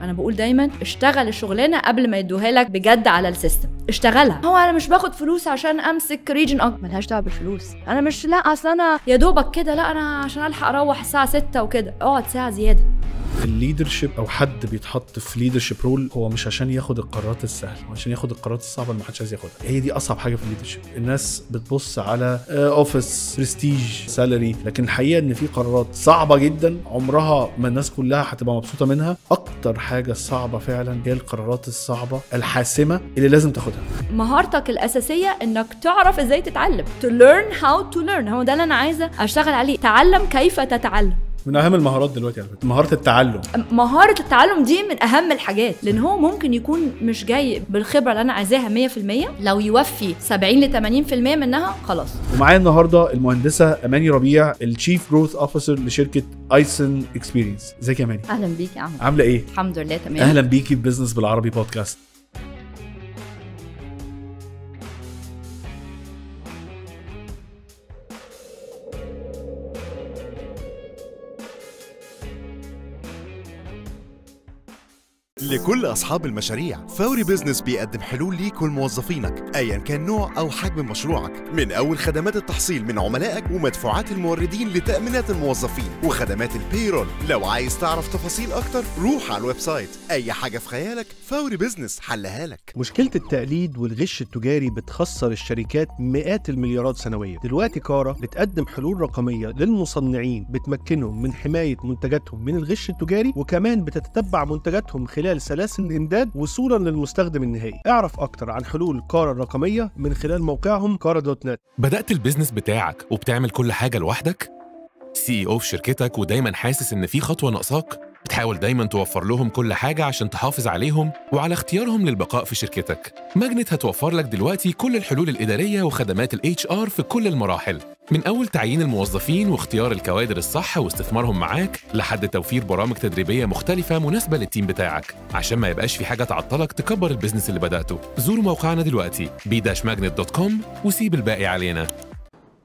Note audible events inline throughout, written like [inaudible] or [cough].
انا بقول دايما اشتغل الشغلانه قبل ما يدوها لك بجد على السيستم اشتغلها هو انا مش باخد فلوس عشان امسك ريجن اكبر ملهاش دعوه بالفلوس انا مش لا اصل انا يا دوبك كده لا انا عشان الحق اروح الساعه 6 وكده اقعد ساعه زياده الليدرشيب او حد بيتحط في ليدرشيب رول هو مش عشان ياخد القرارات السهله هو عشان ياخد القرارات الصعبه اللي محدش عايز ياخدها هي دي اصعب حاجه في الليدرشيب الناس بتبص على اوفيس برستيج سالري لكن الحقيقه ان في قرارات صعبه جدا عمرها ما الناس كلها هتبقى مبسوطه منها اكتر حاجه صعبه فعلا هي القرارات الصعبه الحاسمه اللي لازم تاخدها مهارتك الاساسيه انك تعرف ازاي تتعلم to learn how to learn هو ده اللي انا عايزه اشتغل عليه تعلم كيف تتعلم من اهم المهارات دلوقتي على فكره مهاره التعلم مهاره التعلم دي من اهم الحاجات لان هو ممكن يكون مش جاي بالخبره اللي انا عايزاها 100% لو يوفي 70 ل 80% منها خلاص ومعايا النهارده المهندسه اماني ربيع الشيف جروث اوفيسر لشركه ايسن اكسبيرينس ازيك يا اماني اهلا بيك يا عم عامله ايه الحمد لله تمام اهلا بيكي في بزنس بالعربي بودكاست لكل أصحاب المشاريع فوري بيزنس بيقدم حلول ليك ولموظفينك أيا كان نوع أو حجم مشروعك من أول خدمات التحصيل من عملائك ومدفوعات الموردين لتأمينات الموظفين وخدمات البيرول لو عايز تعرف تفاصيل أكتر روح على الويب سايت أي حاجة في خيالك فوري بيزنس حلها لك مشكلة التقليد والغش التجاري بتخسر الشركات مئات المليارات سنويا دلوقتي كارا بتقدم حلول رقمية للمصنعين بتمكنهم من حماية منتجاتهم من الغش التجاري وكمان بتتتبع منتجاتهم خلال خلال سلاسل الإمداد وصولا للمستخدم النهائي اعرف أكتر عن حلول كارا الرقمية من خلال موقعهم كارا دوت نت بدأت البيزنس بتاعك وبتعمل كل حاجة لوحدك؟ سي او في شركتك ودايما حاسس ان في خطوه ناقصاك بتحاول دايما توفر لهم كل حاجه عشان تحافظ عليهم وعلى اختيارهم للبقاء في شركتك ماجنت هتوفر لك دلوقتي كل الحلول الاداريه وخدمات الاتش ار في كل المراحل من أول تعيين الموظفين واختيار الكوادر الصح واستثمارهم معاك لحد توفير برامج تدريبية مختلفة مناسبة للتيم بتاعك عشان ما يبقاش في حاجة تعطلك تكبر البزنس اللي بدأته زوروا موقعنا دلوقتي b-magnet.com وسيب الباقي علينا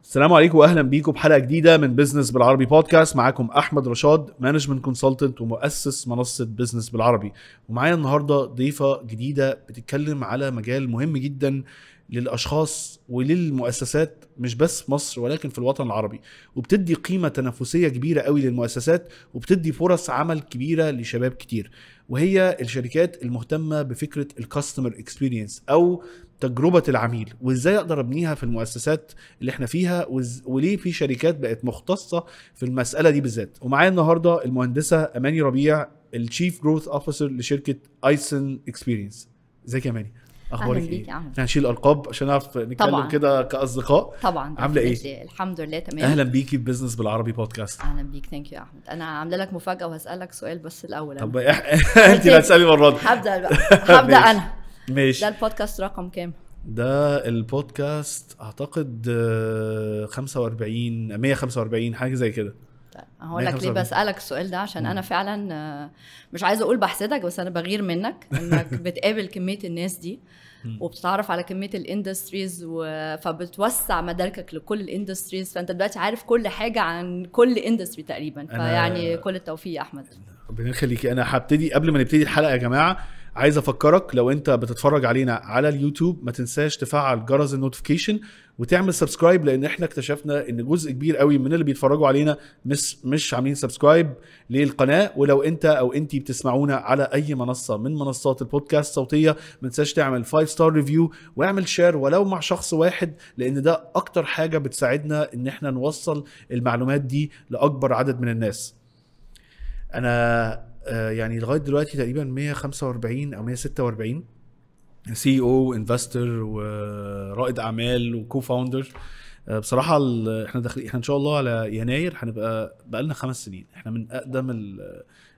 السلام عليكم واهلا بيكم بحلقه جديده من بزنس بالعربي بودكاست معاكم احمد رشاد مانجمنت كونسلتنت ومؤسس منصه بزنس بالعربي ومعايا النهارده ضيفه جديده بتتكلم على مجال مهم جدا للاشخاص وللمؤسسات مش بس في مصر ولكن في الوطن العربي وبتدي قيمه تنافسيه كبيره قوي للمؤسسات وبتدي فرص عمل كبيره لشباب كتير وهي الشركات المهتمه بفكره الكاستمر اكسبيرينس او تجربه العميل وازاي اقدر ابنيها في المؤسسات اللي احنا فيها وليه في شركات بقت مختصه في المساله دي بالذات ومعايا النهارده المهندسه اماني ربيع الشيف جروث اوفيسر لشركه ايسن اكسبيرينس ازيك يا اماني اخبارك ايه؟ هنشيل الالقاب عشان نعرف نتكلم كده كاصدقاء طبعا عامله ايه؟ الحمد لله تمام اهلا بيكي بزنس بالعربي بودكاست اهلا بيك ثانك يو يا احمد انا عامله لك مفاجاه وهسالك سؤال بس الاول طب [laughs] انت اللي هتسالي المره دي هبدا بقى [laughs] هبدا انا ماشي ده البودكاست رقم كام؟ ده البودكاست اعتقد 45 145 حاجه زي كده هقول لك ليه بسالك السؤال ده عشان مم. انا فعلا آه، مش عايزه اقول بحسدك بس انا بغير منك [laughs] انك بتقابل كميه الناس دي وبتتعرف على كميه الاندستريز و... فبتوسع مداركك لكل الاندستريز فانت دلوقتي عارف كل حاجه عن كل اندستري تقريبا فيعني كل التوفيق يا احمد ربنا يخليكي انا هبتدي قبل ما نبتدي الحلقه يا جماعه عايز افكرك لو انت بتتفرج علينا على اليوتيوب ما تنساش تفعل جرس النوتيفيكيشن وتعمل سبسكرايب لان احنا اكتشفنا ان جزء كبير قوي من اللي بيتفرجوا علينا مش مش عاملين سبسكرايب للقناه ولو انت او انت بتسمعونا على اي منصه من منصات البودكاست الصوتيه ما تنساش تعمل 5 ستار ريفيو واعمل شير ولو مع شخص واحد لان ده اكتر حاجه بتساعدنا ان احنا نوصل المعلومات دي لاكبر عدد من الناس انا آه، يعني لغايه دلوقتي تقريبا 145 او 146 سي او انفستر ورائد اعمال وكو فاوندر آه، بصراحه احنا داخلين احنا ان شاء الله على يناير هنبقى بقى لنا خمس سنين احنا من اقدم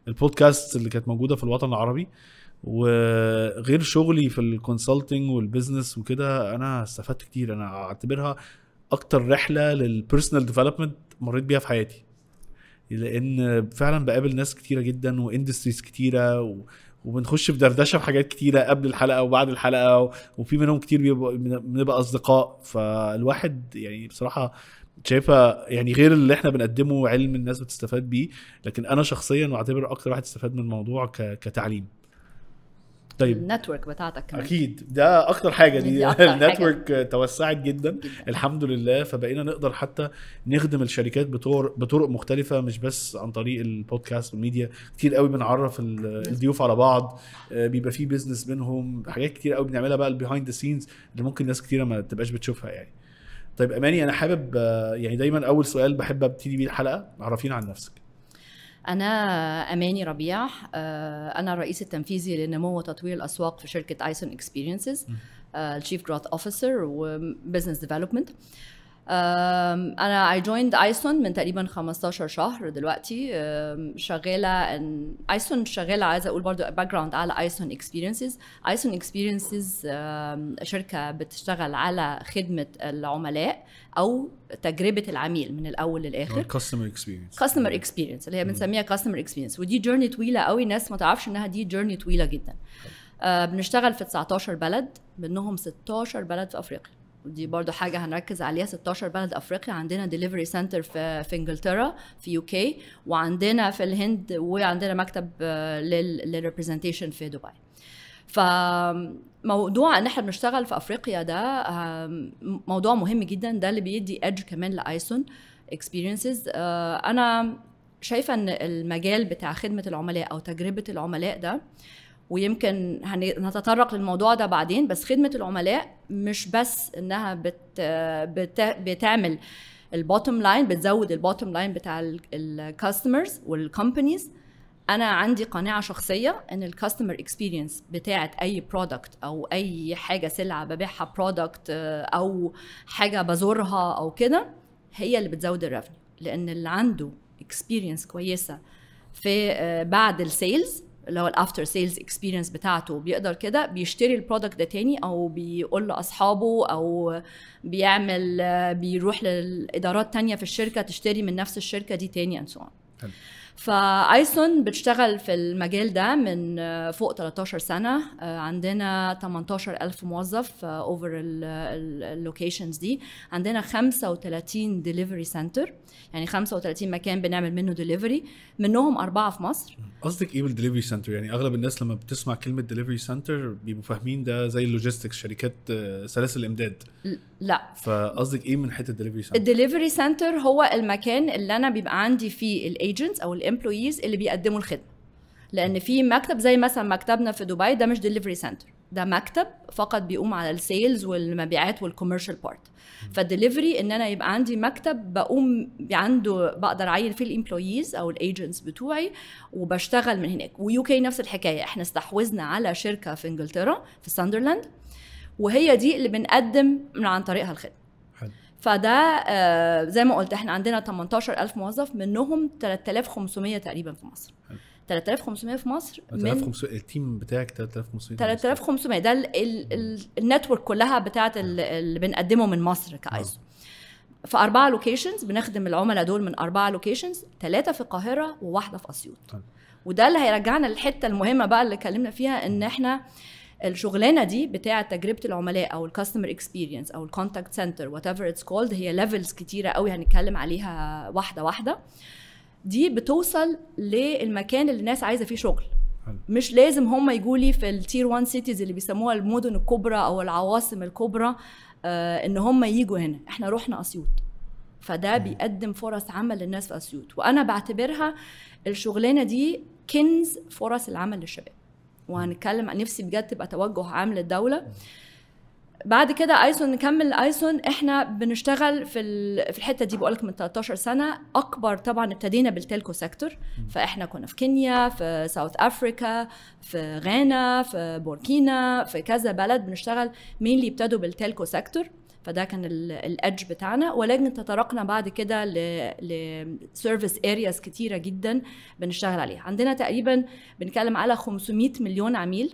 البودكاست اللي كانت موجوده في الوطن العربي وغير شغلي في الكونسلتنج والبزنس وكده انا استفدت كتير انا اعتبرها اكتر رحله للبيرسونال ديفلوبمنت مريت بيها في حياتي لان فعلا بقابل ناس كتيره جدا واندستريز كتيره و... وبنخش في دردشه في حاجات كتيره قبل الحلقه وبعد الحلقه و... وفي منهم كتير بنبقى اصدقاء فالواحد يعني بصراحه شايفها يعني غير اللي احنا بنقدمه علم الناس بتستفاد بيه لكن انا شخصيا واعتبر اكتر واحد استفاد من الموضوع ك... كتعليم طيب النتورك بتاعتك كمان اكيد ده اكتر حاجه دي, دي [laughs] النتورك توسعت جدا, جداً. الحمد لله فبقينا نقدر حتى نخدم الشركات بطرق بطرق مختلفه مش بس عن طريق البودكاست والميديا كتير قوي بنعرف الضيوف على بعض آه، بيبقى في بيزنس بينهم حاجات كتير قوي بنعملها بقى البيهايند ذا سينز اللي ممكن ناس كتيره ما تبقاش بتشوفها يعني طيب اماني انا حابب آه، يعني دايما اول سؤال بحب ابتدي بيه الحلقه عرفينا عن نفسك أنا أماني ربيع آه، أنا الرئيس التنفيذي لنمو وتطوير الأسواق في شركة آيسون اكسبيرينسز الشيف جروث اوفيسر وبزنس ديفلوبمنت انا اي جويند ايسون من تقريبا 15 شهر دلوقتي شغاله ان ايسون شغاله عايزه اقول برضو باك جراوند على ايسون اكسبيرينسز ايسون اكسبيرينسز شركه بتشتغل على خدمه العملاء او تجربه العميل من الاول للاخر كاستمر اكسبيرينس كاستمر اكسبيرينس اللي هي بنسميها كاستمر اكسبيرينس ودي جيرني طويله قوي الناس ما تعرفش انها دي جيرني طويله جدا أه، بنشتغل في 19 بلد منهم 16 بلد في افريقيا دي برضو حاجة هنركز عليها 16 بلد أفريقيا عندنا ديليفري سنتر في, في إنجلترا في يو كي وعندنا في الهند وعندنا مكتب آه، للريبرزنتيشن في دبي فموضوع ان احنا بنشتغل في افريقيا ده موضوع مهم جدا ده اللي بيدي ايدج كمان لايسون اكسبيرينسز آه، انا شايفه ان المجال بتاع خدمه العملاء او تجربه العملاء ده ويمكن هنتطرق للموضوع ده بعدين بس خدمه العملاء مش بس انها بت بت بتعمل البوتtom لاين بتزود البوتtom لاين بتاع الكاستمرز والكومبانيز انا عندي قناعه شخصيه ان الكاستمر اكسبيرينس بتاعه اي برودكت او اي حاجه سلعه ببيعها برودكت آه، او حاجه بزورها او كده هي اللي بتزود الريفنيو لان اللي عنده اكسبيرينس كويسه في آه، بعد السيلز اللي هو الافتر سيلز اكسبيرينس بتاعته بيقدر كده بيشتري البرودكت ده تاني او بيقول لاصحابه او بيعمل بيروح للادارات تانية في الشركه تشتري من نفس الشركه دي تاني اند سو فايسون بتشتغل في المجال ده من آه، فوق 13 سنه آه، عندنا 18000 موظف اوفر آه، اللوكيشنز دي عندنا 35 ديليفري سنتر يعني 35 مكان بنعمل منه ديليفري منهم اربعه في مصر قصدك ايه بالدليفري سنتر يعني اغلب الناس لما بتسمع كلمه دليفري سنتر بيبقوا فاهمين ده زي اللوجيستكس شركات سلاسل الامداد لا فقصدك ايه من حته الدليفري سنتر؟ الدليفري سنتر هو المكان اللي انا بيبقى عندي فيه الايجنتس او الامبلويز اللي بيقدموا الخدمه لان في مكتب زي مثلا مكتبنا في دبي ده مش دليفري سنتر ده مكتب فقط بيقوم على السيلز والمبيعات والكوميرشال بارت فالدليفري ان انا يبقى عندي مكتب بقوم عنده بقدر اعين فيه الامبلويز او الايجنتس بتوعي وبشتغل من هناك ويو كي نفس الحكايه احنا استحوذنا على شركه في انجلترا في ساندرلاند وهي دي اللي بنقدم من عن طريقها الخدمه فده آه، زي ما قلت احنا عندنا 18000 موظف منهم 3500 تقريبا في مصر 3500 في مصر 3500 التيم بتاعك 3500 3500 ده النتورك كلها بتاعه اللي بنقدمه من مصر كايزو في أربعة لوكيشنز بنخدم العملاء دول من أربعة لوكيشنز ثلاثة في القاهرة وواحدة في أسيوط وده اللي هيرجعنا للحتة المهمة بقى اللي اتكلمنا فيها إن إحنا الشغلانه دي بتاعه تجربه العملاء او الكاستمر اكسبيرينس او الكونتاكت سنتر وات ايفر اتس كولد هي ليفلز كتيره قوي هنتكلم عليها واحده واحده دي بتوصل للمكان اللي الناس عايزه فيه شغل مش لازم هم يجوا لي في التير 1 سيتيز اللي بيسموها المدن الكبرى او العواصم الكبرى آه ان هم يجوا هنا احنا رحنا اسيوط فده بيقدم فرص عمل للناس في اسيوط وانا بعتبرها الشغلانه دي كنز فرص العمل للشباب وهنتكلم عن نفسي بجد تبقى توجه عام للدوله بعد كده ايسون نكمل ايسون احنا بنشتغل في في الحته دي بقول لك من 13 سنه اكبر طبعا ابتدينا بالتلكو سيكتور فاحنا كنا في كينيا في ساوث افريكا في غانا في بوركينا في كذا بلد بنشتغل مين اللي ابتدوا بالتلكو سيكتور فده كان الادج بتاعنا ولكن تطرقنا بعد كده لسيرفيس ارياز كتيره جدا بنشتغل عليها عندنا تقريبا بنتكلم على 500 مليون عميل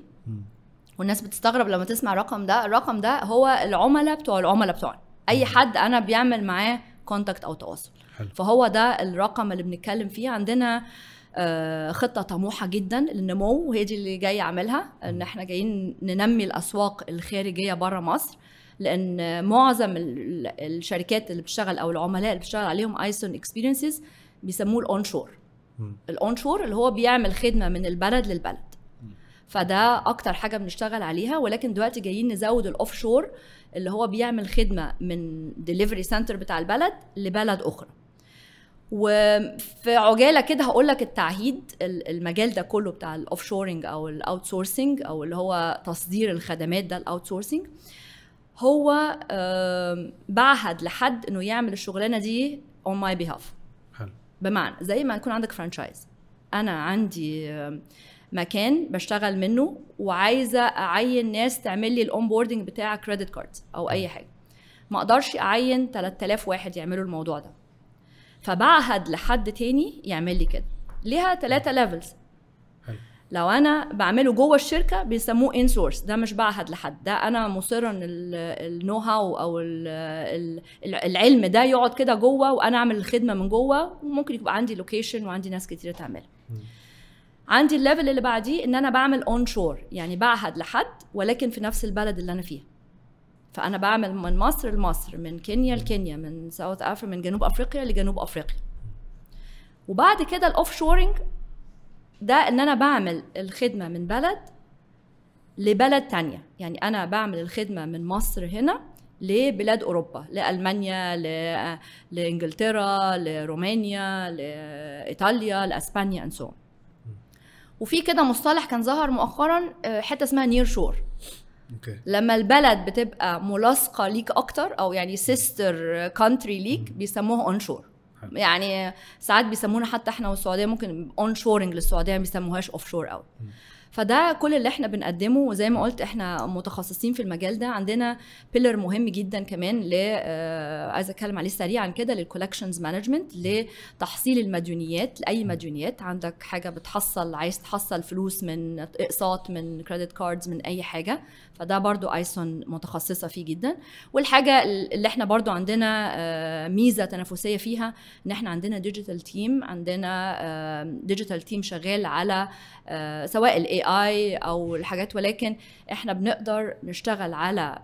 والناس بتستغرب لما تسمع الرقم ده الرقم ده هو العملاء بتوع العملاء بتوعنا اي حد انا بيعمل معاه كونتاكت او تواصل حلو. فهو ده الرقم اللي بنتكلم فيه عندنا آه، خطه طموحه جدا للنمو وهي دي اللي جاي اعملها ان احنا جايين ننمي الاسواق الخارجيه بره مصر لان معظم الشركات اللي بتشتغل او العملاء اللي بتشتغل عليهم ايسون اكسبيرينسز بيسموه الاون شور الاون شور اللي هو بيعمل خدمه من البلد للبلد فده اكتر حاجه بنشتغل عليها ولكن دلوقتي جايين نزود الاوف شور اللي هو بيعمل خدمه من ديليفري سنتر بتاع البلد لبلد اخرى وفي عجاله كده هقول لك التعهيد المجال ده كله بتاع الاوف شورنج او الاوت سورسنج او اللي هو تصدير الخدمات ده الاوت سورسنج هو بعهد لحد انه يعمل الشغلانه دي اون ماي بيهاف بمعنى زي ما يكون عندك فرانشايز انا عندي مكان بشتغل منه وعايزه اعين ناس تعمل لي الاونبوردنج بتاع كريدت كارد او اي حاجه ما اقدرش اعين 3000 واحد يعملوا الموضوع ده فبعهد لحد تاني يعمل لي كده ليها ثلاثة ليفلز لو انا بعمله جوه الشركه بيسموه ان سورس ده مش بعهد لحد ده انا مصره ان النو هاو او الـ الـ العلم ده يقعد كده جوه وانا اعمل الخدمه من جوه وممكن يبقى عندي لوكيشن وعندي ناس كتير تعملها عندي الليفل اللي بعديه ان انا بعمل اون شور يعني بعهد لحد ولكن في نفس البلد اللي انا فيها فانا بعمل من مصر لمصر من كينيا لكينيا من ساوث افريقيا من جنوب افريقيا لجنوب افريقيا وبعد كده الاوف شورنج ده ان انا بعمل الخدمه من بلد لبلد تانية يعني انا بعمل الخدمه من مصر هنا لبلاد اوروبا لالمانيا ل... آه، لانجلترا لرومانيا لايطاليا لاسبانيا اند سو so وفي كده مصطلح كان ظهر مؤخرا آه، حته اسمها نير شور okay. لما البلد بتبقى ملاصقه ليك اكتر او يعني سيستر كانتري ليك بيسموها اون شور يعني ساعات بيسمونا حتى احنا والسعوديه ممكن اون شورنج للسعوديه ما بيسموهاش اوف شور قوي فده كل اللي احنا بنقدمه وزي ما قلت احنا متخصصين في المجال ده عندنا بيلر مهم جدا كمان ل آه، عايز اتكلم عليه سريعا كده للكولكشنز مانجمنت لتحصيل المديونيات لاي مديونيات عندك حاجه بتحصل عايز تحصل فلوس من اقساط من كريدت كاردز من اي حاجه فده برضو ايسون متخصصه فيه جدا والحاجه اللي احنا برضو عندنا آه، ميزه تنافسيه فيها ان احنا عندنا ديجيتال تيم عندنا ديجيتال تيم شغال على آه، سواء الاي اي او الحاجات ولكن احنا بنقدر نشتغل على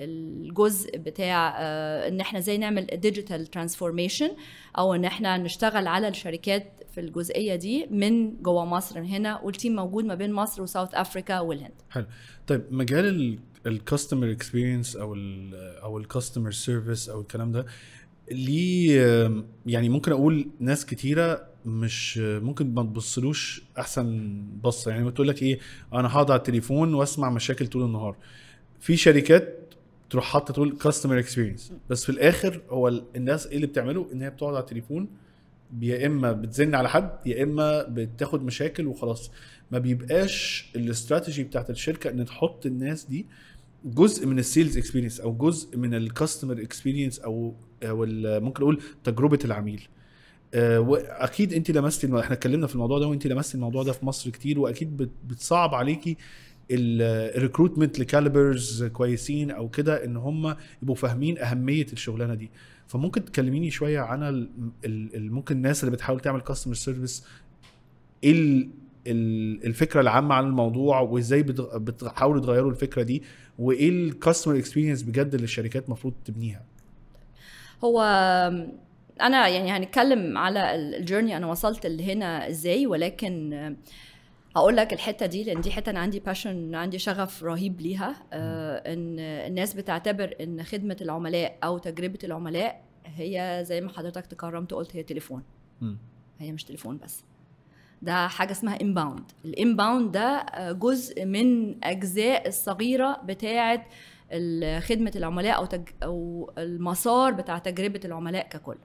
الجزء بتاع آه، ان احنا ازاي نعمل ديجيتال ترانسفورميشن او ان احنا نشتغل على الشركات في الجزئيه دي من جوه مصر هنا والتيم موجود ما بين مصر وساوث افريكا والهند حلو طيب مجال الكاستمر اكسبيرينس او الـ او الكاستمر سيرفيس او الكلام ده ليه آه، يعني ممكن اقول ناس كتيره مش آه، ممكن ما تبصلوش احسن بصه يعني بتقول لك ايه انا هقعد على التليفون واسمع مشاكل طول النهار في شركات تروح حاطه تقول كاستمر اكسبيرينس بس في الاخر هو الناس ايه اللي بتعمله ان هي بتقعد على التليفون يا اما بتزن على حد يا اما بتاخد مشاكل وخلاص ما بيبقاش الاستراتيجي بتاعت الشركه ان تحط الناس دي جزء من السيلز اكسبيرينس او جزء من الكاستمر اكسبيرينس او او ممكن اقول تجربه العميل آه، واكيد انت لمستي احنا اتكلمنا في الموضوع ده وانت لمستي الموضوع ده في مصر كتير واكيد بتصعب عليكي الريكروتمنت لكاليبرز كويسين او كده ان هم يبقوا فاهمين اهميه الشغلانه دي فممكن تكلميني شويه عن ممكن الناس اللي بتحاول تعمل كاستمر سيرفيس ايه الفكره العامه عن الموضوع وازاي بتحاولوا تغيروا الفكره دي وايه الكاستمر اكسبيرينس بجد اللي الشركات المفروض تبنيها هو انا يعني هنتكلم على الجيرني انا وصلت لهنا ازاي ولكن هقول لك الحته دي لان دي حته انا عندي باشن عندي شغف رهيب ليها آه ان الناس بتعتبر ان خدمه العملاء او تجربه العملاء هي زي ما حضرتك تكرمت وقلت هي تليفون م. هي مش تليفون بس ده حاجه اسمها انباوند الانباوند ده آه، جزء من اجزاء الصغيره بتاعه خدمه العملاء او تج... او المسار بتاع تجربه العملاء ككل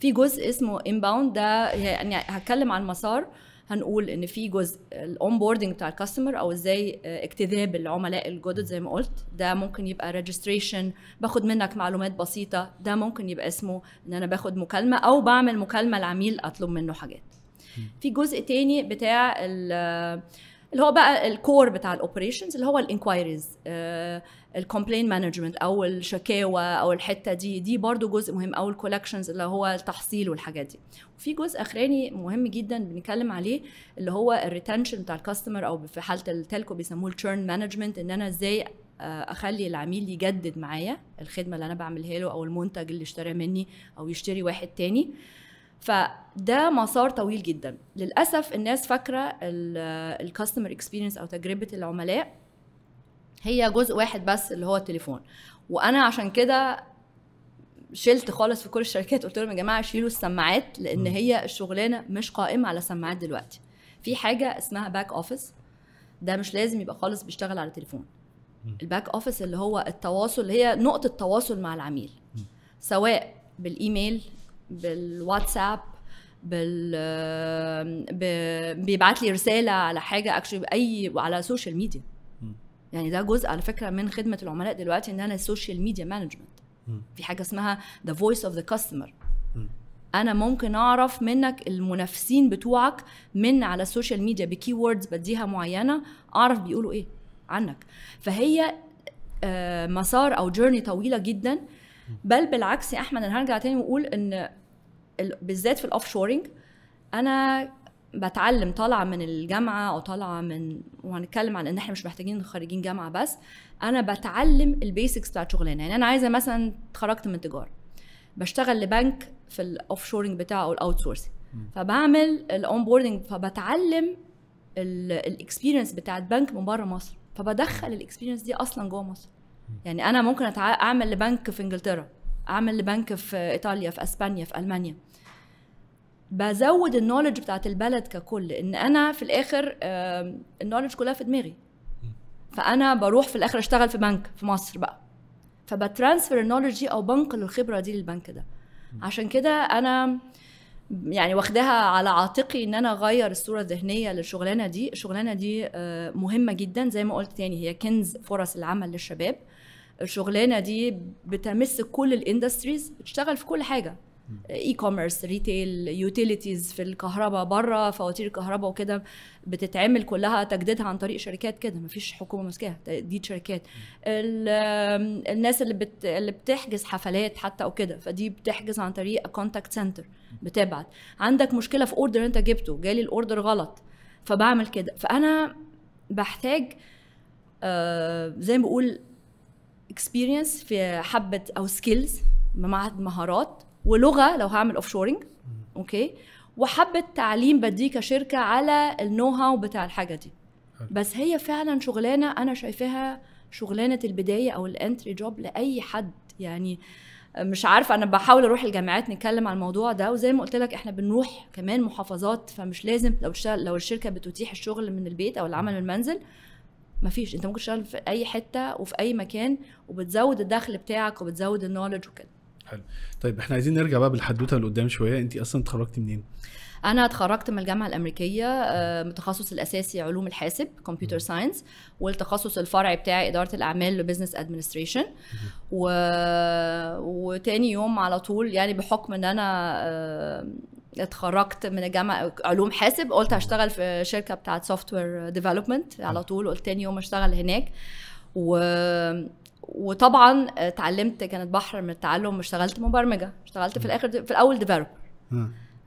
في جزء اسمه انباوند ده يعني هتكلم عن مسار هنقول ان في جزء الاون بوردنج بتاع الكاستمر او ازاي اجتذاب آه، العملاء الجدد زي ما قلت ده ممكن يبقى ريجستريشن باخد منك معلومات بسيطه ده ممكن يبقى اسمه ان انا باخد مكالمه او بعمل مكالمه لعميل اطلب منه حاجات في جزء تاني بتاع اللي هو بقى الكور بتاع الاوبريشنز اللي هو الانكوايريز الكومبلين مانجمنت او الشكاوى او الحته دي دي برضو جزء مهم او الكولكشنز اللي هو التحصيل والحاجات دي وفي جزء اخراني مهم جدا بنتكلم عليه اللي هو الريتنشن بتاع الكاستمر او في حاله التلكو بيسموه التيرن مانجمنت ان انا ازاي آه، اخلي العميل يجدد معايا الخدمه اللي انا بعملها له او المنتج اللي اشتراه مني او يشتري واحد تاني آه فده مسار طويل جدا للاسف الناس فاكره الكاستمر اكسبيرينس او تجربه العملاء هي جزء واحد بس اللي هو التليفون وانا عشان كده شلت خالص في كل الشركات قلت لهم يا جماعه شيلوا السماعات لان هي الشغلانه مش قائمه على سماعات دلوقتي في حاجه اسمها باك اوفيس ده مش لازم يبقى خالص بيشتغل على تليفون الباك اوفيس اللي هو التواصل اللي هي نقطه تواصل مع العميل سواء بالايميل بالواتساب بال بيبعت لي رساله على حاجه اكشلي اي على السوشيال ميديا يعني ده جزء على فكره من خدمه العملاء دلوقتي ان انا السوشيال ميديا مانجمنت في حاجه اسمها ذا فويس اوف ذا كاستمر انا ممكن اعرف منك المنافسين بتوعك من على السوشيال ميديا بكي ووردز بديها معينه اعرف بيقولوا ايه عنك فهي آه، مسار او جيرني طويله جدا بل بالعكس يا احمد انا هرجع تاني واقول ان بالذات في الاوف شورنج انا بتعلم طالعه من الجامعه او طالعه من وهنتكلم عن ان احنا مش محتاجين خريجين جامعه بس انا بتعلم البيسكس بتاعت شغلانه يعني انا عايزه مثلا اتخرجت من تجاره بشتغل لبنك في الاوف شورنج بتاعه او الاوت سورسنج فبعمل الاون بوردنج فبتعلم الاكسبيرينس بتاعت بنك من بره مصر فبدخل الاكسبيرينس دي اصلا جوه مصر يعني انا ممكن أتع... اعمل لبنك في انجلترا اعمل لبنك في ايطاليا في اسبانيا في المانيا بزود النولج بتاعت البلد ككل ان انا في الاخر النولج كلها في دماغي فانا بروح في الاخر اشتغل في بنك في مصر بقى فبترانسفير النولج دي او بنقل الخبره دي للبنك ده عشان كده انا يعني واخداها على عاتقي ان انا اغير الصوره الذهنيه للشغلانه دي الشغلانه دي آه، مهمه جدا زي ما قلت تاني هي كنز فرص العمل للشباب الشغلانه دي بتمس كل الاندستريز بتشتغل في كل حاجه اي كوميرس ريتيل يوتيليتيز في الكهرباء بره فواتير الكهرباء وكده بتتعمل كلها تجديدها عن طريق شركات كده مفيش حكومه ماسكاها دي شركات الناس اللي بت... اللي بتحجز حفلات حتى او كده فدي بتحجز عن طريق كونتاكت سنتر بتبعت عندك مشكله في اوردر انت جبته جالي الاوردر غلط فبعمل كده فانا بحتاج آه زي ما بقول اكسبيرينس في حبه او سكيلز بمعهد مهارات ولغه لو هعمل اوف شورنج اوكي وحبه تعليم بديه كشركه على النو هاو بتاع الحاجه دي بس هي فعلا شغلانه انا شايفاها شغلانه البدايه او الانتري جوب لاي حد يعني مش عارفه انا بحاول اروح الجامعات نتكلم على الموضوع ده وزي ما قلت لك احنا بنروح كمان محافظات فمش لازم لو لو الشركه بتتيح الشغل من البيت او العمل من المنزل ما فيش انت ممكن تشتغل في اي حته وفي اي مكان وبتزود الدخل بتاعك وبتزود النولج وكده حلو طيب احنا عايزين نرجع بقى بالحدوته لقدام شويه انت اصلا اتخرجتي منين انا اتخرجت من الجامعه الامريكيه آه، التخصص الاساسي علوم الحاسب كمبيوتر ساينس والتخصص الفرعي بتاعي اداره الاعمال لبزنس ادمنستريشن و... وتاني يوم على طول يعني بحكم ان انا آه، اتخرجت من الجامعه علوم حاسب قلت هشتغل في شركه بتاعه سوفت وير ديفلوبمنت على طول قلت تاني يوم اشتغل هناك و وطبعا اتعلمت كانت بحر من التعلم اشتغلت مبرمجه اشتغلت في الاخر في الاول ديفلوبر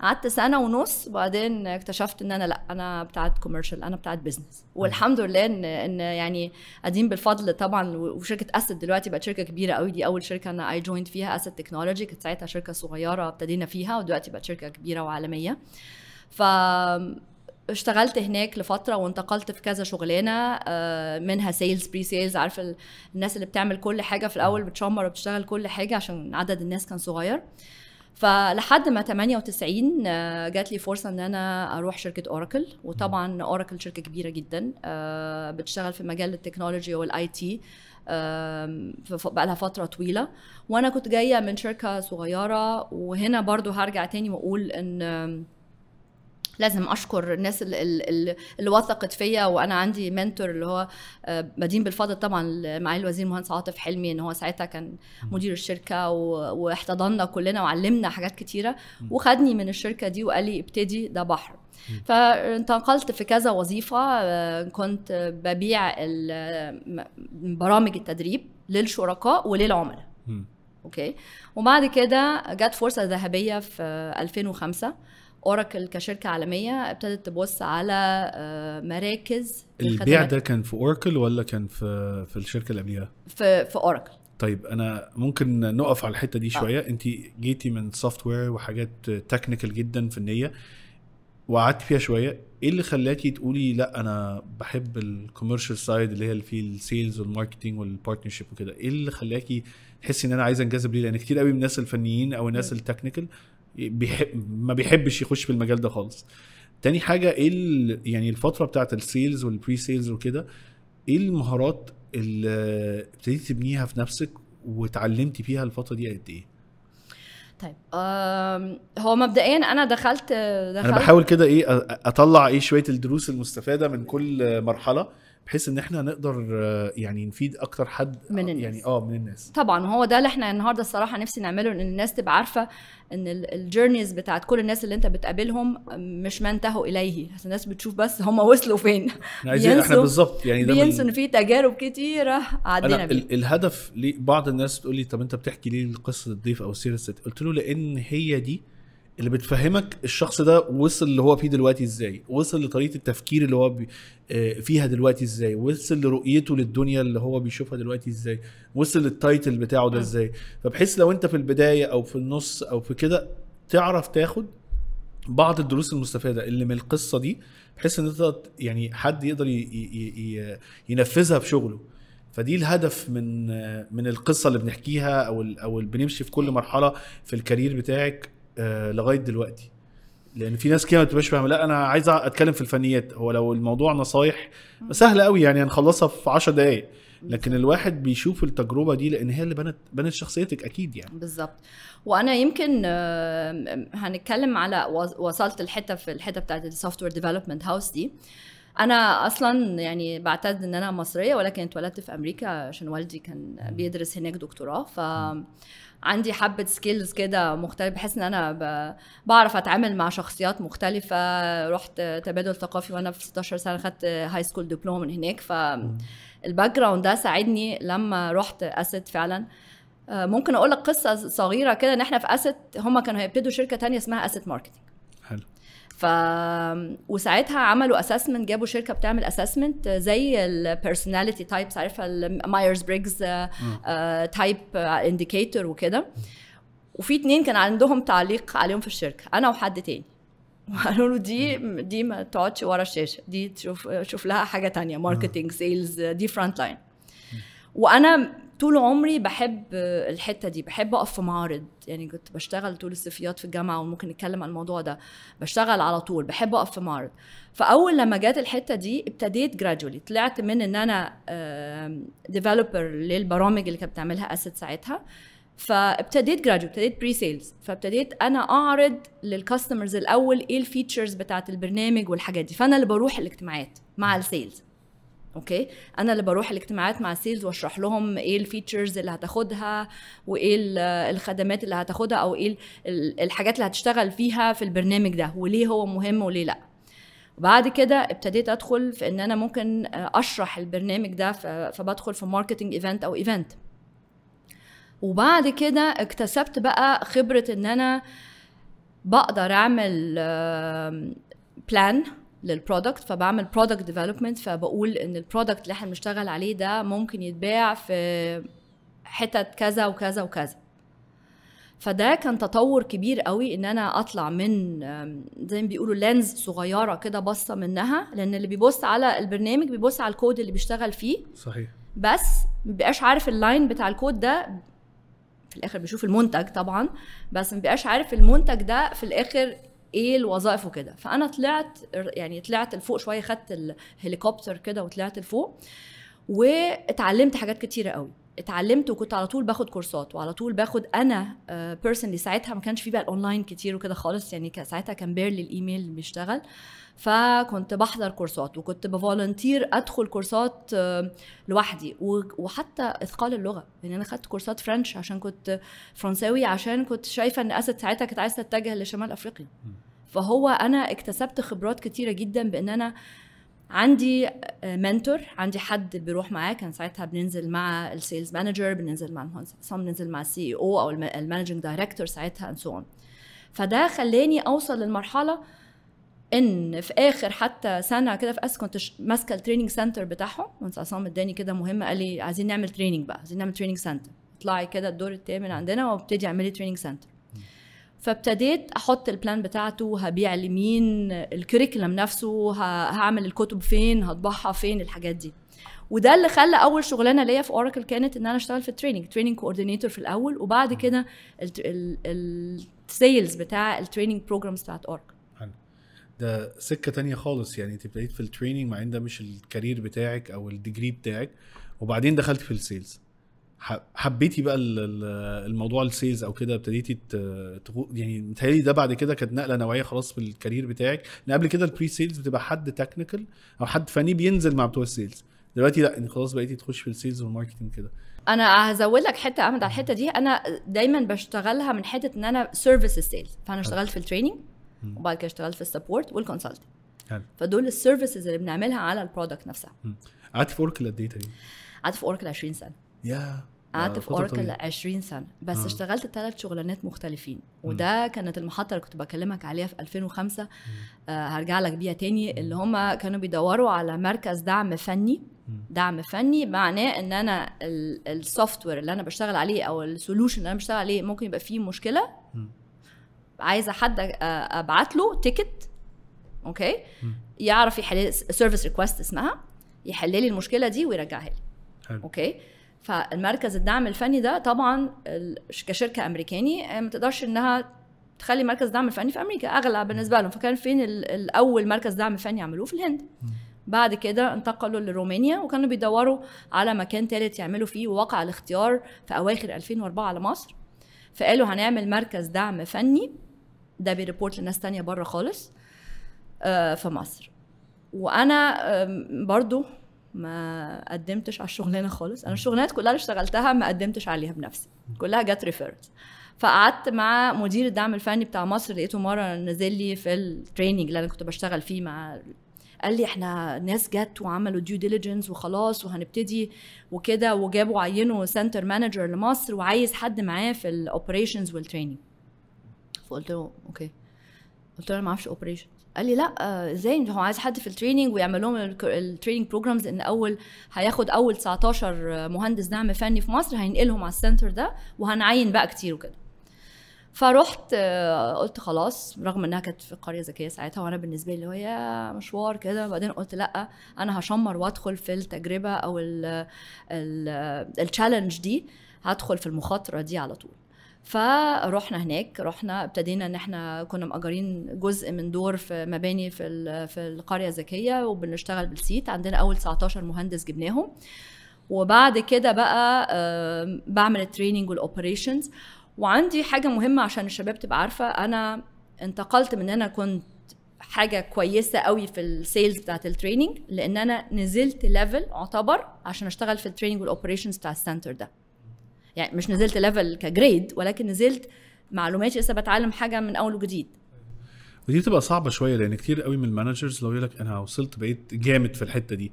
قعدت سنه ونص وبعدين اكتشفت ان انا لا انا بتاعت كوميرشال انا بتاعت بزنس والحمد لله ان ان يعني قديم بالفضل طبعا وشركه اسد دلوقتي بقت شركه كبيره قوي دي اول شركه انا اي جوينت فيها اسد تكنولوجي كانت ساعتها شركه صغيره ابتدينا فيها ودلوقتي بقت شركه كبيره وعالميه ف اشتغلت هناك لفتره وانتقلت في كذا شغلانه آه، منها سيلز بري سيلز عارفه الناس اللي بتعمل كل حاجه في الاول بتشمر وبتشتغل كل حاجه عشان عدد الناس كان صغير فلحد ما 98 جات لي فرصه ان انا اروح شركه اوراكل وطبعا اوراكل شركه كبيره جدا آه، بتشتغل في مجال التكنولوجي والاي تي بقى لها فتره طويله وانا كنت جايه من شركه صغيره وهنا برضو هرجع تاني واقول ان لازم اشكر الناس اللي, اللي وثقت فيا وانا عندي منتور اللي هو آه، مدين بالفضل طبعا معالي الوزير المهندس عاطف حلمي ان هو ساعتها كان مدير الشركه واحتضننا كلنا وعلمنا حاجات كتيره وخدني من الشركه دي وقال لي ابتدي ده بحر فانتقلت في كذا وظيفه آه، كنت ببيع برامج التدريب للشركاء وللعملاء اوكي وبعد كده جت فرصه ذهبيه في 2005 اوراكل كشركه عالميه ابتدت تبص على آه، مراكز البيع ده كان في اوراكل ولا كان في في الشركه اللي قبليها؟ في في اوراكل طيب انا ممكن نقف على الحته دي آه. شويه آه. انت جيتي من سوفت وير وحاجات تكنيكال جدا فنيه وقعدت فيها شويه ايه اللي خلاكي تقولي لا انا بحب الكوميرشال سايد اللي هي اللي فيه السيلز والماركتنج والبارتنرشيب وكده ايه اللي خلاكي تحسي ان انا عايزه انجذب ليه لان كتير قوي من الناس الفنيين او الناس التكنيكال بيحب ما بيحبش يخش في المجال ده خالص تاني حاجه ايه يعني الفتره بتاعت السيلز والبري سيلز وكده ايه المهارات اللي ابتديت تبنيها في نفسك وتعلمت فيها الفتره دي قد ايه طيب هو مبدئيا انا دخلت, دخلت انا بحاول كده ايه اطلع ايه شويه الدروس المستفاده من كل مرحله بحيث ان احنا نقدر آه، يعني نفيد اكتر حد آه، من الناس. يعني اه من الناس طبعا هو ده اللي احنا النهارده الصراحه نفسي نعمله ان الناس تبقى عارفه ان الجيرنيز بتاعت كل الناس اللي انت بتقابلهم مش ما انتهوا اليه الناس بتشوف بس هم وصلوا فين [laughs] عايزين احنا بالظبط يعني ده بينسوا ان في تجارب كتيره عدينا بيه. الهدف بعض الناس بتقول لي طب انت بتحكي ليه قصه الضيف او سيره الست قلت له لان هي دي اللي بتفهمك الشخص ده وصل اللي هو فيه دلوقتي ازاي وصل لطريقه التفكير اللي هو بي آه، فيها دلوقتي ازاي وصل لرؤيته للدنيا اللي هو بيشوفها دلوقتي ازاي وصل للتايتل بتاعه ده آه. ازاي فبحيث لو انت في البدايه او في النص او في كده تعرف تاخد بعض الدروس المستفاده اللي من القصه دي بحيث ان انت يعني حد يقدر ينفذها في شغله فدي الهدف من من القصه اللي بنحكيها او او اللي بنمشي في كل مرحله في الكارير بتاعك آه، لغايه دلوقتي لان في ناس كده ما بتبقاش فاهمه لا انا عايز اتكلم في الفنيات هو لو الموضوع نصايح سهله قوي يعني هنخلصها في 10 دقائق لكن الواحد بيشوف التجربه دي لان هي اللي بنت بنت شخصيتك اكيد يعني بالظبط وانا يمكن آه، هنتكلم على وصلت الحته في الحته بتاعت السوفت وير ديفلوبمنت هاوس دي انا اصلا يعني بعتد ان انا مصريه ولكن اتولدت في امريكا عشان والدي كان بيدرس هناك دكتوراه ف عندي حبة سكيلز كده مختلفة بحس ان انا ب... بعرف اتعامل مع شخصيات مختلفة رحت تبادل ثقافي وانا في 16 سنة خدت هاي سكول دبلوم من هناك فالباك جراوند ده ساعدني لما رحت اسد فعلا آه، ممكن اقول لك قصة صغيرة كده ان احنا في اسد هم كانوا هيبتدوا شركة تانية اسمها اسد ماركتنج ف وساعتها عملوا اسسمنت جابوا شركه بتعمل اسسمنت زي البيرسوناليتي تايبس عارفه المايرز بريجز تايب انديكيتور وكده وفي اتنين كان عندهم تعليق عليهم في الشركه انا وحد تاني وقالوا [laughs] له دي دي ما تقعدش ورا الشاشه دي تشوف آه، شوف لها حاجه تانية ماركتنج آه، سيلز دي فرونت لاين وانا طول عمري بحب الحته دي بحب اقف في معارض يعني كنت بشتغل طول الصيفيات في الجامعه وممكن نتكلم عن الموضوع ده بشتغل على طول بحب اقف في معارض فاول لما جت الحته دي ابتديت جراجولي طلعت من ان انا ديفلوبر للبرامج اللي كانت بتعملها اسد ساعتها فابتديت جراجويت ابتديت بري سيلز فابتديت انا اعرض للكاستمرز الاول ايه الفيتشرز بتاعت البرنامج والحاجات دي فانا اللي بروح الاجتماعات مع السيلز اوكي انا اللي بروح الاجتماعات مع السيلز واشرح لهم ايه الفيتشرز اللي هتاخدها وايه الخدمات اللي هتاخدها او ايه الحاجات اللي هتشتغل فيها في البرنامج ده وليه هو مهم وليه لا بعد كده ابتديت ادخل في ان انا ممكن اشرح البرنامج ده فبدخل في ماركتنج ايفنت او ايفنت وبعد كده اكتسبت بقى خبره ان انا بقدر اعمل بلان للبرودكت فبعمل برودكت ديفلوبمنت فبقول ان البرودكت اللي احنا بنشتغل عليه ده ممكن يتباع في حتت كذا وكذا وكذا فده كان تطور كبير قوي ان انا اطلع من زي ما بيقولوا لينز صغيره كده باصه منها لان اللي بيبص على البرنامج بيبص على الكود اللي بيشتغل فيه صحيح بس مبقاش عارف اللاين بتاع الكود ده في الاخر بيشوف المنتج طبعا بس مبقاش عارف المنتج ده في الاخر ايه الوظائف وكده فانا طلعت يعني طلعت لفوق شويه خدت الهليكوبتر كده وطلعت لفوق واتعلمت حاجات كتيره قوي اتعلمت وكنت على طول باخد كورسات وعلى طول باخد انا بيرسونلي آه، ساعتها ما كانش في بقى الاونلاين كتير وكده خالص يعني ساعتها كان بيرلي الايميل بيشتغل فكنت بحضر كورسات وكنت بفولنتير ادخل كورسات آه، لوحدي وحتى اثقال اللغه يعني انا خدت كورسات فرنش عشان كنت فرنساوي عشان كنت شايفه ان اسد ساعتها كانت عايزه تتجه لشمال افريقيا فهو انا اكتسبت خبرات كتيره جدا بان انا عندي منتور آه، عندي حد بيروح معاه كان ساعتها بننزل مع السيلز مانجر بننزل مع المهندس بننزل مع السي e او او المانجنج دايركتور ساعتها اند سو فده خلاني اوصل للمرحله ان في اخر حتى سنه كده في اس كنت ماسكه التريننج سنتر بتاعهم مهندس عصام اداني كده مهمه قال لي عايزين نعمل تريننج بقى عايزين نعمل تريننج سنتر اطلعي كده الدور الثامن عندنا وابتدي اعملي تريننج سنتر فابتديت احط البلان بتاعته هبيع لمين الكريكلم نفسه هعمل الكتب فين هطبعها فين الحاجات دي وده اللي خلى اول شغلانه ليا في اوراكل كانت ان انا اشتغل في التريننج تريننج كوردينيتور في الاول وبعد كده السيلز بتاع التريننج بروجرامز بتاعت اوراكل ده سكه تانية خالص يعني انت ابتديت في التريننج مع ان ده مش الكارير بتاعك او الديجري بتاعك وبعدين دخلت في السيلز حبيتي بقى الموضوع السيلز او كده ابتديتي يعني متهيألي ده بعد كده كانت نقله نوعيه خلاص في الكارير بتاعك لان قبل كده البري سيلز بتبقى حد تكنيكال او حد فني بينزل مع بتوع السيلز دلوقتي لا انت يعني خلاص بقيتي تخش في السيلز والماركتنج كده انا هزود لك حته احمد على الحته دي انا دايما بشتغلها من حته ان انا سيرفيس سيلز فانا اشتغلت في التريننج وبعد كده اشتغلت في السبورت والكونسلتنج فدول السيرفيسز اللي بنعملها على البرودكت نفسها قعدت في اوركل قد ايه قعدت في اوركل 20 سنه يا قعدت في اوركل 20 سنه بس آه. اشتغلت ثلاث شغلانات مختلفين وده كانت المحطه اللي كنت بكلمك عليها في 2005 آه هرجع لك بيها تاني اللي هم كانوا بيدوروا على مركز دعم فني دعم فني معناه ان انا السوفت وير اللي انا بشتغل عليه او السولوشن اللي انا بشتغل عليه ممكن يبقى فيه مشكله عايزه حد ابعت له تيكت اوكي يعرف يحل سيرفيس ريكوست اسمها يحل لي المشكله دي ويرجعها لي اوكي فالمركز الدعم الفني ده طبعا كشركه امريكاني آه، ما تقدرش انها تخلي مركز دعم فني في امريكا اغلى بالنسبه لهم فكان فين الاول مركز دعم فني عملوه في الهند بعد كده انتقلوا لرومانيا وكانوا بيدوروا على مكان ثالث يعملوا فيه ووقع الاختيار في اواخر 2004 على مصر فقالوا هنعمل مركز دعم فني ده بيريبورت لناس تانية بره خالص آه، في مصر وانا برضو ما قدمتش على الشغلانه خالص انا الشغلانات كلها اللي اشتغلتها ما قدمتش عليها بنفسي كلها جت ريفيرز فقعدت مع مدير الدعم الفني بتاع مصر لقيته مره نزل لي في التريننج اللي انا كنت بشتغل فيه مع قال لي احنا ناس جت وعملوا ديو ديليجنس وخلاص وهنبتدي وكده وجابوا عينوا سنتر مانجر لمصر وعايز حد معاه في الاوبريشنز والتريننج فقلت له اوكي قلت له انا ما اعرفش اوبريشن قال لي لا آه، ازاي هو عايز حد في التريننج ويعمل لهم التريننج بروجرامز ان اول هياخد اول 19 مهندس دعم فني في مصر هينقلهم على السنتر ده وهنعين بقى كتير وكده فرحت آه، قلت خلاص رغم انها كانت في قريه ذكيه ساعتها وانا بالنسبه لي اللي هي مشوار كده وبعدين قلت لا انا هشمر وادخل في التجربه او التشالنج دي هدخل في المخاطره دي على طول فروحنا هناك رحنا ابتدينا ان احنا كنا مأجرين جزء من دور في مباني في في القريه الذكيه وبنشتغل بالسيت عندنا اول 19 مهندس جبناهم وبعد كده بقى بعمل التريننج والاوبريشنز وعندي حاجه مهمه عشان الشباب تبقى عارفه انا انتقلت من انا كنت حاجه كويسه قوي في السيلز بتاعت التريننج لان انا نزلت ليفل اعتبر عشان اشتغل في التريننج والاوبريشنز بتاع السنتر ده يعني مش نزلت ليفل كجريد ولكن نزلت معلوماتي لسه بتعلم حاجه من اول وجديد ودي بتبقى صعبه شويه لان كتير قوي من المانجرز لو يقول لك انا وصلت بقيت جامد في الحته دي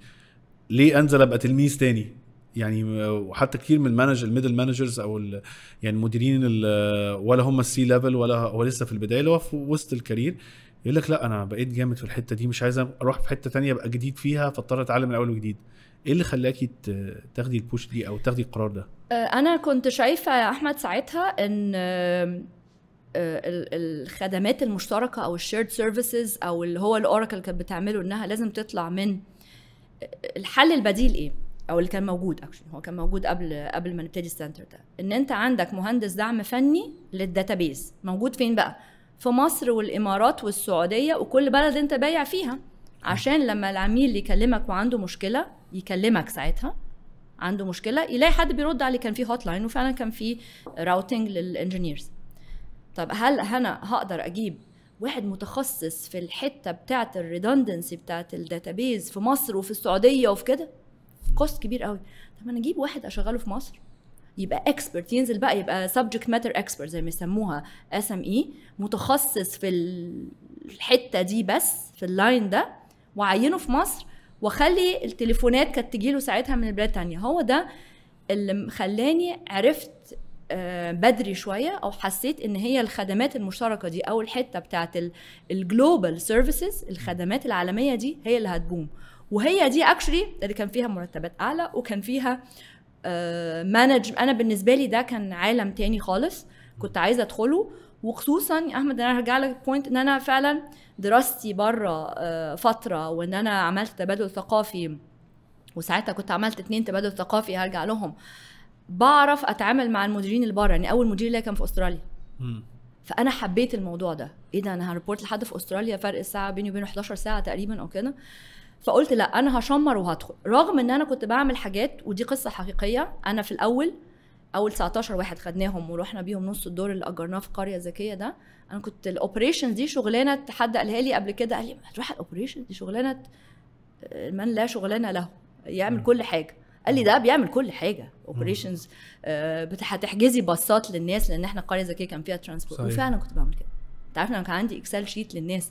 ليه انزل ابقى تلميذ تاني يعني وحتى كتير من المانجر الميدل مانجرز او يعني المديرين ولا هم السي ليفل ولا هو لسه في البدايه اللي هو في وسط الكارير يقول لك لا انا بقيت جامد في الحته دي مش عايز اروح في حته تانية ابقى جديد فيها فاضطر اتعلم من اول وجديد ايه اللي خلاكي تاخدي البوش دي او تاخدي القرار ده آه، انا كنت شايفه يا احمد ساعتها ان آه، الخدمات المشتركه او الشيرد سيرفيسز او اللي هو الاوراكل كانت بتعمله انها لازم تطلع من آه، الحل البديل ايه او اللي كان موجود اكشن هو كان موجود قبل قبل ما نبتدي السنتر ده ان انت عندك مهندس دعم فني للداتابيز موجود فين بقى في مصر والامارات والسعوديه وكل بلد انت بايع فيها عشان لما العميل يكلمك وعنده مشكله يكلمك ساعتها عنده مشكله يلاقي حد بيرد عليه كان في هوت لاين وفعلا كان في راوتنج للانجينيرز طب هل انا هقدر اجيب واحد متخصص في الحته بتاعه الريدندنسي بتاعه الداتابيز في مصر وفي السعوديه وفي كده كوست كبير قوي طب انا اجيب واحد اشغله في مصر يبقى اكسبرت ينزل بقى يبقى سبجكت ماتر اكسبرت زي ما يسموها اس ام اي متخصص في الحته دي بس في اللاين ده وعينه في مصر واخلي التليفونات كانت تجي له ساعتها من البلاد تانية هو ده اللي خلاني عرفت آه، بدري شويه او حسيت ان هي الخدمات المشتركه دي او الحته بتاعت الجلوبال سيرفيسز الخدمات العالميه دي هي اللي هتبوم وهي دي اكشلي اللي كان فيها مرتبات اعلى وكان فيها مانج آه، انا بالنسبه لي ده كان عالم تاني خالص كنت عايزه ادخله وخصوصا يا احمد انا هرجع لك بوينت ان انا فعلا دراستي بره آه، فتره وان انا عملت تبادل ثقافي وساعتها كنت عملت اتنين تبادل ثقافي هرجع لهم بعرف اتعامل مع المديرين اللي بره يعني اول مدير ليا كان في استراليا فانا حبيت الموضوع ده ايه ده انا هريبورت لحد في استراليا فرق الساعه بيني وبينه 11 ساعه تقريبا او كده فقلت لا انا هشمر وهدخل رغم ان انا كنت بعمل حاجات ودي قصه حقيقيه انا في الاول اول 19 واحد خدناهم ورحنا بيهم نص الدور اللي اجرناه في قريه ذكيه ده انا كنت الاوبريشن دي شغلانه حد قالها لي قبل كده قال لي هتروح الاوبريشن دي شغلانه آه، من لا شغلانه له يعمل كل حاجه قال لي ده بيعمل كل حاجه اوبريشنز آه، هتحجزي باصات للناس لان احنا قريه ذكيه كان فيها ترانسبورت وفعلا كنت بعمل كده انت عارف انا كان عندي اكسل شيت للناس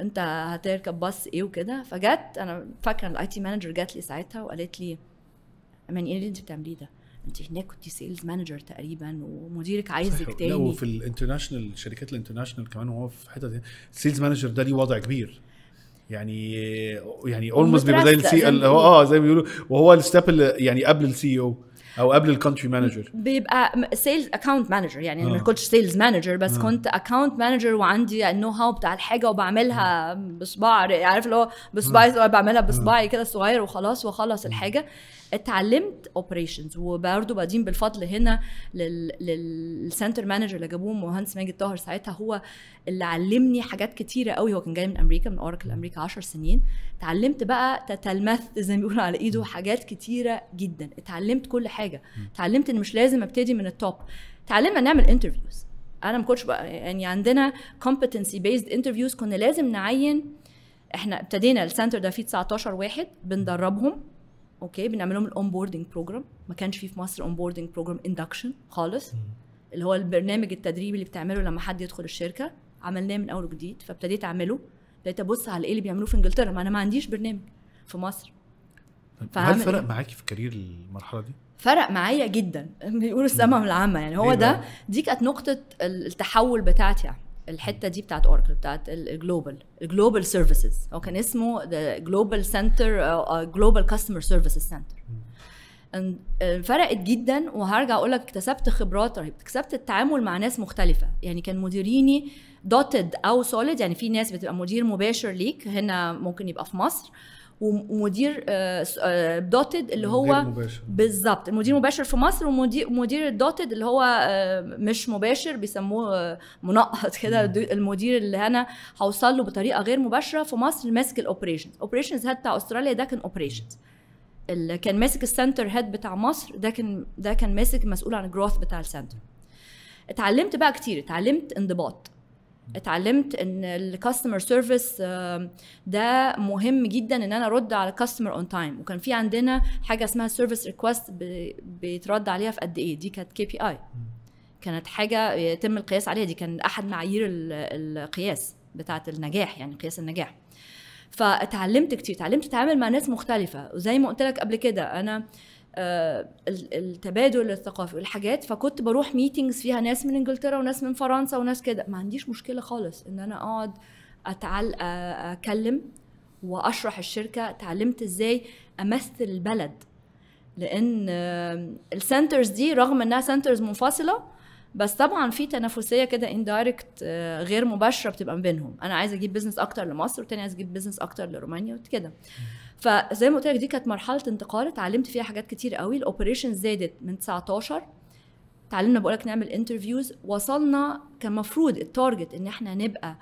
انت هتركب باص ايه وكده فجت انا فاكره الاي تي مانجر جات لي ساعتها وقالت لي امان ايه اللي انت بتعمليه ده انت هناك كنت سيلز مانجر تقريبا ومديرك عايزك تاني لا وفي الانترناشنال الشركات الانترناشنال كمان وهو في حته سيلز مانجر ده ليه وضع كبير يعني يعني اولموست بيبقى زي السي اه زي ما بيقولوا وهو الستيب يعني قبل السي او e او قبل الكونتري مانجر بيبقى سيلز اكونت مانجر يعني انا ما آه. كنتش سيلز مانجر بس آه. كنت اكونت مانجر وعندي النو هاو بتاع الحاجه وبعملها آه. بصباع عارف اللي هو بصباعي بعملها بصباعي كده صغير وخلاص واخلص الحاجه اتعلمت اوبريشنز وبرده بعدين بالفضل هنا للسنتر مانجر اللي جابوه مهندس ماجد طاهر ساعتها هو اللي علمني حاجات كتيره قوي هو كان جاي من امريكا من اوراكل امريكا 10 سنين اتعلمت بقى تتلمث زي ما بيقولوا على ايده حاجات كتيره جدا اتعلمت كل حاجه اتعلمت ان مش لازم ابتدي من التوب اتعلمنا نعمل انترفيوز انا ما كنتش بقى يعني عندنا كومبتنسي بيزد انترفيوز كنا لازم نعين احنا ابتدينا السنتر ده فيه 19 واحد بندربهم اوكي بنعمل لهم الاونبوردنج بروجرام ما كانش فيه في مصر اونبوردنج بروجرام اندكشن خالص اللي هو البرنامج التدريبي اللي بتعمله لما حد يدخل الشركه عملناه من اول وجديد فابتديت اعمله ابتديت ابص على ايه اللي بيعملوه في انجلترا ما انا ما عنديش برنامج في مصر طيب، هل إيه؟ فرق معاكي في الكارير المرحله دي؟ فرق معايا جدا [laughs] بيقولوا السماء من العامه يعني هو إيه ده دي كانت نقطه التحول بتاعتي يعني الحته دي بتاعت اوراكل بتاعت الجلوبال الجلوبال سيرفيسز هو كان اسمه ذا جلوبال سنتر جلوبال كاستمر سيرفيسز سنتر فرقت جدا وهرجع اقول لك اكتسبت خبرات رهيبه اكتسبت التعامل مع ناس مختلفه يعني كان مديريني دوتد او سوليد يعني في ناس بتبقى مدير مباشر ليك هنا ممكن يبقى في مصر ومدير دوتد آه، آه، اللي هو بالظبط المدير المباشر في مصر ومدير مدير الدوتد اللي هو آه، مش مباشر بيسموه منقط [laughs] كده المدير اللي انا هوصل له بطريقه غير مباشره في مصر ماسك الاوبريشنز اوبريشنز هيد بتاع استراليا ده كان اوبريشنز اللي كان ماسك السنتر هيد بتاع مصر ده كان ده كان ماسك مسؤول عن الجروث بتاع السنتر اتعلمت بقى كتير اتعلمت انضباط اتعلمت ان الكاستمر آه، سيرفيس ده مهم جدا ان انا ارد على الكاستمر اون تايم وكان في عندنا حاجه اسمها سيرفيس ريكوست بيترد عليها في قد ايه دي كانت كي بي اي كانت حاجه يتم القياس عليها دي كان احد معايير القياس بتاعه النجاح يعني قياس النجاح فاتعلمت كتير اتعلمت اتعامل مع ناس مختلفه وزي ما قلت لك قبل كده انا آه، التبادل الثقافي والحاجات فكنت بروح ميتينجز فيها ناس من انجلترا وناس من فرنسا وناس كده ما عنديش مشكله خالص ان انا اقعد أتعل اكلم واشرح الشركه اتعلمت ازاي امثل البلد لان السنترز دي رغم انها سنترز منفصله بس طبعا في تنافسيه كده اندايركت آه، غير مباشره بتبقى ما بينهم انا عايزه اجيب بزنس اكتر لمصر والتاني عايز اجيب بزنس اكتر لرومانيا وكده فزي ما قلت لك دي كانت مرحله انتقال اتعلمت فيها حاجات كتير قوي الاوبريشن زادت من 19 اتعلمنا بقولك نعمل انترفيوز وصلنا كان مفروض التارجت ان احنا نبقى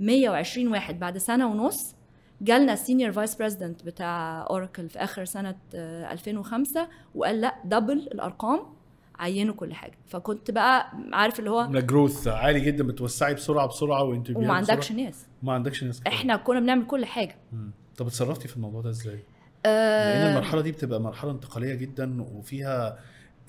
120 واحد بعد سنه ونص جالنا السينيور فايس بريزيدنت بتاع اوراكل في اخر سنه 2005 آه، وقال لا دبل الارقام عينوا كل حاجه فكنت بقى عارف اللي هو جروث عالي جدا بتوسعي بسرعه بسرعه وانت وما عندكش ناس ما عندكش ناس احنا كنا بنعمل كل حاجه م. طب اتصرفتي في الموضوع ده ازاي؟ آه. لان المرحله دي بتبقى مرحله انتقاليه جدا وفيها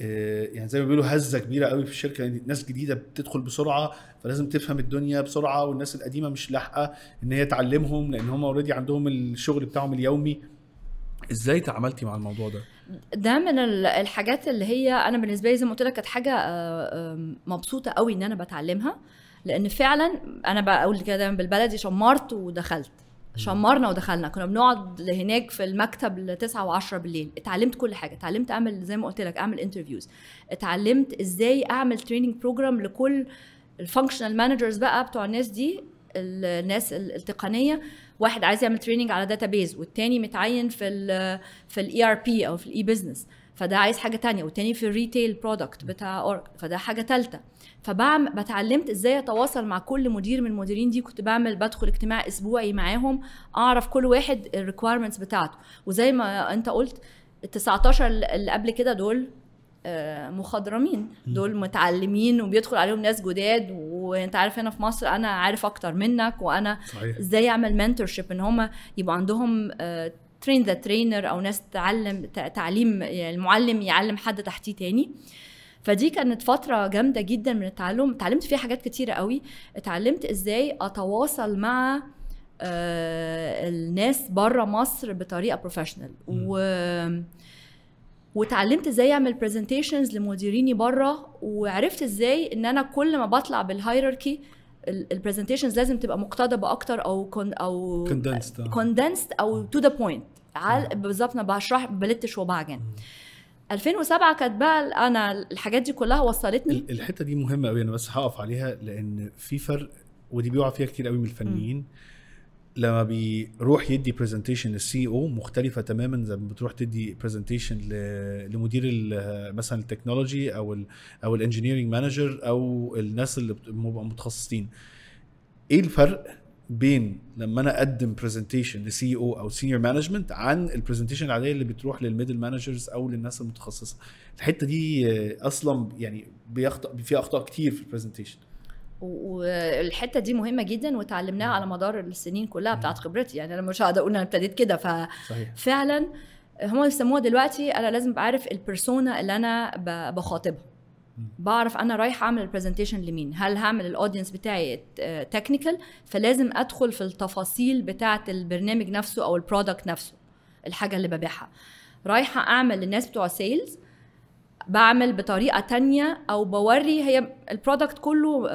آه، يعني زي ما بيقولوا هزه كبيره قوي في الشركه يعني ناس جديده بتدخل بسرعه فلازم تفهم الدنيا بسرعه والناس القديمه مش لاحقه ان هي تعلمهم لان هم اوريدي عندهم الشغل بتاعهم اليومي ازاي تعاملتي مع الموضوع ده؟ ده من الحاجات اللي هي انا بالنسبه لي زي ما قلت لك كانت حاجه آه، مبسوطه قوي ان انا بتعلمها لان فعلا انا بقول كده بالبلدي شمرت ودخلت شمرنا ودخلنا كنا بنقعد هناك في المكتب ل 9 و10 بالليل اتعلمت كل حاجه اتعلمت اعمل زي ما قلت لك اعمل انترفيوز اتعلمت ازاي اعمل تريننج بروجرام لكل الفانكشنال مانجرز بقى بتوع الناس دي الناس التقنيه واحد عايز يعمل تريننج على داتابيز والتاني متعين في الـ في الاي ار e بي او في الاي بزنس e فده عايز حاجه تانية والتاني في الريتيل برودكت بتاع اورك فده حاجه تالتة فبتعلمت بتعلمت ازاي اتواصل مع كل مدير من المديرين دي كنت بعمل بدخل اجتماع اسبوعي معاهم اعرف كل واحد الريكويرمنتس بتاعته وزي ما انت قلت ال 19 اللي قبل كده دول آه، مخضرمين دول متعلمين وبيدخل عليهم ناس جداد وانت عارف هنا في مصر انا عارف اكتر منك وانا صحيح. ازاي اعمل منتورشيب ان هم يبقى عندهم آه، ترين ذا ترينر او ناس تعلم تعليم يعني المعلم يعلم حد تحتيه تاني فدي كانت فتره جامده جدا من التعلم اتعلمت فيها حاجات كتيره قوي اتعلمت ازاي اتواصل مع آه، الناس بره مصر بطريقه بروفيشنال و وتعلمت ازاي اعمل برزنتيشنز لمديريني بره وعرفت ازاي ان انا كل ما بطلع بالهيراركي البرزنتيشنز لازم تبقى مقتضبه اكتر او كون او كوندنسد كوندنسد آه. او تو ذا بوينت بالظبط انا بشرح بلتش وبعجن 2007 كانت بقى انا الحاجات دي كلها وصلتني الحته دي مهمه قوي انا بس هقف عليها لان في فرق ودي بيقع فيها كتير قوي من الفنيين م. لما بيروح يدي برزنتيشن للسي او مختلفه تماما زي ما بتروح تدي برزنتيشن لمدير مثلا التكنولوجي او الـ او الانجينيرنج مانجر او الناس اللي متخصصين ايه الفرق بين لما انا اقدم برزنتيشن لسي e او او سينيور مانجمنت عن البرزنتيشن العاديه اللي بتروح للميدل مانجرز او للناس المتخصصه الحته دي اصلا يعني بيخطأ في اخطاء كتير في البرزنتيشن والحته دي مهمه جدا وتعلمناها على مدار السنين كلها بتاعت خبرتي يعني انا مش هقعد اقول انا ابتديت كده ففعلا هم بيسموها دلوقتي انا لازم ابقى عارف البيرسونا اللي انا بخاطبها بعرف انا رايح اعمل البرزنتيشن لمين هل هعمل الاودينس بتاعي تكنيكال فلازم ادخل في التفاصيل بتاعه البرنامج نفسه او البرودكت نفسه الحاجه اللي ببيعها رايحه اعمل للناس بتوع سيلز بعمل بطريقه تانية او بوري هي البرودكت كله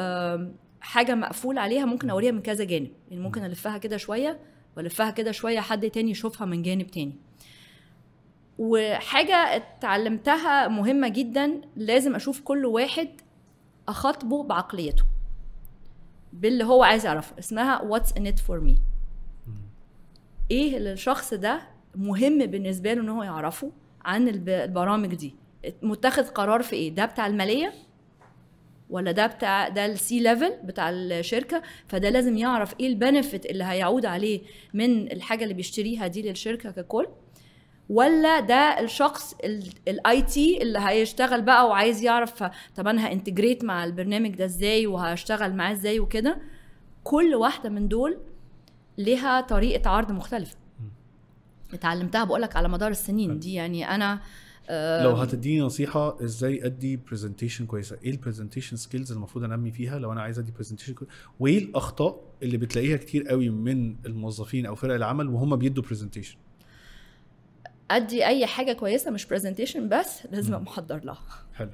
حاجه مقفول عليها ممكن اوريها من كذا جانب يعني ممكن الفها كده شويه والفها كده شويه حد تاني يشوفها من جانب تاني وحاجه اتعلمتها مهمه جدا لازم اشوف كل واحد اخاطبه بعقليته باللي هو عايز يعرفه اسمها واتس ان ات فور مي ايه اللي الشخص ده مهم بالنسبه له ان هو يعرفه عن البرامج دي متخذ قرار في ايه ده بتاع الماليه ولا ده بتاع ده السي ليفل بتاع الشركه فده لازم يعرف ايه البنفيت اللي هيعود عليه من الحاجه اللي بيشتريها دي للشركه ككل ولا ده الشخص الاي تي اللي هيشتغل بقى وعايز يعرف طب انا هانتجريت مع البرنامج ده ازاي وهشتغل معاه ازاي وكده كل واحده من دول لها طريقه عرض مختلفه اتعلمتها بقولك على مدار السنين دي يعني انا آه لو هتديني نصيحه ازاي ادي برزنتيشن كويسه ايه البرزنتيشن سكيلز المفروض انمي فيها لو انا عايز ادي برزنتيشن وايه الاخطاء اللي بتلاقيها كتير قوي من الموظفين او فرق العمل وهم بيدوا برزنتيشن ادي اي حاجه كويسه مش برزنتيشن بس لازم محضر لها حلو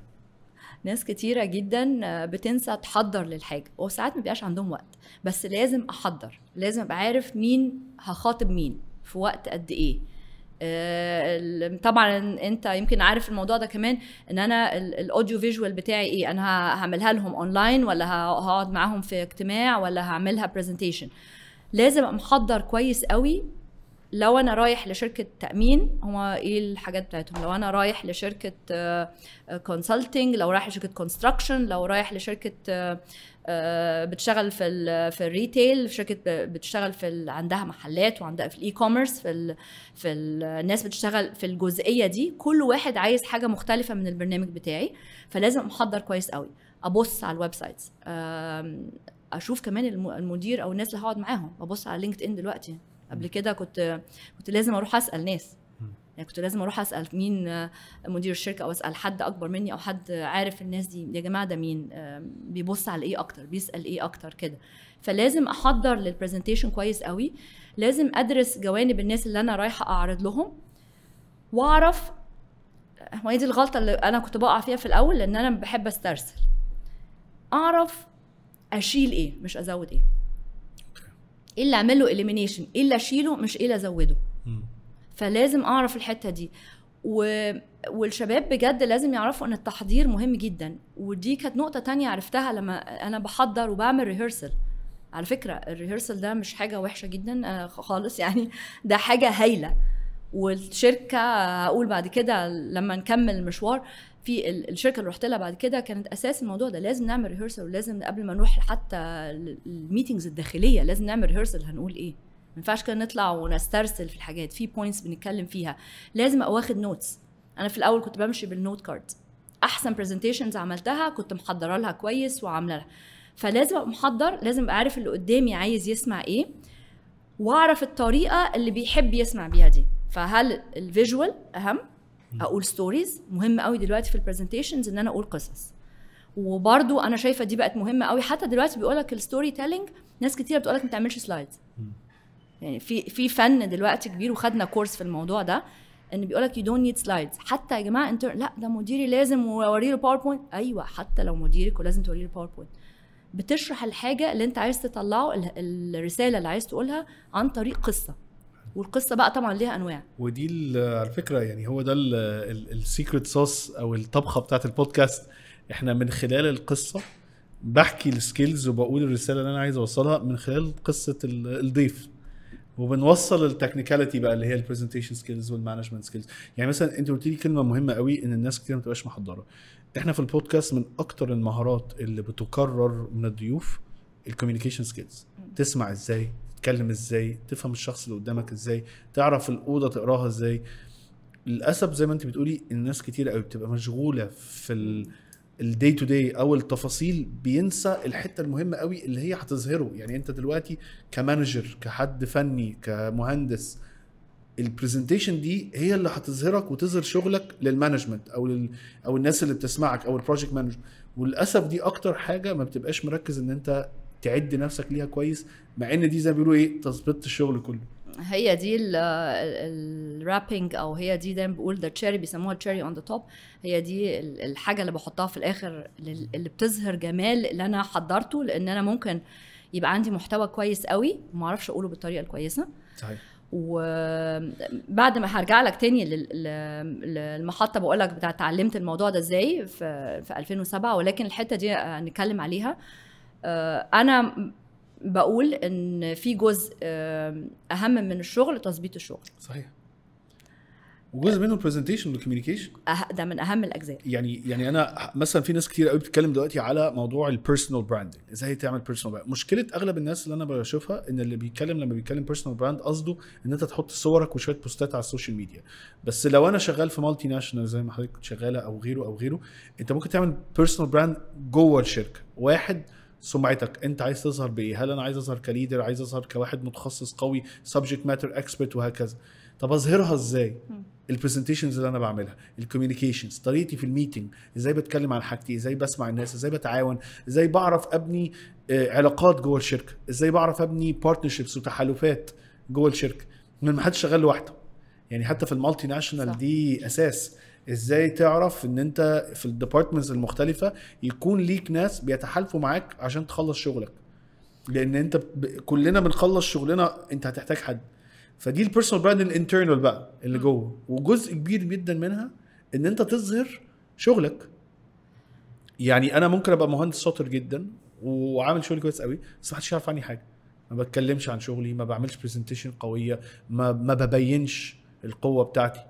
ناس كتيرة جدا بتنسى تحضر للحاجة وساعات ما بيبقاش عندهم وقت بس لازم أحضر لازم أبقى عارف مين هخاطب مين في وقت قد إيه آه، طبعا انت يمكن عارف الموضوع ده كمان ان انا الاوديو فيجوال بتاعي ايه انا هعملها لهم اونلاين ولا هقعد معاهم في اجتماع ولا هعملها برزنتيشن لازم ابقى محضر كويس قوي لو انا رايح لشركه تامين هو ايه الحاجات بتاعتهم لو انا رايح لشركه كونسلتنج آه، آه، لو رايح لشركه كونستراكشن لو رايح لشركه آه، بتشتغل في الـ في الريتيل في شركه بتشتغل في عندها محلات وعندها في الاي كوميرس في الـ في الناس بتشتغل في الجزئيه دي كل واحد عايز حاجه مختلفه من البرنامج بتاعي فلازم احضر كويس قوي ابص على الويب سايتس اشوف كمان المدير او الناس اللي هقعد معاهم ابص على لينكد ان دلوقتي قبل كده كنت كنت لازم اروح اسال ناس يعني كنت لازم اروح اسال مين آه، مدير الشركه او اسال حد اكبر مني او حد عارف الناس دي يا جماعه ده مين آه، بيبص على ايه اكتر بيسال ايه اكتر كده فلازم احضر للبرزنتيشن كويس قوي لازم ادرس جوانب الناس اللي انا رايحه اعرض لهم واعرف هو آه، دي الغلطه اللي انا كنت بقع فيها في الاول لان انا بحب استرسل اعرف اشيل ايه مش ازود ايه ايه اللي اعمله اليمينيشن ايه اللي اشيله مش ايه اللي ازوده فلازم اعرف الحته دي و... والشباب بجد لازم يعرفوا ان التحضير مهم جدا ودي كانت نقطه تانية عرفتها لما انا بحضر وبعمل ريهرسل على فكره الريهرسل ده مش حاجه وحشه جدا آه، خالص يعني ده حاجه هايله والشركه هقول بعد كده لما نكمل المشوار في الشركه اللي رحت لها بعد كده كانت اساس الموضوع ده لازم نعمل ريهرسل ولازم قبل ما نروح حتى الميتنجز الداخليه لازم نعمل ريهرسل هنقول ايه ما ينفعش كده نطلع ونسترسل في الحاجات في بوينتس بنتكلم فيها لازم ابقى واخد نوتس انا في الاول كنت بمشي بالنوت كارد احسن برزنتيشنز عملتها كنت محضره لها كويس وعامله لها فلازم ابقى محضر لازم ابقى عارف اللي قدامي عايز يسمع ايه واعرف الطريقه اللي بيحب يسمع بيها دي فهل الفيجوال اهم اقول ستوريز مهم قوي دلوقتي في البرزنتيشنز ان انا اقول قصص وبرضو انا شايفه دي بقت مهمه قوي حتى دلوقتي بيقول لك الستوري تيلينج ناس كتير بتقول لك ما تعملش سلايدز يعني في في فن دلوقتي كبير وخدنا كورس في الموضوع ده ان بيقول لك يو دونت نيد سلايدز حتى يا جماعه انت لا ده مديري لازم اوري له باوربوينت ايوه حتى لو مديرك ولازم توري له باوربوينت بتشرح الحاجه اللي انت عايز تطلعه الرساله اللي عايز تقولها عن طريق قصه والقصه بقى طبعا ليها انواع ودي على فكره يعني هو ده السيكريت صوص او الطبخه بتاعت البودكاست احنا من خلال القصه بحكي السكيلز وبقول الرساله اللي انا عايز اوصلها من خلال قصه الضيف وبنوصل التكنيكاليتي بقى اللي هي البرزنتيشن سكيلز والمانجمنت سكيلز يعني مثلا انت قلت لي كلمه مهمه قوي ان الناس كتير ما تبقاش محضره احنا في البودكاست من اكتر المهارات اللي بتكرر من الضيوف الكوميونيكيشن سكيلز تسمع ازاي تتكلم ازاي تفهم الشخص اللي قدامك ازاي تعرف الاوضه تقراها ازاي للاسف زي ما انت بتقولي الناس كتير قوي بتبقى مشغوله في ال... الدي تو داي او التفاصيل بينسى الحته المهمه قوي اللي هي هتظهره يعني انت دلوقتي كمانجر كحد فني كمهندس البرزنتيشن دي هي اللي هتظهرك وتظهر شغلك للمانجمنت او لل او الناس اللي بتسمعك او البروجكت مانجر وللاسف دي اكتر حاجه ما بتبقاش مركز ان انت تعد نفسك ليها كويس مع ان دي زي ما بيقولوا ايه تظبيط الشغل كله هي دي الرابينج او هي دي دايما بقول ذا تشيري بيسموها تشيري اون ذا توب هي دي الحاجه اللي بحطها في الاخر اللي بتظهر جمال اللي انا حضرته لان انا ممكن يبقى عندي محتوى كويس قوي ما اعرفش اقوله بالطريقه الكويسه صحيح وبعد ما هرجع لك تاني للمحطه بقول لك بتاع اتعلمت الموضوع ده ازاي في 2007 ولكن الحته دي هنتكلم آه، عليها آه، انا بقول ان في جزء اهم من الشغل تظبيط الشغل صحيح وجزء منه البرزنتيشن أه، والكوميونيكيشن ده من اهم الاجزاء يعني يعني انا مثلا في ناس كتير قوي بتتكلم دلوقتي على موضوع البيرسونال براندنج ازاي تعمل بيرسونال براند مشكله اغلب الناس اللي انا بشوفها ان اللي بيتكلم لما بيتكلم بيرسونال براند قصده ان انت تحط صورك وشويه بوستات على السوشيال ميديا بس لو انا شغال في مالتي ناشونال زي ما حضرتك شغاله او غيره او غيره انت ممكن تعمل بيرسونال براند جوه الشركه واحد سمعتك انت عايز تظهر بايه هل انا عايز اظهر كليدر عايز اظهر كواحد متخصص قوي سبجكت ماتر اكسبرت وهكذا طب اظهرها ازاي البرزنتيشنز اللي انا بعملها الكوميونيكيشنز طريقتي في الميتنج ازاي بتكلم عن حاجتي ازاي بسمع الناس ازاي بتعاون ازاي بعرف ابني آه، علاقات جوه الشركه ازاي بعرف ابني بارتنرشيبس وتحالفات جوه الشركه ما حدش شغال لوحده يعني حتى في المالتي ناشونال دي اساس ازاي تعرف ان انت في الديبارتمنتس المختلفه يكون ليك ناس بيتحالفوا معاك عشان تخلص شغلك لان انت ب... كلنا بنخلص شغلنا انت هتحتاج حد فدي البيرسونال براند الانترنال بقى اللي جوه وجزء كبير جدا منها ان انت تظهر شغلك يعني انا ممكن ابقى مهندس شاطر جدا وعامل شغل كويس قوي بس ما حدش يعرف عني حاجه ما بتكلمش عن شغلي ما بعملش برزنتيشن قويه ما ما ببينش القوه بتاعتي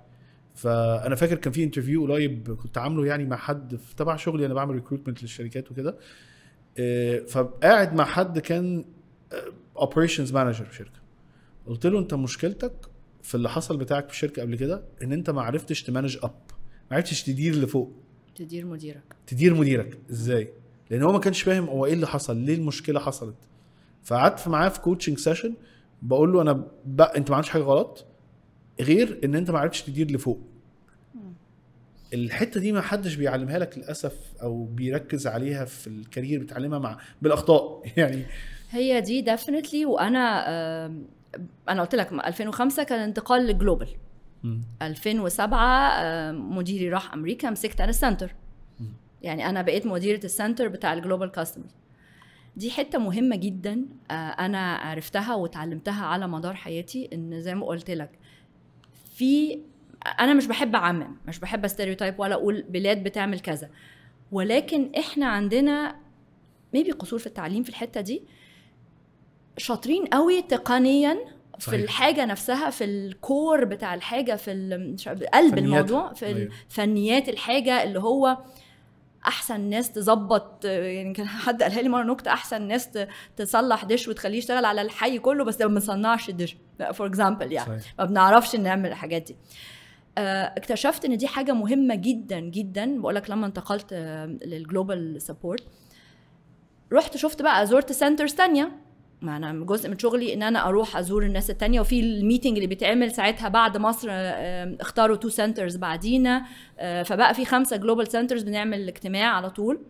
فانا فاكر كان في انترفيو قريب كنت عامله يعني مع حد في تبع شغلي انا بعمل ريكروتمنت للشركات وكده آه، فقاعد مع حد كان اوبريشنز آه، مانجر في شركه قلت له انت مشكلتك في اللي حصل بتاعك في الشركه قبل كده ان انت ما عرفتش تمانج اب ما عرفتش تدير اللي فوق تدير مديرك تدير مديرك ازاي لان هو ما كانش فاهم هو ايه اللي حصل ليه المشكله حصلت فقعدت معاه في كوتشنج سيشن بقول له انا بقى انت ما عملتش حاجه غلط غير ان انت ما عرفتش تدير لفوق الحته دي ما حدش بيعلمها لك للاسف او بيركز عليها في الكارير بتعلمها مع بالاخطاء [laughs] يعني هي دي ديفنتلي وانا انا قلت لك 2005 كان انتقال لجلوبال 2007 مديري راح امريكا مسكت انا السنتر يعني انا بقيت مديره السنتر بتاع الجلوبال كاستمر دي حته مهمه جدا آه، انا عرفتها وتعلمتها على مدار حياتي ان زي ما قلت لك في انا مش بحب اعمم مش بحب استيريوتايب ولا اقول بلاد بتعمل كذا ولكن احنا عندنا ميبي قصور في التعليم في الحته دي شاطرين قوي تقنيا في صحيح. الحاجه نفسها في الكور بتاع الحاجه في قلب الموضوع في أيوه. فنيات الحاجه اللي هو احسن ناس تظبط يعني كان حد قالها لي مره نكته احسن ناس تصلح دش وتخليه يشتغل على الحي كله بس ما بنصنعش الدش فور اكزامبل يعني صحيح. ما بنعرفش نعمل الحاجات دي آه، اكتشفت ان دي حاجه مهمه جدا جدا بقول لك لما انتقلت آه، للجلوبال سبورت رحت شفت بقى زرت سنترز تانية ما انا جزء من شغلي ان انا اروح ازور الناس التانية وفي الميتنج اللي بيتعمل ساعتها بعد مصر آه، اختاروا تو سنترز بعدينا فبقى في خمسه جلوبال سنترز بنعمل اجتماع على طول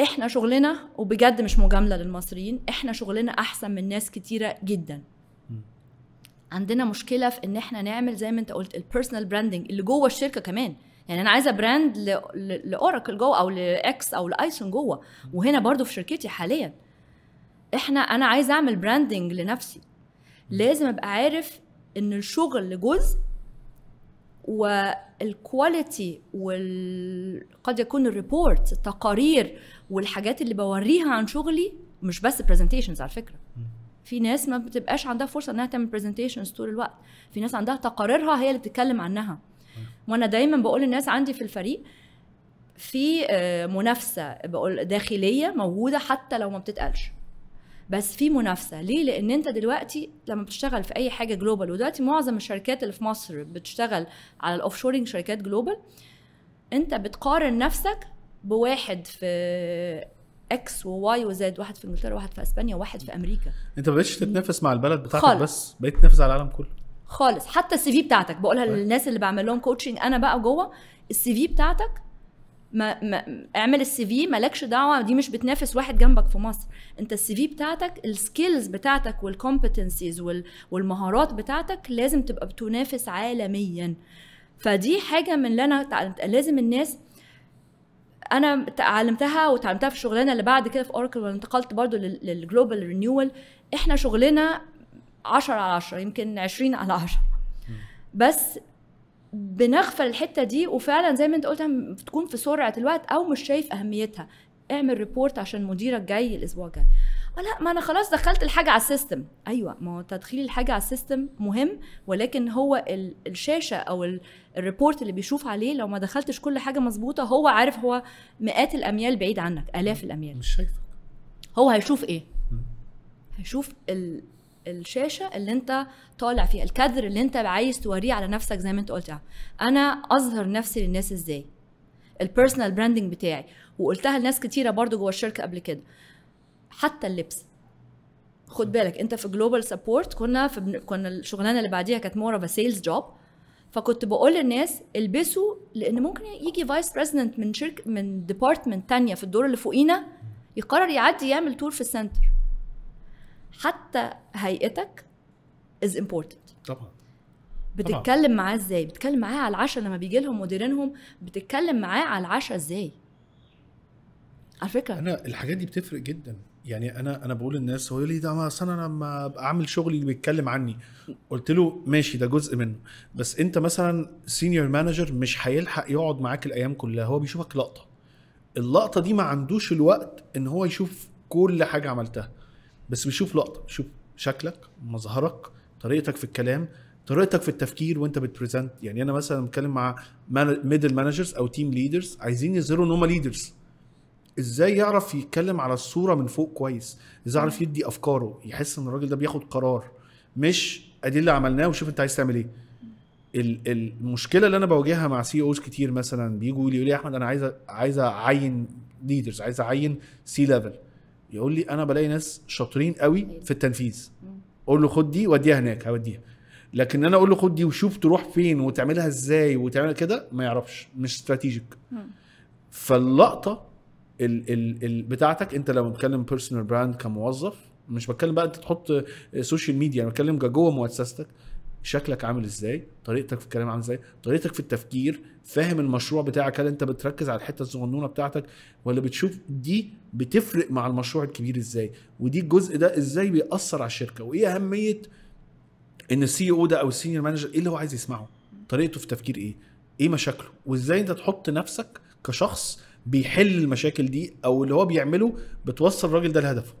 احنا شغلنا وبجد مش مجامله للمصريين احنا شغلنا احسن من ناس كتيره جدا عندنا مشكله في ان احنا نعمل زي ما انت قلت البيرسونال براندنج اللي جوه الشركه كمان يعني انا عايزه براند لاوراكل جوه او لاكس او لايسون جوه وهنا برضو في شركتي حاليا احنا انا عايزه اعمل براندنج لنفسي لازم ابقى عارف ان الشغل جزء والكواليتي وقد يكون الريبورت التقارير والحاجات اللي بوريها عن شغلي مش بس برزنتيشنز على فكره في ناس ما بتبقاش عندها فرصه انها تعمل برزنتيشنز طول الوقت في ناس عندها تقاريرها هي اللي بتتكلم عنها وانا دايما بقول للناس عندي في الفريق في آه، منافسه بقول داخليه موجوده حتى لو ما بتتقالش بس في منافسه ليه لان انت دلوقتي لما بتشتغل في اي حاجه جلوبال ودلوقتي معظم الشركات اللي في مصر بتشتغل على الاوف شركات جلوبال انت بتقارن نفسك بواحد في اكس وواي وزد واحد في انجلترا واحد في اسبانيا واحد في امريكا انت ما بقتش تتنافس مع البلد بتاعتك خالص. بس بقيت تنافس على العالم كله خالص حتى السي في بتاعتك بقولها طيب. للناس اللي بعمل لهم كوتشنج انا بقى جوه السي في بتاعتك ما, ما اعمل السي في مالكش دعوه دي مش بتنافس واحد جنبك في مصر انت السي في بتاعتك السكيلز بتاعتك والكومبتنسيز والمهارات بتاعتك لازم تبقى بتنافس عالميا فدي حاجه من اللي انا لازم الناس انا تعلمتها وتعلمتها في الشغلانه اللي بعد كده في اوراكل وانتقلت برضو للجلوبال رينيوال احنا شغلنا 10 على 10 يمكن 20 على 10 بس بنغفل الحته دي وفعلا زي ما انت قلت بتكون في سرعه الوقت او مش شايف اهميتها اعمل ريبورت عشان مديرك جاي الاسبوع الجاي آه لا ما انا خلاص دخلت الحاجه على السيستم ايوه ما هو تدخيل الحاجه على السيستم مهم ولكن هو الشاشه او الريبورت اللي بيشوف عليه لو ما دخلتش كل حاجه مظبوطه هو عارف هو مئات الاميال بعيد عنك الاف الاميال مش شايفك هو هيشوف ايه هيشوف ال... الشاشه اللي انت طالع فيها الكادر اللي انت عايز توريه على نفسك زي ما انت قلت انا اظهر نفسي للناس ازاي البيرسونال براندنج بتاعي وقلتها لناس كتيره برضو جوه الشركه قبل كده حتى اللبس خد بالك انت في جلوبال سبورت كنا في بن... كنا الشغلانه اللي بعديها كانت مور اوف سيلز جوب فكنت بقول للناس البسوا لان ممكن يجي فايس بريزيدنت من شركه من ديبارتمنت تانية في الدور اللي فوقينا يقرر يعدي يعمل تور في السنتر حتى هيئتك از امبورتنت طبعا بتتكلم معاه ازاي بتتكلم معاه على العشاء لما بيجي لهم مديرينهم بتتكلم معاه على العشاء ازاي على فكره انا الحاجات دي بتفرق جدا يعني انا انا بقول للناس هو يقول لي ده اصل انا لما اعمل شغلي اللي بيتكلم عني قلت له ماشي ده جزء منه بس انت مثلا سينيور مانجر مش هيلحق يقعد معاك الايام كلها هو بيشوفك لقطه اللقطه دي ما عندوش الوقت ان هو يشوف كل حاجه عملتها بس بيشوف لقطه بيشوف شكلك مظهرك طريقتك في الكلام طريقتك في التفكير وانت بتبريزنت يعني انا مثلا بتكلم مع ميدل مانجرز او تيم ليدرز عايزين يظهروا ان هم ليدرز ازاي يعرف يتكلم على الصوره من فوق كويس ازاي يعرف يدي افكاره يحس ان الراجل ده بياخد قرار مش ادي اللي عملناه وشوف انت عايز تعمل ايه المشكله اللي انا بواجهها مع سي اوز e كتير مثلا بيجوا يقولوا لي يا احمد انا عايز عايز اعين ليدرز عايز اعين سي ليفل يقول لي انا بلاقي ناس شاطرين قوي في التنفيذ اقول له خد دي وديها هناك هوديها لكن انا اقول له خد دي وشوف تروح فين وتعملها ازاي وتعملها كده ما يعرفش مش استراتيجيك فاللقطه ال ال ال بتاعتك انت لو بتكلم بيرسونال براند كموظف مش بتكلم بقى انت تحط سوشيال ميديا انا بتكلم جوه مؤسستك شكلك عامل ازاي طريقتك في الكلام عامل ازاي طريقتك في التفكير فاهم المشروع بتاعك هل انت بتركز على الحته الصغنونه بتاعتك ولا بتشوف دي بتفرق مع المشروع الكبير ازاي ودي الجزء ده ازاي بيأثر على الشركه وايه اهميه ان السي او ده او السينيور مانجر ايه اللي هو عايز يسمعه طريقته في تفكير ايه ايه مشاكله وازاي انت تحط نفسك كشخص بيحل المشاكل دي او اللي هو بيعمله بتوصل الراجل ده لهدفه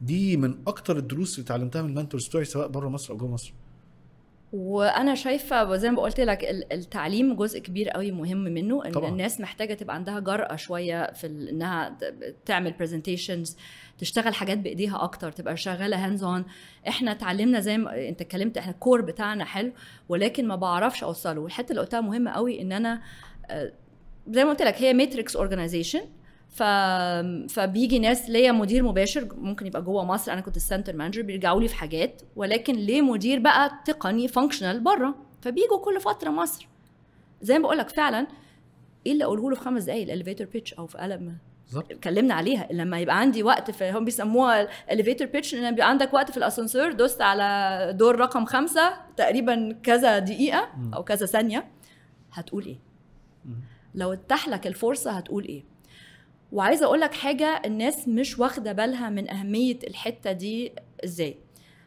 دي من اكتر الدروس اللي اتعلمتها من المنتورز بتوعي سواء بره مصر او جوه مصر وانا شايفه زي ما قلت لك التعليم جزء كبير قوي مهم منه ان طبعا. الناس محتاجه تبقى عندها جرأه شويه في انها تعمل برزنتيشنز تشتغل حاجات بايديها اكتر تبقى شغاله هاندز اون احنا اتعلمنا زي ما انت اتكلمت احنا الكور بتاعنا حلو ولكن ما بعرفش اوصله والحته اللي قلتها مهمه قوي ان انا آه، زي ما قلت لك هي ماتريكس اورجانيزيشن ف... فبيجي ناس ليا مدير مباشر ممكن يبقى جوه مصر انا كنت السنتر مانجر بيرجعوا لي في حاجات ولكن ليه مدير بقى تقني فانكشنال بره فبيجوا كل فتره مصر زي ما بقول لك فعلا ايه اللي اقوله له في خمس دقائق الاليفيتر بيتش او في قلم بالظبط اتكلمنا عليها لما يبقى عندي وقت في هم بيسموها الاليفيتر بيتش ان بيبقى عندك وقت في الاسانسير دوست على دور رقم خمسة تقريبا كذا دقيقه او كذا ثانيه هتقول ايه؟ لو اتاح لك الفرصه هتقول ايه وعايزه اقول لك حاجه الناس مش واخده بالها من اهميه الحته دي ازاي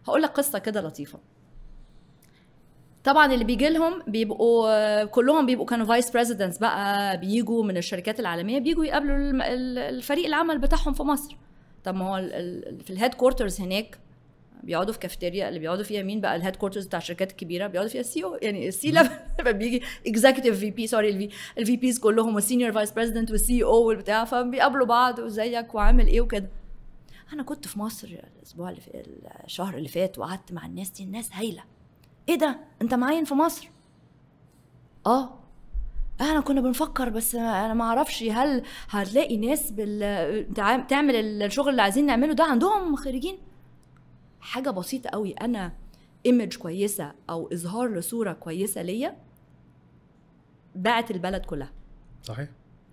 هقول لك قصه كده لطيفه طبعا اللي بيجي لهم بيبقوا كلهم بيبقوا كانوا فايس بريزيدنتس بقى بيجوا من الشركات العالميه بيجوا يقابلوا الفريق العمل بتاعهم في مصر طب ما هو في الهيد كوارترز هناك بيقعدوا في كافيتيريا اللي بيقعدوا فيها مين بقى الهيد كوارترز بتاع الشركات الكبيره بيقعدوا فيها السي او e يعني السي [laughs] ليفل بيجي اكزكتيف في بي سوري الفي بيز كلهم والسينيور فايس بريزدنت والسي او والبتاع فبيقابلوا بعض وزيك وعامل ايه وكده انا كنت في مصر الاسبوع اللي في الشهر اللي فات وقعدت مع الناس دي الناس هايله ايه ده انت معين في مصر اه احنا كنا بنفكر بس انا ما اعرفش هل هتلاقي ناس بال... تعمل الشغل اللي عايزين نعمله ده عندهم خريجين حاجه بسيطه قوي انا ايمج كويسه او اظهار لصوره كويسه ليا باعت البلد كلها صحيح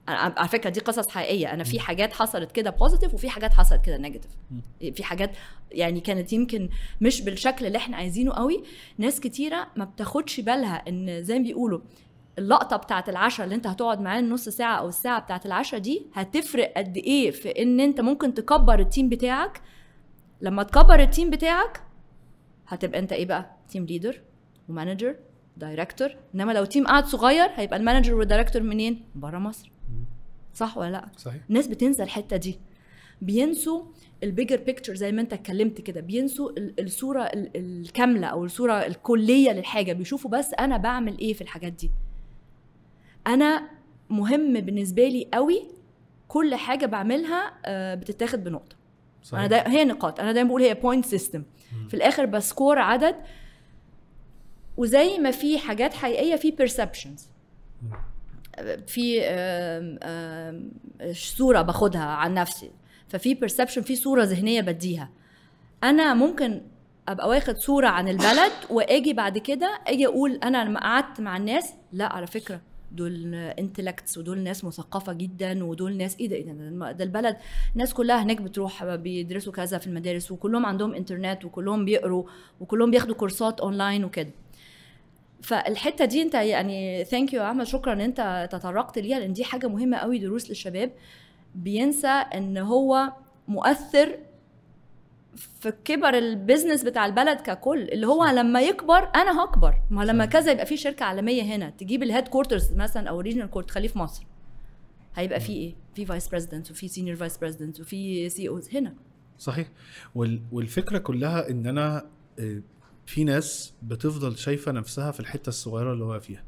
على فكره دي قصص حقيقيه انا في حاجات حصلت كده بوزيتيف وفي حاجات حصلت كده نيجاتيف في حاجات يعني كانت يمكن مش بالشكل اللي احنا عايزينه قوي ناس كتيره ما بتاخدش بالها ان زي ما بيقولوا اللقطه بتاعه العشاء اللي انت هتقعد معاه النص ساعه او الساعه بتاعه العشاء دي هتفرق قد ايه في ان انت ممكن تكبر التيم بتاعك لما تكبر التيم بتاعك هتبقى انت ايه بقى تيم ليدر ومانجر دايركتور انما لو تيم قاعد صغير هيبقى المانجر والدايركتور منين بره مصر صح ولا لا صحيح الناس بتنسى الحته دي بينسوا البيجر بيكتشر زي ما انت اتكلمت كده بينسوا الصوره الكامله او الصوره الكليه للحاجه بيشوفوا بس انا بعمل ايه في الحاجات دي انا مهم بالنسبه لي قوي كل حاجه بعملها آه، بتتاخد بنقطه صحيح. انا دا... هي نقاط انا دايما بقول هي بوينت سيستم في الاخر بسكور عدد وزي ما في حاجات حقيقيه في بيرسبشنز في صوره باخدها عن نفسي ففي بيرسبشن في صوره ذهنيه بديها انا ممكن ابقى واخد صوره عن البلد واجي بعد كده اجي اقول انا لما قعدت مع الناس لا على فكره دول انتلكتس ودول ناس مثقفه جدا ودول ناس إيه, ايه ده ايه ده ده البلد الناس كلها هناك بتروح بيدرسوا كذا في المدارس وكلهم عندهم انترنت وكلهم بيقروا وكلهم بياخدوا كورسات اونلاين وكده فالحته دي انت يعني ثانك يو يا احمد شكرا ان انت تطرقت ليها لان دي حاجه مهمه قوي دروس للشباب بينسى ان هو مؤثر في كبر البيزنس بتاع البلد ككل اللي هو لما يكبر انا هكبر ما لما كذا يبقى في شركه عالميه هنا تجيب الهيد كوارترز مثلا او ريجنال كورت تخليه في مصر هيبقى في ايه في فايس بريزدنت وفي سينيور فايس بريزدنت وفي سي اوز e هنا صحيح وال والفكره كلها ان انا آه، في ناس بتفضل شايفه نفسها في الحته الصغيره اللي هو فيها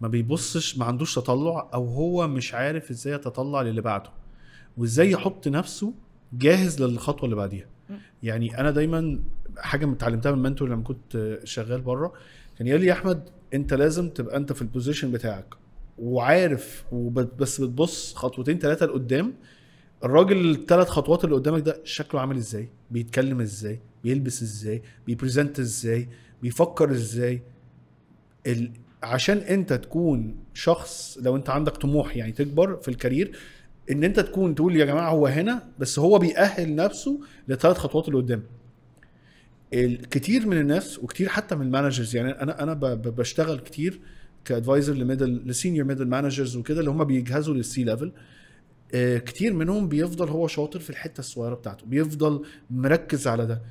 ما بيبصش ما عندوش تطلع او هو مش عارف ازاي يتطلع للي بعده وازاي يحط نفسه جاهز للخطوه اللي بعديها يعني انا دايما حاجه اتعلمتها من منتور لما كنت شغال بره كان يقول لي يا احمد انت لازم تبقى انت في البوزيشن بتاعك وعارف بس بتبص خطوتين ثلاثه لقدام الراجل الثلاث خطوات اللي قدامك ده شكله عامل ازاي بيتكلم ازاي بيلبس ازاي بيبريزنت ازاي بيفكر ازاي عشان انت تكون شخص لو انت عندك طموح يعني تكبر في الكارير ان انت تكون تقول يا جماعه هو هنا بس هو بيأهل نفسه للثلاث خطوات اللي قدام كتير من الناس وكتير حتى من المانجرز يعني انا انا بشتغل كتير كادفايزر لميدل لسينيور ميدل مانجرز وكده اللي هم بيجهزوا للسي ليفل آه، كتير منهم بيفضل هو شاطر في الحته الصغيره بتاعته بيفضل مركز على ده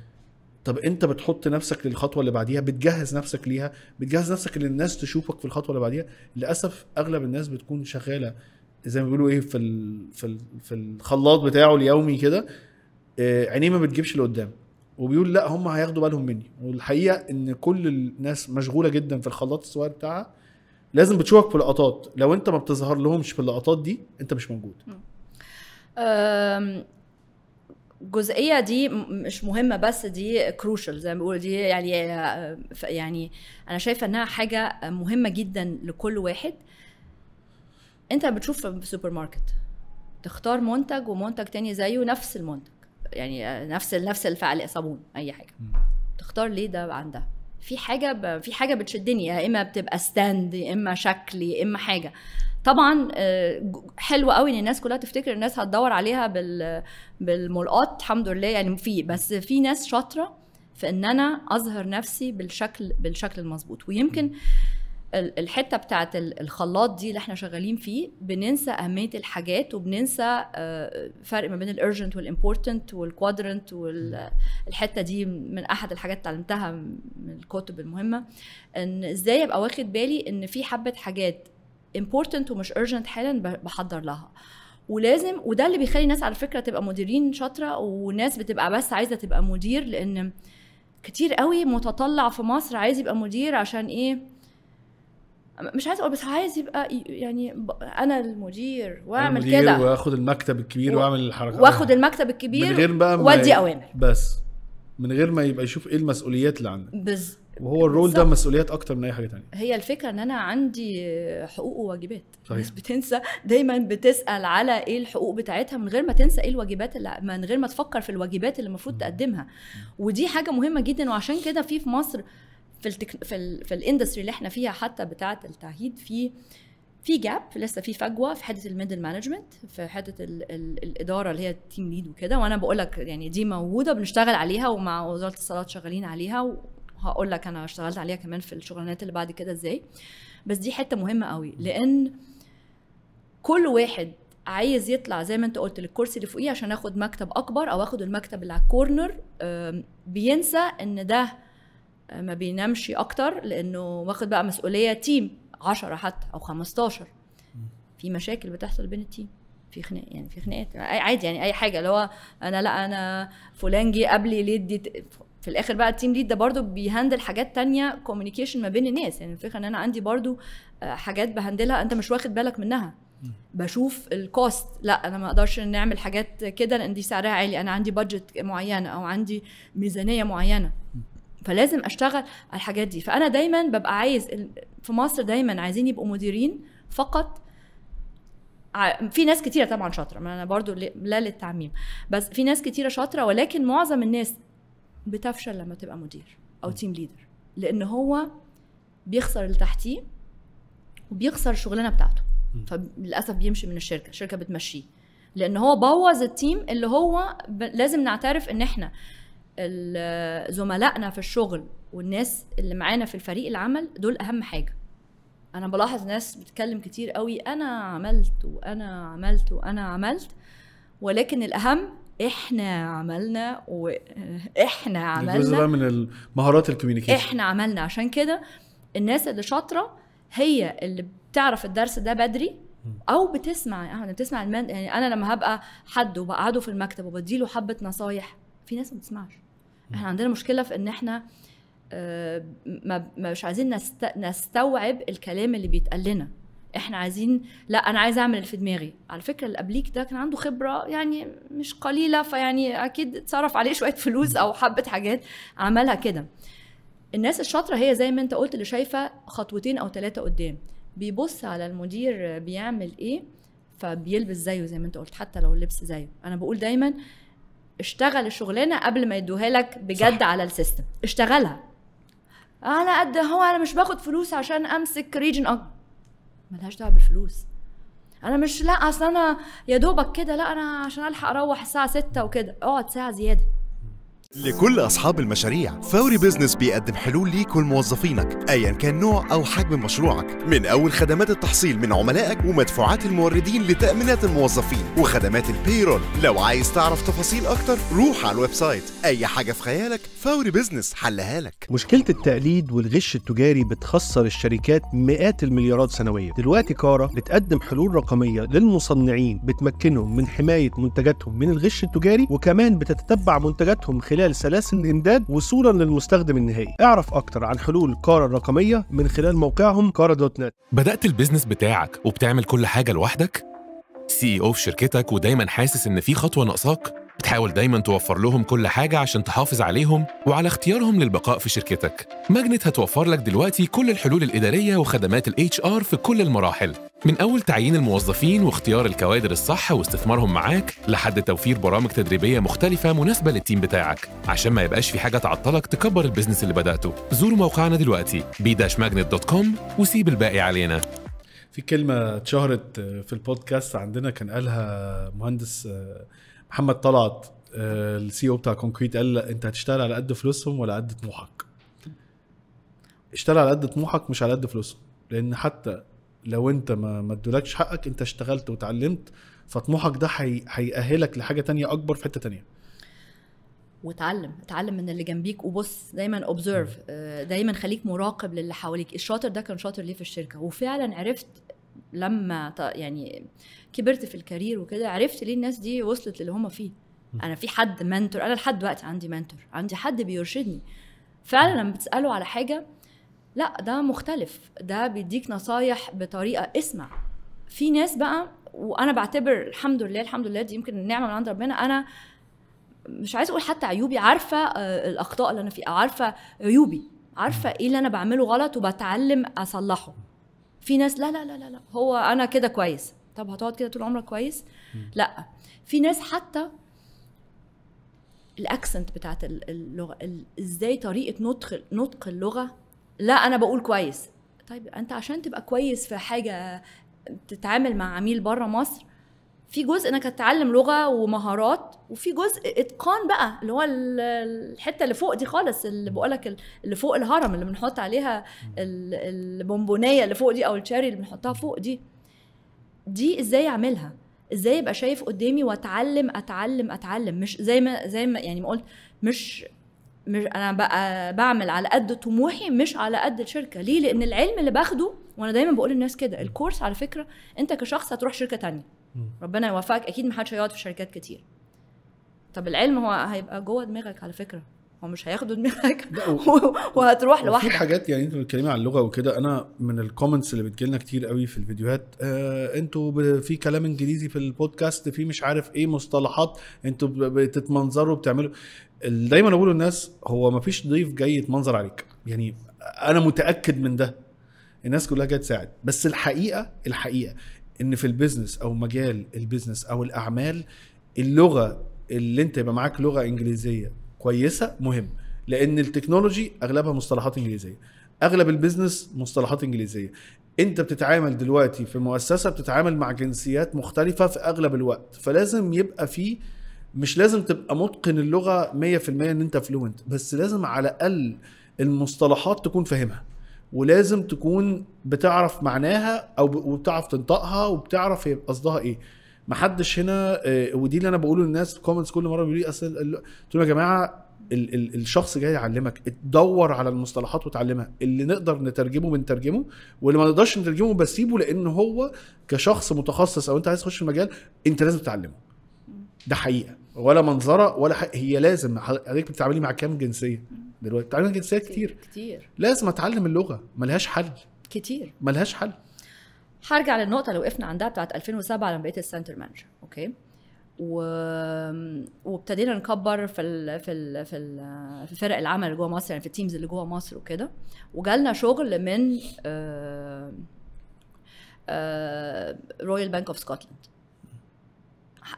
طب انت بتحط نفسك للخطوه اللي بعديها بتجهز نفسك ليها بتجهز نفسك ان الناس تشوفك في الخطوه اللي بعديها للاسف اغلب الناس بتكون شغاله زي ما بيقولوا ايه في ال في ال في الخلاط بتاعه اليومي كده آه، عينيه ما بتجيبش لقدام وبيقول لا هم هياخدوا بالهم مني والحقيقه ان كل الناس مشغوله جدا في الخلاط الصغير بتاعها لازم بتشوفك في لقطات لو انت ما بتظهر لهمش في اللقطات دي انت مش موجود الجزئيه دي مش مهمه بس دي كروشال زي ما بيقولوا دي يعني آه، يعني انا شايفه انها حاجه مهمه جدا لكل واحد انت بتشوف في السوبر ماركت تختار منتج ومنتج تاني زيه نفس المنتج يعني نفس نفس الفعل صابون اي حاجه م. تختار ليه ده عندها في حاجه ب... في حاجه بتشدني يا اما بتبقى ستاند يا اما شكل يا اما حاجه طبعا آه، حلو قوي ان الناس كلها تفتكر الناس هتدور عليها بال بالملقات الحمد لله يعني في بس في ناس شاطره في ان انا اظهر نفسي بالشكل بالشكل المظبوط ويمكن الحته بتاعت الخلاط دي اللي احنا شغالين فيه بننسى اهميه الحاجات وبننسى آه، فرق ما بين الارجنت والامبورتنت والكوادرنت والحته دي من احد الحاجات اتعلمتها من الكتب المهمه ان ازاي ابقى واخد بالي ان في حبه حاجات امبورتنت ومش ارجنت حالا بحضر لها ولازم وده اللي بيخلي الناس على فكره تبقى مديرين شاطره وناس بتبقى بس عايزه تبقى مدير لان كتير قوي متطلع في مصر عايز يبقى مدير عشان ايه مش عايز اقول بس عايز يبقى يعني انا المدير واعمل كده واخد المكتب الكبير واعمل الحركات واخد المكتب الكبير من غير بقى وادي اوامر بس من غير ما يبقى يشوف ايه المسؤوليات اللي عندك بز... وهو الرول بالزبط. ده مسؤوليات اكتر من اي حاجه تانية هي الفكره ان انا عندي حقوق وواجبات بس الناس بتنسى دايما بتسال على ايه الحقوق بتاعتها من غير ما تنسى ايه الواجبات اللي من غير ما تفكر في الواجبات اللي المفروض تقدمها ودي حاجه مهمه جدا وعشان كده في في مصر في التك... في, ال... في الاندستري اللي احنا فيها حتى بتاعه التعهيد في في جاب لسه في فجوه في حته الميدل مانجمنت في حته ال ال الاداره اللي هي التيم ليد وكده وانا بقول لك يعني دي موجوده بنشتغل عليها ومع وزاره الصلاه شغالين عليها وهقول لك انا اشتغلت عليها كمان في الشغلانات اللي بعد كده ازاي بس دي حته مهمه قوي لان كل واحد عايز يطلع زي ما انت قلت للكرسي اللي فوقيه عشان اخد مكتب اكبر او اخد المكتب اللي على الكورنر بينسى ان ده ما بينامش اكتر لانه واخد بقى مسؤوليه تيم 10 حتى او 15 في مشاكل بتحصل بين التيم في خناق يعني في خناقات عادي يعني اي حاجه اللي هو انا لا انا فلان جه قبلي ليه دي في الاخر بقى التيم ليد ده برضو بيهندل حاجات تانية كوميونيكيشن ما بين الناس يعني الفكره ان انا عندي برضو آه، حاجات بهندلها انت مش واخد بالك منها بشوف الكوست لا انا ما اقدرش نعمل حاجات كده لان دي سعرها عالي انا عندي بادجت معينه او عندي ميزانيه معينه فلازم اشتغل على الحاجات دي فانا دايما ببقى عايز في مصر دايما عايزين يبقوا مديرين فقط في ناس كتيره طبعا شاطره ما انا برضو لا للتعميم بس في ناس كتيره شاطره ولكن معظم الناس بتفشل لما تبقى مدير او تيم ليدر لان هو بيخسر اللي تحتيه وبيخسر الشغلانه بتاعته فللاسف بيمشي من الشركه الشركه بتمشيه لان هو بوظ التيم اللي هو ب... لازم نعترف ان احنا زملائنا في الشغل والناس اللي معانا في الفريق العمل دول اهم حاجه انا بلاحظ ناس بتتكلم كتير قوي انا عملت وانا عملت وانا عملت ولكن الاهم احنا عملنا واحنا عملنا الجزء بقى من مهارات الكوميونيكيشن احنا عملنا عشان كده الناس اللي شاطره هي اللي بتعرف الدرس ده بدري او بتسمع يعني بتسمع المن... يعني انا لما هبقى حد وبقعده في المكتب وبديله حبه نصايح في ناس ما بتسمعش احنا عندنا مشكله في ان احنا آه، ما مش عايزين نستوعب الكلام اللي بيتقال لنا احنا عايزين لا انا عايز اعمل اللي في دماغي على فكره اللي قبليك ده كان عنده خبره يعني مش قليله فيعني اكيد اتصرف عليه [laughs] شويه فلوس او حبه حاجات عملها كده الناس الشاطره هي زي ما انت قلت اللي شايفه خطوتين او ثلاثه قدام بيبص على المدير بيعمل ايه فبيلبس زيه زي ما انت قلت حتى لو اللبس زيه انا بقول دايما اشتغل الشغلانه قبل ما يدوها لك بجد صح. على السيستم اشتغلها على قد هو انا مش باخد فلوس عشان امسك ريجن اكبر آه، ملهاش دعوه بالفلوس انا مش لا اصل انا يا دوبك كده لا انا عشان الحق اروح الساعه 6 وكده اقعد ساعه زياده لكل أصحاب المشاريع فوري بيزنس بيقدم حلول ليك ولموظفينك أيا كان نوع أو حجم مشروعك من أول خدمات التحصيل من عملائك ومدفوعات الموردين لتأمينات الموظفين وخدمات البيرول لو عايز تعرف تفاصيل أكتر روح على الويب سايت أي حاجة في خيالك فوري بيزنس حلها لك مشكلة التقليد والغش التجاري بتخسر الشركات مئات المليارات سنويا دلوقتي كارا بتقدم حلول رقمية للمصنعين بتمكنهم من حماية منتجاتهم من الغش التجاري وكمان بتتتبع منتجاتهم خلال خلال سلاسل الإمداد وصولا للمستخدم النهائي اعرف أكتر عن حلول كارا الرقمية من خلال موقعهم كارا دوت نت بدأت البيزنس بتاعك وبتعمل كل حاجة لوحدك؟ سي او e في شركتك ودايما حاسس إن في خطوة ناقصاك؟ بتحاول دايما توفر لهم كل حاجة عشان تحافظ عليهم وعلى اختيارهم للبقاء في شركتك ماجنت هتوفر لك دلوقتي كل الحلول الإدارية وخدمات الاتش HR في كل المراحل من أول تعيين الموظفين واختيار الكوادر الصح واستثمارهم معاك لحد توفير برامج تدريبية مختلفة مناسبة للتيم بتاعك عشان ما يبقاش في حاجة تعطلك تكبر البيزنس اللي بدأته زوروا موقعنا دلوقتي b-magnet.com وسيب الباقي علينا في كلمة اتشهرت في البودكاست عندنا كان قالها مهندس محمد طلعت آه، السي او e بتاع كونكريت قال انت هتشتغل على قد فلوسهم ولا قد طموحك اشتغل على قد طموحك مش على قد فلوسهم لان حتى لو انت ما ما ادولكش حقك انت اشتغلت وتعلمت فطموحك ده هيأهلك لحاجه تانية اكبر في حته تانية واتعلم اتعلم من اللي جنبيك وبص دايما اوبزرف آه، دايما خليك مراقب للي حواليك الشاطر ده كان شاطر ليه في الشركه وفعلا عرفت لما يعني كبرت في الكارير وكده عرفت ليه الناس دي وصلت للي هم فيه انا في حد منتور انا لحد دلوقتي عندي منتور عندي حد بيرشدني فعلا لما بتساله على حاجه لا ده مختلف ده بيديك نصايح بطريقه اسمع في ناس بقى وانا بعتبر الحمد لله الحمد لله دي يمكن النعمه من عند ربنا انا مش عايزه اقول حتى عيوبي عارفه آه، الاخطاء اللي انا فيها عارفه عيوبي عارفه ايه اللي انا بعمله غلط وبتعلم اصلحه في ناس لا لا لا لا, هو انا كده كويس طب هتقعد كده طول عمرك كويس لا في ناس حتى الاكسنت بتاعت اللغه ازاي طريقه نطق نطق اللغه لا انا بقول كويس طيب انت عشان تبقى كويس في حاجه تتعامل مع عميل بره مصر في جزء انك هتتعلم لغه ومهارات وفي جزء اتقان بقى اللي هو الحته اللي فوق دي خالص اللي بقول لك اللي فوق الهرم اللي بنحط عليها البونبونيه اللي فوق دي او التشيري اللي بنحطها فوق دي دي ازاي اعملها ازاي ابقى شايف قدامي واتعلم اتعلم اتعلم مش زي ما زي ما يعني ما قلت مش مش انا بقى بعمل على قد طموحي مش على قد الشركه ليه لان العلم اللي باخده وانا دايما بقول للناس كده الكورس على فكره انت كشخص هتروح شركه تانية ربنا يوفقك اكيد ما حدش هيقعد في شركات كتير طب العلم هو هيبقى جوه دماغك على فكره هو مش هياخدوا دماغك وهتروح لوحدك في حاجات يعني انتوا بتتكلمي عن اللغه وكده انا من الكومنتس اللي بتجي لنا كتير قوي في الفيديوهات آه انتوا في كلام انجليزي في البودكاست في مش عارف ايه مصطلحات انتوا بتتمنظروا بتعملوا دايما اقول للناس هو ما فيش ضيف جاي يتمنظر عليك يعني انا متاكد من ده الناس كلها جايه تساعد بس الحقيقه الحقيقه ان في البيزنس او مجال البيزنس او الاعمال اللغه اللي انت يبقى معاك لغه انجليزيه كويسه مهم لان التكنولوجي اغلبها مصطلحات انجليزيه اغلب البيزنس مصطلحات انجليزيه انت بتتعامل دلوقتي في مؤسسه بتتعامل مع جنسيات مختلفه في اغلب الوقت فلازم يبقى في مش لازم تبقى متقن اللغه 100% ان انت فلوينت بس لازم على الاقل المصطلحات تكون فاهمها ولازم تكون بتعرف معناها او وبتعرف تنطقها وبتعرف هي قصدها ايه محدش هنا آه، ودي اللي انا بقوله للناس في كومنتس كل مره بيقولوا لي اصل قلت لهم يا جماعه ال ال الشخص جاي يعلمك اتدور على المصطلحات وتعلمها اللي نقدر نترجمه بنترجمه واللي ما نقدرش نترجمه بسيبه لان هو كشخص متخصص او انت عايز تخش المجال انت لازم تتعلمه ده حقيقه ولا منظره ولا حق هي لازم حضرتك بتتعاملي مع كام جنسيه دلوقتي تعلم الجنسيه كتير, كتير لازم اتعلم اللغه ملهاش حل كتير ملهاش حل هرجع للنقطه اللي وقفنا عندها بتاعت 2007 لما بقيت السنتر مانجر اوكي و... وابتدينا نكبر في ال... في ال... في, ال... في فرق العمل اللي جوه مصر يعني في التيمز اللي جوه مصر وكده وجالنا شغل من رويال بانك اوف سكوتلاند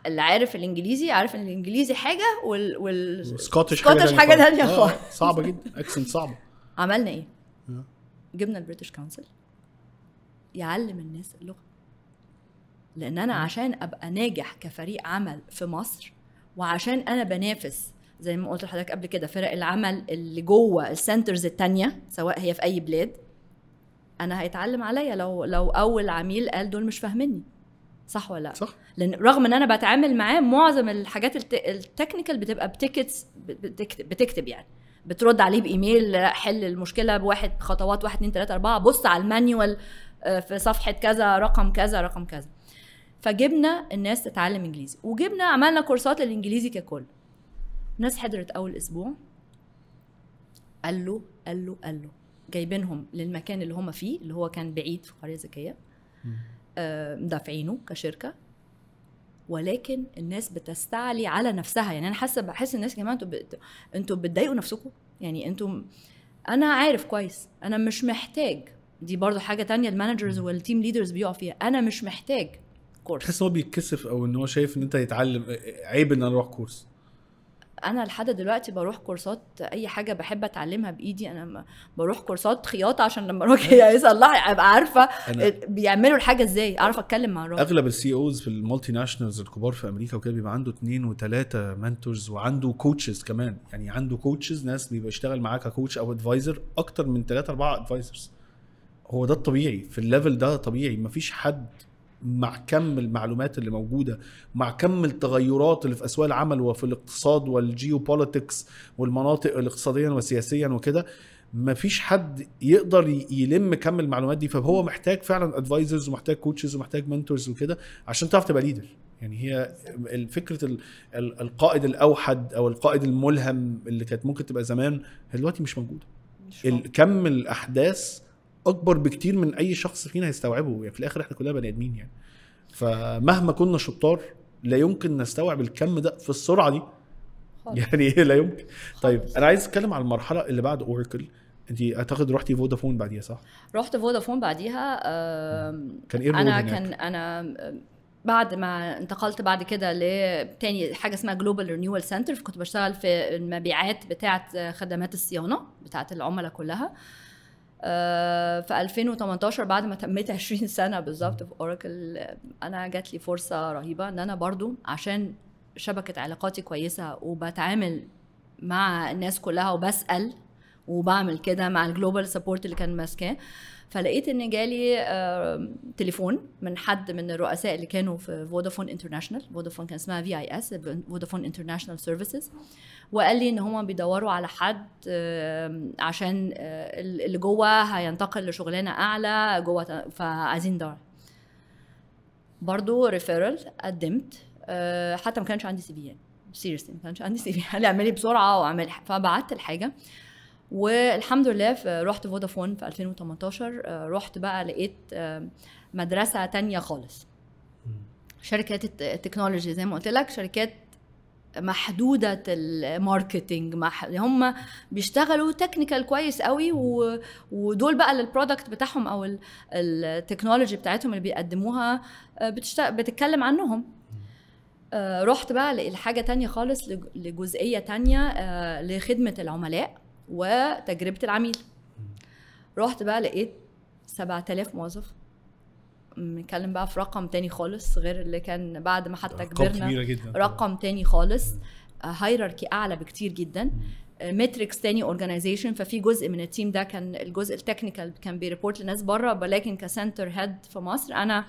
اللي عارف الانجليزي عارف ان الانجليزي حاجه وال والسكوتش حاجه, حاجة ثانيه خالص آه صعبه جدا اكسنت صعبه عملنا ايه؟ آه. جبنا البريتش كونسل يعلم الناس اللغه لان انا آه. عشان ابقى ناجح كفريق عمل في مصر وعشان انا بنافس زي ما قلت لحضرتك قبل كده فرق العمل اللي جوه السنترز التانية سواء هي في اي بلاد انا هيتعلم عليا لو لو اول عميل قال دول مش فاهميني صح ولا لا؟ صح لان رغم ان انا بتعامل معاه معظم الحاجات التكنيكال بتبقى بتكتس بتكتب, بتكتب يعني بترد عليه بايميل حل المشكله بواحد خطوات 1 2 3 4 بص على المانيوال آه، في صفحه كذا رقم كذا رقم كذا فجبنا الناس تتعلم انجليزي وجبنا عملنا كورسات للانجليزي ككل الناس حضرت اول اسبوع قال له قال له قال له جايبينهم للمكان اللي هم فيه اللي هو كان بعيد في قريه ذكيه آه، مدافعينه كشركه ولكن الناس بتستعلي على نفسها يعني انا حاسه بحس الناس يا جماعه انتوا انتوا بتضايقوا نفسكم يعني انتوا انا عارف كويس انا مش محتاج دي برضو حاجه تانية المانجرز والتيم ليدرز بيقعوا فيها انا مش محتاج كورس تحس هو بيتكسف او ان هو شايف ان انت يتعلم عيب ان انا اروح كورس انا لحد دلوقتي بروح كورسات اي حاجه بحب اتعلمها بايدي انا بروح كورسات خياطه عشان لما راجل أيوة. [laughs] يصلح ابقى عارفه بيعملوا الحاجه ازاي اعرف اتكلم مع الراجل اغلب السي اوز e في المالتي ناشونالز الكبار في امريكا وكده بيبقى عنده اثنين وثلاثه منتورز وعنده كوتشز كمان يعني عنده كوتشز ناس بيبقى يشتغل معاه ككوتش او ادفايزر اكتر من ثلاثه اربعه ادفايزرز هو ده الطبيعي في الليفل ده طبيعي مفيش حد مع كم المعلومات اللي موجوده مع كم التغيرات اللي في اسواق العمل وفي الاقتصاد والجيوبوليتكس والمناطق الاقتصاديا وسياسيا وكده مفيش حد يقدر يلم كم المعلومات دي فهو محتاج فعلا ادفايزرز ومحتاج كوتشز ومحتاج منتورز وكده عشان تعرف تبقى ليدر يعني هي فكره القائد الاوحد او القائد الملهم اللي كانت ممكن تبقى زمان دلوقتي مش موجوده كم الاحداث اكبر بكتير من اي شخص فينا هيستوعبه يعني في الاخر احنا كلنا بني ادمين يعني فمهما كنا شطار لا يمكن نستوعب الكم ده في السرعه دي خالص. يعني إيه لا يمكن طيب انا عايز اتكلم على المرحله اللي بعد اوراكل انت اعتقد رحتي فودافون بعديها صح؟ رحت فودافون بعديها كان ايه انا كان انا بعد ما انتقلت بعد كده لتاني حاجه اسمها جلوبال رينيوال سنتر كنت بشتغل في المبيعات بتاعه خدمات الصيانه بتاعه العملاء كلها آه، في 2018 بعد ما تميت 20 سنه بالظبط في اوراكل انا جات لي فرصه رهيبه ان انا برضو عشان شبكه علاقاتي كويسه وبتعامل مع الناس كلها وبسال وبعمل كده مع الجلوبال سبورت اللي كان ماسكاه فلقيت ان جالي تليفون من حد من الرؤساء اللي كانوا في فودافون انترناشونال فودافون كان اسمها في اي اس فودافون انترناشونال سيرفيسز وقال لي ان هم بيدوروا على حد عشان آه، اللي جوه هينتقل لشغلانه اعلى جوه فعايزين دار برضو ريفيرال قدمت آه، حتى ما كانش عندي سي في يعني سيريسلي ما كانش عندي سي في اعملي بسرعه واعملي إيه؟ فبعت الحاجه والحمد لله رحت فودافون في 2018 آه، رحت بقى لقيت آه، مدرسه تانية خالص شركات التكنولوجي زي ما قلت لك شركات محدوده الماركتنج هم بيشتغلوا تكنيكال كويس قوي ودول بقى للبرودكت بتاعهم او التكنولوجي بتاعتهم اللي بيقدموها آه، بتتكلم عنهم رحت بقى لحاجه تانية خالص لجزئيه تانية لخدمه العملاء وتجربه العميل رحت بقى لقيت 7000 موظف بنتكلم بقى في رقم تاني خالص غير اللي كان بعد ما حتى كبرنا كبيرة جدا. رقم تاني خالص هيراركي آه، اعلى بكتير جدا ماتريكس آه، تاني اورجانيزيشن ففي جزء من التيم ده كان الجزء التكنيكال كان بيريبورت لناس بره ولكن كسنتر هيد في مصر انا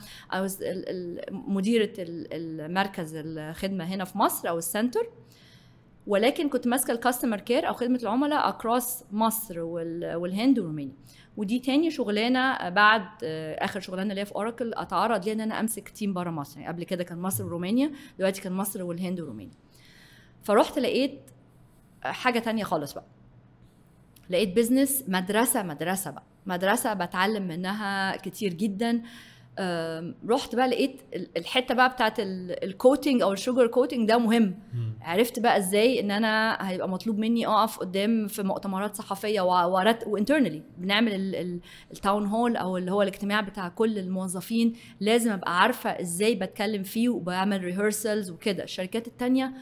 مديره المركز الخدمه هنا في مصر او السنتر ولكن كنت ماسكه الكاستمر كير او خدمه العملاء اكروس مصر والهند ورومانيا ودي تاني شغلانه بعد اخر شغلانه ليا في اوراكل اتعرض ليها ان انا امسك تيم بره مصر يعني قبل كده كان مصر ورومانيا دلوقتي كان مصر والهند ورومانيا فروحت لقيت حاجه تانية خالص بقى لقيت بزنس مدرسه مدرسه بقى مدرسه بتعلم منها كتير جدا رحت بقى لقيت الحته بقى بتاعت الكوتنج او الشوجر كوتنج ده مهم مم. عرفت بقى ازاي ان انا هيبقى مطلوب مني اقف قدام في مؤتمرات صحفيه وارت وانترنالي بنعمل التاون هول او اللي هو الاجتماع بتاع كل الموظفين لازم ابقى عارفه ازاي بتكلم فيه وبعمل ريهرسلز وكده الشركات التانيه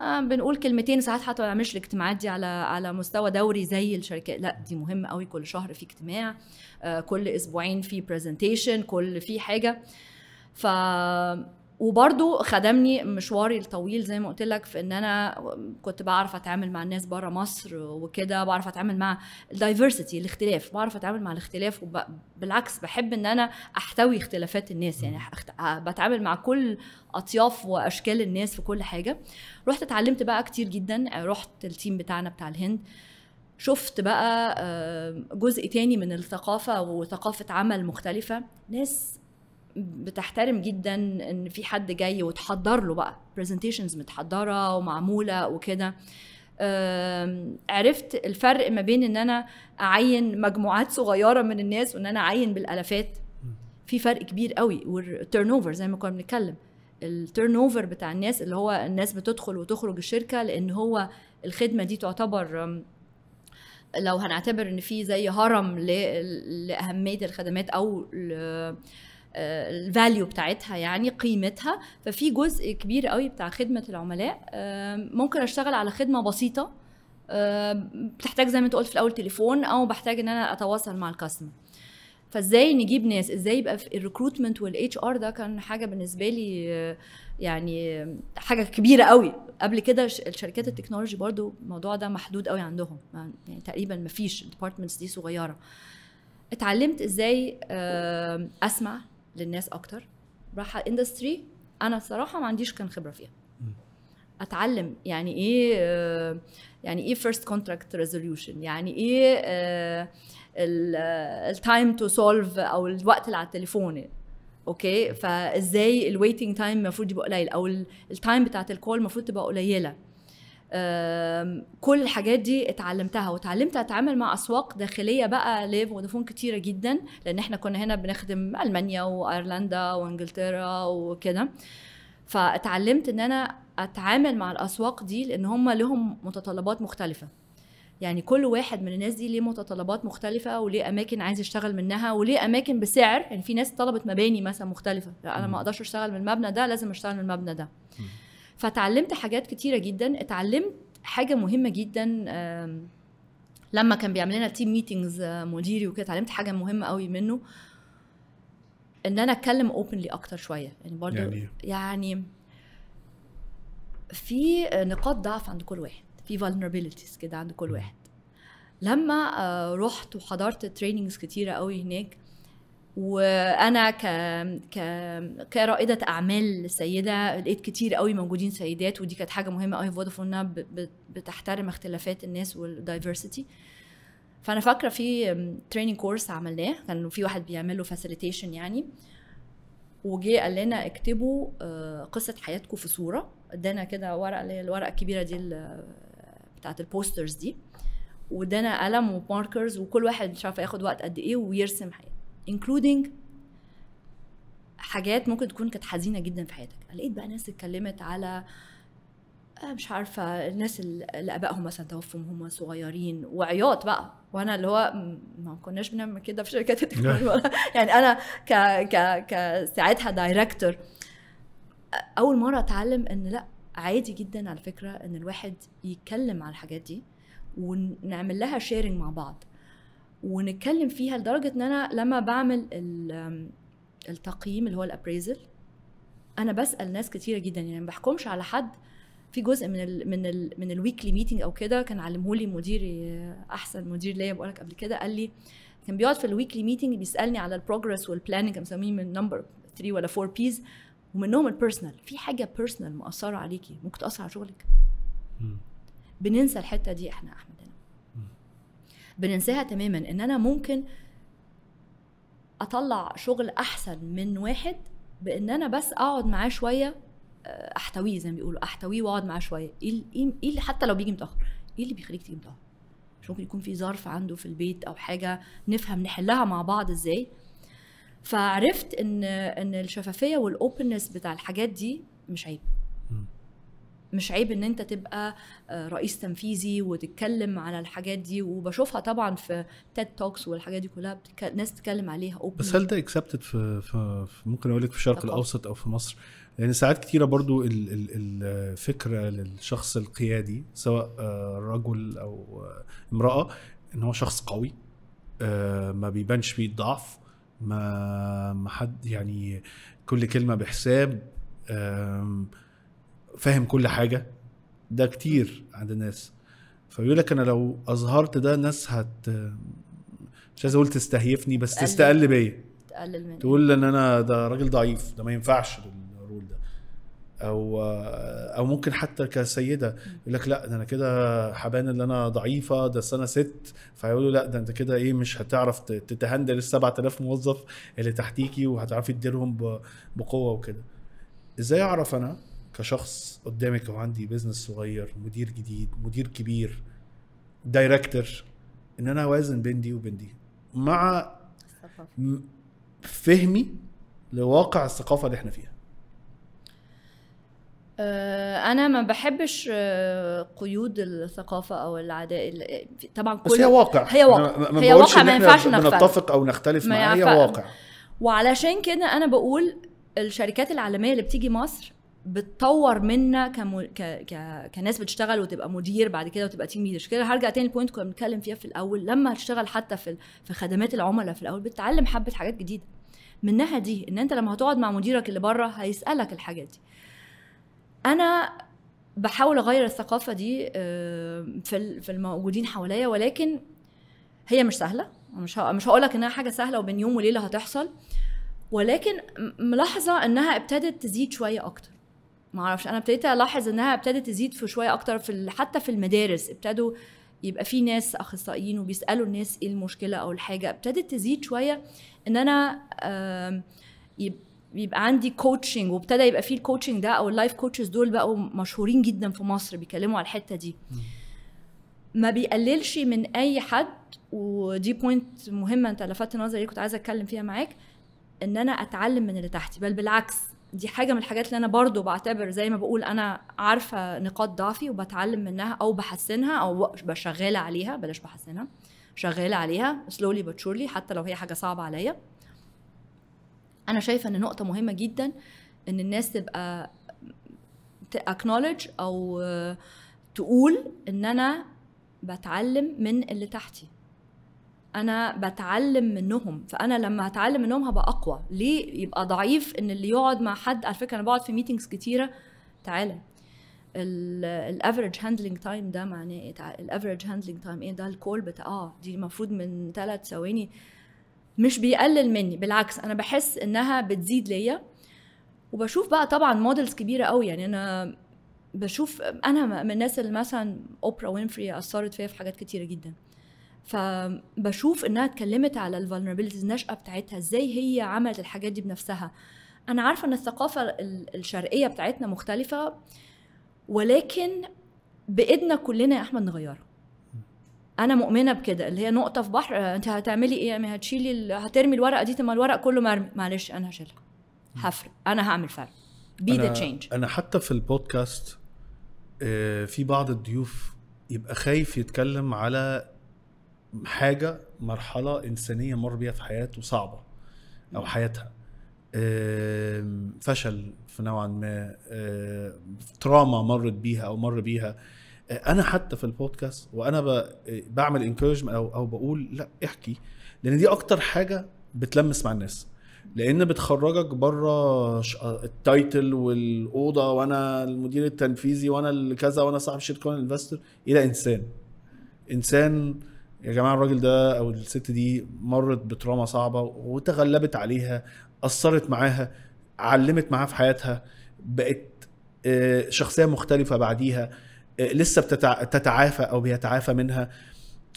آه، بنقول كلمتين ساعات حتى ما الاجتماعات دي على على مستوى دوري زي الشركات لا دي مهمه قوي كل شهر في اجتماع آه، كل اسبوعين في برزنتيشن كل في حاجه ف وبرضه خدمني مشواري الطويل زي ما قلت لك في ان انا كنت بعرف اتعامل مع الناس بره مصر وكده بعرف اتعامل مع الدايفرسيتي الاختلاف بعرف اتعامل مع الاختلاف وبالعكس بحب ان انا احتوي اختلافات الناس يعني آه، بتعامل مع كل اطياف واشكال الناس في كل حاجه رحت اتعلمت بقى كتير جدا رحت التيم بتاعنا بتاع الهند شفت بقى آه، جزء تاني من الثقافه وثقافه عمل مختلفه ناس بتحترم جدا ان في حد جاي وتحضر له بقى برزنتيشنز متحضره ومعموله وكده عرفت الفرق ما بين ان انا اعين مجموعات صغيره من الناس وان انا اعين بالالافات في فرق كبير قوي والتيرن اوفر زي ما كنا بنتكلم التيرن اوفر بتاع الناس اللي هو الناس بتدخل وتخرج الشركه لان هو الخدمه دي تعتبر لو هنعتبر ان في زي هرم لاهميه الخدمات او الفاليو بتاعتها يعني قيمتها ففي جزء كبير قوي بتاع خدمه العملاء ممكن اشتغل على خدمه بسيطه بتحتاج زي ما انت قلت في الاول تليفون او بحتاج ان انا اتواصل مع الكاستمر فازاي نجيب ناس ازاي يبقى في الريكروتمنت والاتش ار ده كان حاجه بالنسبه لي آه، يعني حاجه كبيره قوي قبل كده الشركات التكنولوجي برضو الموضوع ده محدود قوي عندهم يعني تقريبا ما فيش الديبارتمنتس دي صغيره اتعلمت ازاي اسمع للناس اكتر راح اندستري انا الصراحه ما عنديش كان خبره فيها اتعلم يعني ايه آه، يعني ايه فيرست كونتراكت ريزوليوشن يعني ايه التايم تو سولف او الوقت اللي على التليفون اوكي فازاي الويتنج تايم المفروض يبقى قليل او التايم بتاعت الكول المفروض تبقى قليله كل الحاجات دي اتعلمتها وتعلمت اتعامل مع اسواق داخليه بقى ليف ودفون كتيره جدا لان احنا كنا هنا بنخدم المانيا وايرلندا وانجلترا وكده فاتعلمت ان انا اتعامل مع الاسواق دي لان هم لهم متطلبات مختلفه يعني كل واحد من الناس دي ليه متطلبات مختلفة وليه أماكن عايز يشتغل منها وليه أماكن بسعر يعني في ناس طلبت مباني مثلا مختلفة لا أنا ما أقدرش أشتغل من المبنى ده لازم أشتغل من المبنى ده فتعلمت حاجات كتيره جدا اتعلمت حاجه مهمه جدا لما كان بيعمل لنا تيم ميتنجز آه، مديري وكده اتعلمت حاجه مهمه قوي منه ان انا اتكلم اوبنلي اكتر شويه يعني برضو يعني, إيه؟ يعني في نقاط ضعف عند كل واحد في vulnerabilities كده عند كل واحد لما آه، رحت وحضرت تريننجز كتيره قوي هناك وانا ك ك كرائده اعمال سيده لقيت كتير قوي موجودين سيدات ودي كانت حاجه مهمه قوي في فودافون انها بتحترم اختلافات الناس والدايفرسيتي فانا فاكره في تريننج كورس عملناه كان في واحد بيعمل له فاسيليتيشن يعني وجي قال لنا اكتبوا آه، قصه حياتكم في صوره ادانا كده ورقه اللي هي الورقه الكبيره دي بتاعه البوسترز دي وادانا قلم وماركرز وكل واحد مش عارفه ياخد وقت قد ايه ويرسم حياته including حاجات ممكن تكون كانت حزينه جدا في حياتك لقيت بقى ناس اتكلمت على آه، مش عارفه الناس اللي ابائهم مثلا توفوا وهم صغيرين وعياط بقى وانا اللي هو ما كناش بنعمل كده في شركات التكنولوجيا [laughs] [laughs] يعني انا ك ك ك ساعتها دايركتور اول مره اتعلم ان لا عادي جدا على فكره ان الواحد يتكلم على الحاجات دي ونعمل لها شيرنج مع بعض ونتكلم فيها لدرجه ان انا لما بعمل التقييم اللي هو الابريزل انا بسال ناس كتيره جدا يعني ما بحكمش على حد في جزء من الـ من الـ من الويكلي ميتنج او كده كان علمه لي مديري احسن مدير ليا لك قبل كده قال لي كان بيقعد في الويكلي ميتنج بيسالني على البروجرس والبلاننج مسميه من نمبر 3 ولا 4 بيز ومنهم البيرسونال في حاجه بيرسونال مؤثره عليكي ممكن تاثر على شغلك بننسى الحته دي احنا احمد بننساها تماما ان انا ممكن اطلع شغل احسن من واحد بان انا بس اقعد معاه شويه آه، احتويه زي ما بيقولوا احتويه واقعد معاه شويه ايه إيه, ايه اللي حتى لو بيجي متاخر ايه اللي بيخليك تيجي متاخر مش ممكن يكون في ظرف عنده في البيت او حاجه نفهم نحلها مع بعض ازاي فعرفت ان ان الشفافيه والاوبنس بتاع الحاجات دي مش عيب مش عيب ان انت تبقى آه، رئيس تنفيذي وتتكلم على الحاجات دي وبشوفها طبعا في تيد توكس والحاجات دي كلها بتك... ناس تتكلم عليها open. بس هل ده اكسبتد في, في, في ممكن اقول لك في الشرق الاوسط او في مصر لان يعني ساعات كتيره برضو الفكره للشخص القيادي سواء آه، رجل او آه، امراه ان هو شخص قوي ما بيبانش فيه الضعف ما ما حد يعني كل كلمه بحساب فاهم كل حاجه ده كتير عند الناس فبيقول لك انا لو اظهرت ده الناس هت مش عايز اقول تستهيفني بس تستقل بيا تقلل مني تقول ان انا ده راجل ضعيف ده ما ينفعش الرول ده او او ممكن حتى كسيده يقول لك لا ده انا كده حبان ان انا ضعيفه ده انا ست فيقولوا لا ده انت كده ايه مش هتعرف تتهندل ال 7000 موظف اللي تحتيكي وهتعرفي تديرهم بقوه وكده ازاي اعرف انا كشخص قدامك او عندي بزنس صغير مدير جديد مدير كبير دايركتور ان انا اوازن بين دي وبين دي مع فهمي لواقع الثقافه اللي احنا فيها آه، انا ما بحبش آه، قيود الثقافه او العداء طبعا كل بس هي واقع هي واقع ما هي واقع ما ينفعش نتفق او نختلف معاه هي واقع وعلشان كده انا بقول الشركات العالميه اللي بتيجي مصر بتطور منا كمو... ك... ك... كناس بتشتغل وتبقى مدير بعد كده وتبقى تيم ليدر كده هرجع تاني البوينت كنا بنتكلم فيها في الاول لما هتشتغل حتى في في خدمات العملاء في الاول بتتعلم حبه حاجات جديده منها دي ان انت لما هتقعد مع مديرك اللي بره هيسالك الحاجات دي انا بحاول اغير الثقافه دي في في الموجودين حواليا ولكن هي مش سهله مش مش هقول لك انها حاجه سهله وبين يوم وليله هتحصل ولكن ملاحظه انها ابتدت تزيد شويه اكتر ما اعرفش انا ابتديت الاحظ انها ابتدت تزيد في شويه اكتر في حتى في المدارس ابتدوا يبقى في ناس اخصائيين وبيسالوا الناس ايه المشكله او الحاجه ابتدت تزيد شويه ان انا يبقى عندي كوتشنج وابتدى يبقى في الكوتشنج ده او اللايف كوتشز دول بقوا مشهورين جدا في مصر بيتكلموا على الحته دي ما بيقللش من اي حد ودي بوينت مهمه انت لفتت نظري كنت عايزه اتكلم فيها معاك ان انا اتعلم من اللي تحتي بل بالعكس دي حاجه من الحاجات اللي انا برضو بعتبر زي ما بقول انا عارفه نقاط ضعفي وبتعلم منها او بحسنها او بشغاله عليها بلاش بحسنها شغاله عليها سلولي بتشورلي حتى لو هي حاجه صعبه عليا انا شايفه ان نقطه مهمه جدا ان الناس تبقى تاكنولج او تقول ان انا بتعلم من اللي تحتي انا بتعلم منهم فانا لما هتعلم منهم هبقى اقوى ليه يبقى ضعيف ان اللي يقعد مع حد على فكره انا بقعد في ميتينجز كتيره تعالى الافريج هاندلنج تايم ده معناه ايه الافريج هاندلنج تايم ايه ده الكول بتاع اه دي المفروض من ثلاث ثواني مش بيقلل مني بالعكس انا بحس انها بتزيد ليا وبشوف بقى طبعا مودلز كبيره قوي يعني انا بشوف انا من الناس اللي مثلا اوبرا وينفري اثرت فيا في حاجات كتيره جدا فبشوف انها اتكلمت على الفولنربيلتيز النشأة بتاعتها ازاي هي عملت الحاجات دي بنفسها انا عارفة ان الثقافة الشرقية بتاعتنا مختلفة ولكن بايدنا كلنا يا احمد نغيرها انا مؤمنه بكده اللي هي نقطه في بحر آه، انت هتعملي ايه يعني هتشيلي هترمي الورقه دي طب ما الورق كله مرمي معلش انا هشيلها هفرق انا هعمل فرق بي ذا تشينج انا حتى في البودكاست آه، في بعض الضيوف يبقى خايف يتكلم على حاجه مرحله انسانيه مر بيها في حياته صعبه او حياتها فشل في نوعا ما تراما مرت بيها او مر بيها آه، انا حتى في البودكاست وانا آه، بعمل انكورجمنت او او بقول لا احكي لان دي اكتر حاجه بتلمس مع الناس لان بتخرجك بره آه، التايتل والاوضه وانا المدير التنفيذي وانا كذا وانا صاحب شركه وانا انفستور الى انسان انسان يا جماعه الراجل ده او الست دي مرت بتراما صعبه وتغلبت عليها اثرت معاها علمت معاها في حياتها بقت آه، شخصيه مختلفه بعديها آه، لسه بتتعافى او بيتعافى منها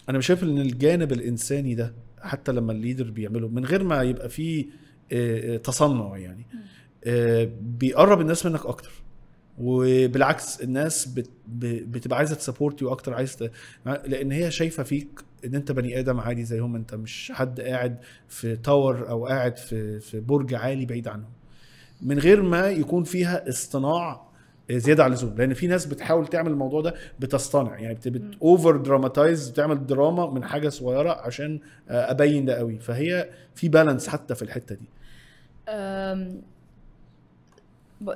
انا شايف ان الجانب الانساني ده حتى لما الليدر بيعمله من غير ما يبقى فيه آه، تصنع يعني بيقرب الناس منك اكتر وبالعكس الناس بت... بتبقى عايزه تسبورت يو اكتر عايزه لان هي شايفه فيك ان انت بني ادم عادي زيهم انت مش حد قاعد في تاور او قاعد في في برج عالي بعيد عنهم من غير ما يكون فيها اصطناع زياده على اللزوم لان في ناس بتحاول تعمل الموضوع ده بتصطنع يعني بت اوفر دراماتايز بتعمل دراما من حاجه صغيره عشان ابين ده قوي فهي في بالانس حتى في الحته دي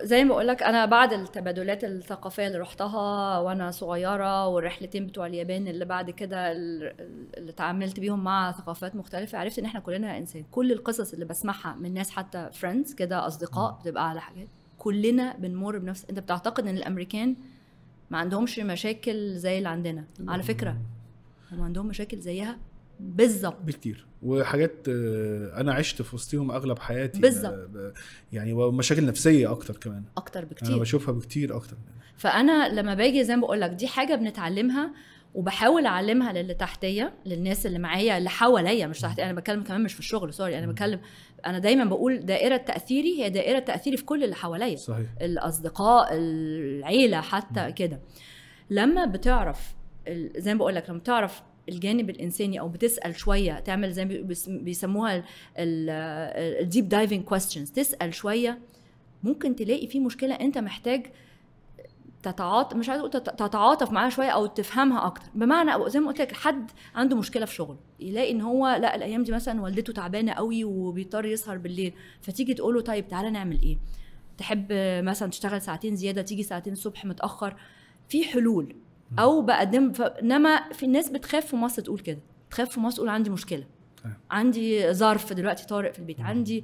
زي ما لك انا بعد التبادلات الثقافيه اللي رحتها وانا صغيره والرحلتين بتوع اليابان اللي بعد كده اللي اتعاملت بيهم مع ثقافات مختلفه عرفت ان احنا كلنا انسان كل القصص اللي بسمعها من ناس حتى فريندز كده اصدقاء بتبقى على حاجات كلنا بنمر بنفس انت بتعتقد ان الامريكان ما عندهمش مشاكل زي اللي عندنا على فكره هم عندهم مشاكل زيها بالظبط بكتير وحاجات آه، انا عشت في وسطهم اغلب حياتي بالظبط يعني ومشاكل نفسيه اكتر كمان اكتر بكتير انا بشوفها بكتير اكتر فانا لما باجي زي ما بقول لك دي حاجه بنتعلمها وبحاول اعلمها للي تحتيه للناس اللي معايا اللي حواليا مش تحت انا بتكلم كمان مش في الشغل سوري انا بتكلم انا دايما بقول دائره تاثيري هي دائره تاثيري في كل اللي حواليا صحيح الاصدقاء العيله حتى كده لما بتعرف زي ما بقول لك لما بتعرف الجانب الانساني او بتسال شويه تعمل زي بيسموها الديب دايفنج كويستشنز تسال شويه ممكن تلاقي في مشكله انت محتاج تتعاطى مش عايز اقول تتعاطف معاها شويه او تفهمها اكتر بمعنى زي ما قلت لك حد عنده مشكله في شغله يلاقي ان هو لا الايام دي مثلا والدته تعبانه قوي وبيضطر يسهر بالليل فتيجي تقول له طيب تعالى نعمل ايه تحب مثلا تشتغل ساعتين زياده تيجي ساعتين الصبح متاخر في حلول او بقدم انما في الناس بتخاف في مصر تقول كده تخاف في مصر تقول عندي مشكله آه. عندي ظرف دلوقتي طارئ في البيت آه. عندي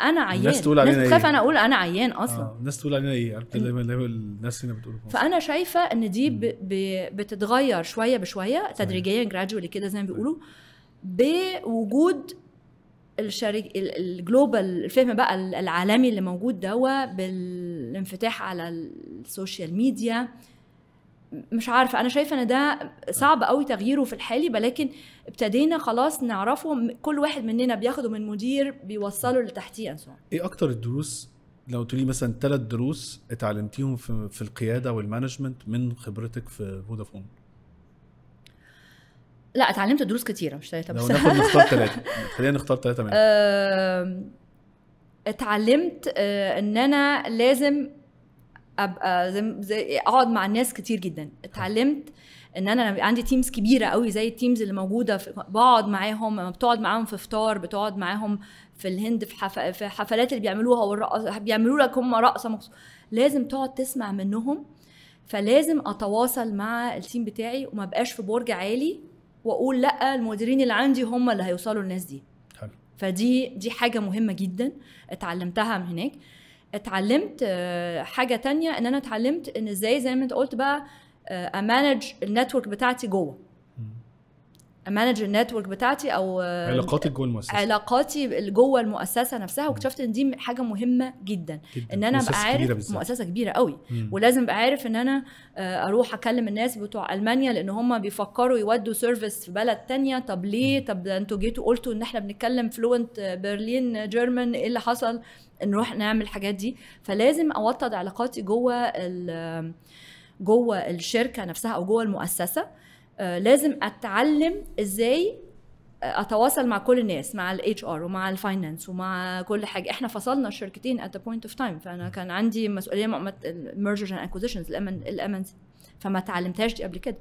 انا عيان الناس تقول علينا الناس بتخاف إيه؟ انا اقول انا عيان آه. اصلا آه. الناس تقول علينا ايه عارف دايما الناس هنا بتقول فانا شايفه ان دي ب... ب... بتتغير شويه بشويه تدريجيا جرادولي كده زي ما بيقولوا بوجود الشرك الجلوبال الفهم بقى العالمي اللي موجود دوا بالانفتاح على السوشيال ميديا آه مش عارفه انا شايفه ان ده صعب قوي تغييره في الحالي ولكن ابتدينا خلاص نعرفه كل واحد مننا بياخده من مدير بيوصله لتحتيه أنسو ايه اكتر الدروس لو تقولي مثلا ثلاث دروس اتعلمتيهم في, في القياده والمانجمنت من خبرتك في فودافون لا اتعلمت دروس كتيره مش ثلاثه بس لو ناخد نختار [laughs] ثلاثه خلينا نختار ثلاثه منهم اتعلمت آه، ان انا لازم ابقى زي, زي اقعد مع الناس كتير جدا اتعلمت ان انا لما عندي تيمز كبيره قوي زي التيمز اللي موجوده في بقعد معاهم لما بتقعد معاهم في فطار بتقعد معاهم في الهند في, حف... في حفلات اللي بيعملوها والرقص بيعملوا لك هم رقصه مخصوص لازم تقعد تسمع منهم فلازم اتواصل مع التيم بتاعي وما بقاش في برج عالي واقول لا المديرين اللي عندي هم اللي هيوصلوا الناس دي حلو. فدي دي حاجه مهمه جدا اتعلمتها من هناك اتعلمت آه، حاجه تانية ان انا اتعلمت ان ازاي زي ما انت قلت بقى آه، امانج النتورك بتاعتي جوه مانج النتورك بتاعتي او آه، علاقاتك جوه المؤسسه علاقاتي جوه المؤسسه نفسها واكتشفت ان دي حاجه مهمه جدا, جداً. ان انا ابقى عارف كبيرة مؤسسه كبيره قوي مم. ولازم ابقى عارف ان انا آه، اروح اكلم الناس بتوع المانيا لان هم بيفكروا يودوا سيرفيس في بلد تانية طب ليه طب انتوا جيتوا قلتوا ان احنا بنتكلم فلوينت برلين جيرمان ايه اللي حصل نروح نعمل الحاجات دي فلازم اوطد علاقاتي جوه جوه الشركه نفسها او جوه المؤسسه آه، لازم اتعلم ازاي آه، اتواصل مع كل الناس مع الاتش ار ومع الفاينانس ومع كل حاجه احنا فصلنا الشركتين ات بوينت اوف تايم فانا كان عندي مسؤوليه الميرجرز اند اكوزيشنز الام فما اتعلمتهاش دي قبل كده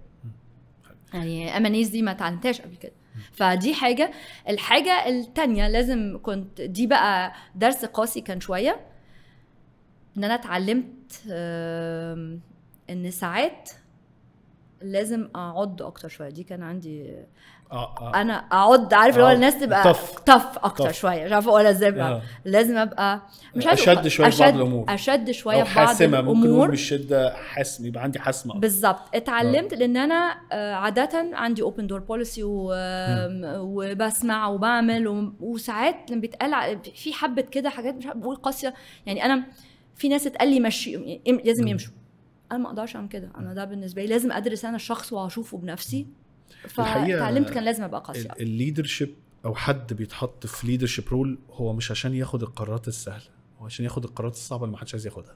يعني ام دي ما اتعلمتهاش قبل كده فدي حاجه الحاجه الثانيه لازم كنت دي بقى درس قاسي كان شويه ان انا اتعلمت ان ساعات لازم اعض اكتر شويه دي كان عندي آه آه. انا اعض عارف اللي هو آه، الناس تبقى طف طف اكتر طف. شويه مش عارفه اقولها ازاي بقى آه. لازم ابقى مش عارفه اشد شويه في بعض الامور اشد شويه في بعض حاسمه الامور ممكن اقول مش شده حاسم يبقى عندي حاسمه بالظبط آه. اتعلمت آه. لان انا عاده عندي اوبن دور بوليسي وبسمع وبعمل و... وساعات لما بيتقال في حبه كده حاجات مش بقول قاسيه يعني انا في ناس اتقال لي مشي لازم يمشوا انا ما اقدرش اعمل كده انا ده بالنسبه لي لازم ادرس انا الشخص واشوفه بنفسي فتعلمت كان لازم ابقى قاسيه الليدر او حد بيتحط في ليدر رول هو مش عشان ياخد القرارات السهله هو عشان ياخد القرارات الصعبه اللي ما حدش عايز ياخدها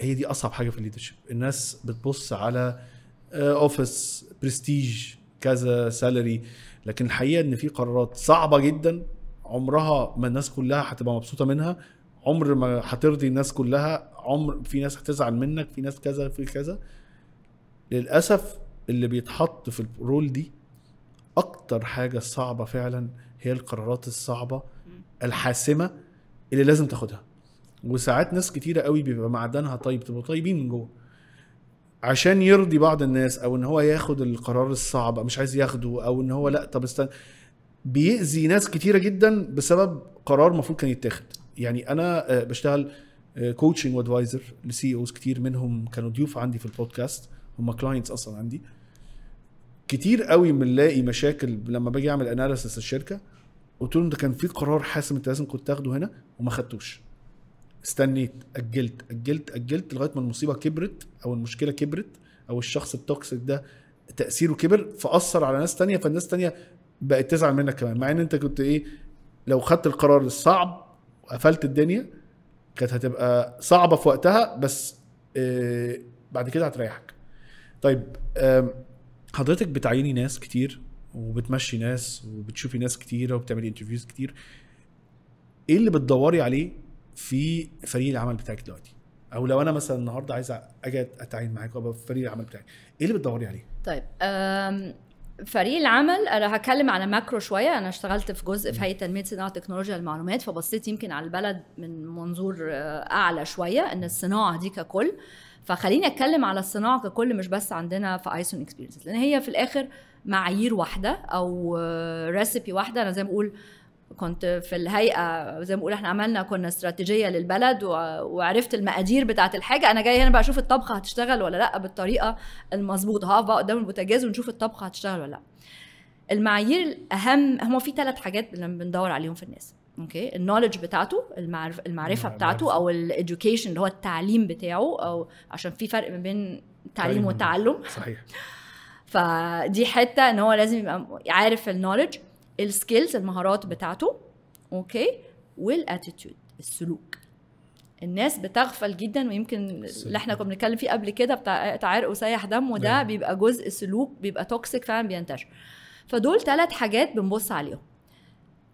هي دي اصعب حاجه في الليدر الناس بتبص على اوفيس آه، برستيج كذا سالري لكن الحقيقه ان في قرارات صعبه جدا عمرها ما الناس كلها هتبقى مبسوطه منها عمر ما هترضي الناس كلها عمر في ناس هتزعل منك في ناس كذا في كذا للاسف اللي بيتحط في الرول دي اكتر حاجه صعبه فعلا هي القرارات الصعبه الحاسمه اللي لازم تاخدها وساعات ناس كتيره قوي بيبقى معدنها طيب تبقوا طيبين من جوه عشان يرضي بعض الناس او ان هو ياخد القرار الصعب مش عايز ياخده او ان هو لا طب استنى بيأذي ناس كتيره جدا بسبب قرار المفروض كان يتاخد يعني انا آه، بشتغل كوتشنج وادفايزر لسي اوز كتير منهم كانوا ضيوف عندي في البودكاست هم كلاينتس اصلا عندي كتير قوي بنلاقي مشاكل لما باجي اعمل اناليسس الشركه قلت لهم ده كان في قرار حاسم انت لازم كنت تاخده هنا وما خدتوش استنيت اجلت اجلت اجلت لغايه ما المصيبه كبرت او المشكله كبرت او الشخص التوكسيك ده تاثيره كبر فاثر على ناس تانية فالناس تانية بقت تزعل منك كمان مع ان انت كنت ايه لو خدت القرار الصعب وقفلت الدنيا كانت هتبقى صعبه في وقتها بس آه، بعد كده هتريحك طيب حضرتك بتعيني ناس كتير وبتمشي ناس وبتشوفي ناس كتيره وبتعملي انترفيوز كتير ايه اللي بتدوري عليه في فريق العمل بتاعك دلوقتي او لو انا مثلا النهارده عايز اجي اتعين معاك وابقى في فريق العمل بتاعك ايه اللي بتدوري عليه طيب فريق العمل انا هتكلم على ماكرو شويه انا اشتغلت في جزء في هيئه تنميه صناعه تكنولوجيا المعلومات فبصيت يمكن على البلد من منظور آه، اعلى شويه ان الصناعه دي ككل فخليني اتكلم على الصناعه ككل مش بس عندنا في ايسون اكسبيرينس لان هي في الاخر معايير واحده او ريسيبي آه، واحده انا زي ما بقول كنت في الهيئه زي ما بقول احنا عملنا كنا استراتيجيه للبلد وعرفت المقادير بتاعه الحاجه انا جاي هنا بقى اشوف الطبخه هتشتغل ولا لا بالطريقه المظبوطه هقف بقى قدام البوتاجاز ونشوف الطبخه هتشتغل ولا لا المعايير الاهم هم في ثلاث حاجات بندور عليهم في الناس اوكي النولج بتاعته المعرف المعرفه بتاعته او الاديوكيشن اللي هو التعليم بتاعه او عشان في فرق ما بين التعليم والتعلم صحيح فدي حته ان هو لازم يبقى عارف النولج السكيلز المهارات بتاعته اوكي والاتيتيود السلوك الناس بتغفل جدا ويمكن اللي احنا كنا بنتكلم فيه قبل كده بتاع تعرق وسيح دم وده مم. نعم. بيبقى جزء سلوك بيبقى توكسيك فعلا بينتشر فدول ثلاث حاجات بنبص عليهم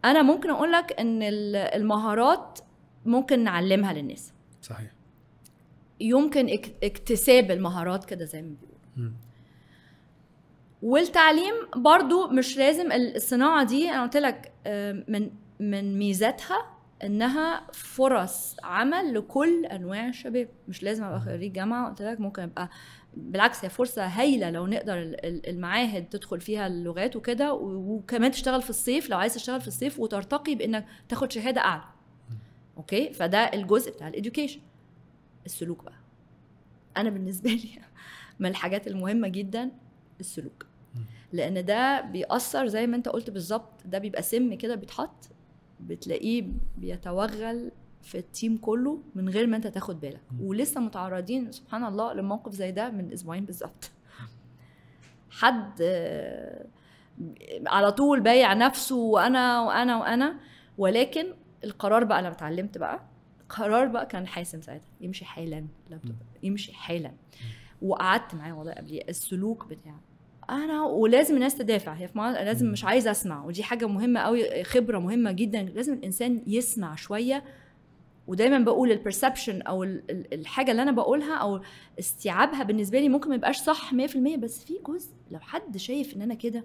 انا ممكن اقول لك ان المهارات ممكن نعلمها للناس صحيح يمكن اكتساب المهارات كده زي ما بيقولوا والتعليم برضو مش لازم الصناعه دي انا قلت لك آه، من من ميزاتها انها فرص عمل لكل انواع الشباب مش لازم ابقى خريج جامعه قلت لك ممكن ابقى بالعكس هي فرصه هايله لو نقدر المعاهد تدخل فيها اللغات وكده وكمان تشتغل في الصيف لو عايز تشتغل في الصيف وترتقي بانك تاخد شهاده اعلى اوكي فده الجزء بتاع الاديوكيشن السلوك بقى انا بالنسبه لي [laughs] من الحاجات المهمه جدا السلوك لان ده بيأثر زي ما انت قلت بالظبط ده بيبقى سم كده بيتحط بتلاقيه بيتوغل في التيم كله من غير ما انت تاخد بالك ولسه متعرضين سبحان الله لموقف زي ده من اسبوعين بالظبط حد على طول بايع نفسه وانا وانا وانا ولكن القرار بقى انا اتعلمت بقى قرار بقى كان حاسم ساعتها يمشي حالا يمشي حالا وقعدت معاه والله قبل السلوك بتاعه انا ولازم الناس تدافع هي في لازم مش عايزه اسمع ودي حاجه مهمه قوي خبره مهمه جدا لازم الانسان يسمع شويه ودايما بقول البرسبشن او الحاجه اللي انا بقولها او استيعابها بالنسبه لي ممكن ما يبقاش صح 100% بس في جزء لو حد شايف ان انا كده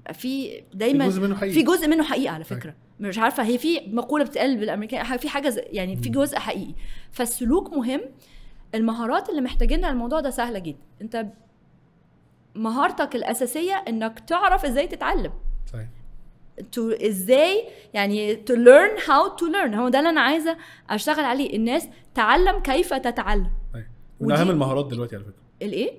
يبقى في دايما في جزء منه حقيقي في جزء منه حقيقي على فكره حقيقي. مش عارفه هي في مقوله بتقال بالامريكان في حاجه يعني في جزء حقيقي فالسلوك مهم المهارات اللي محتاجينها الموضوع ده سهله جدا انت مهارتك الاساسيه انك تعرف ازاي تتعلم صحيح تو ازاي يعني تو ليرن هاو تو ليرن هو ده اللي انا عايزه اشتغل عليه الناس تعلم كيف تتعلم من طيب. اهم المهارات دلوقتي على فكره الايه؟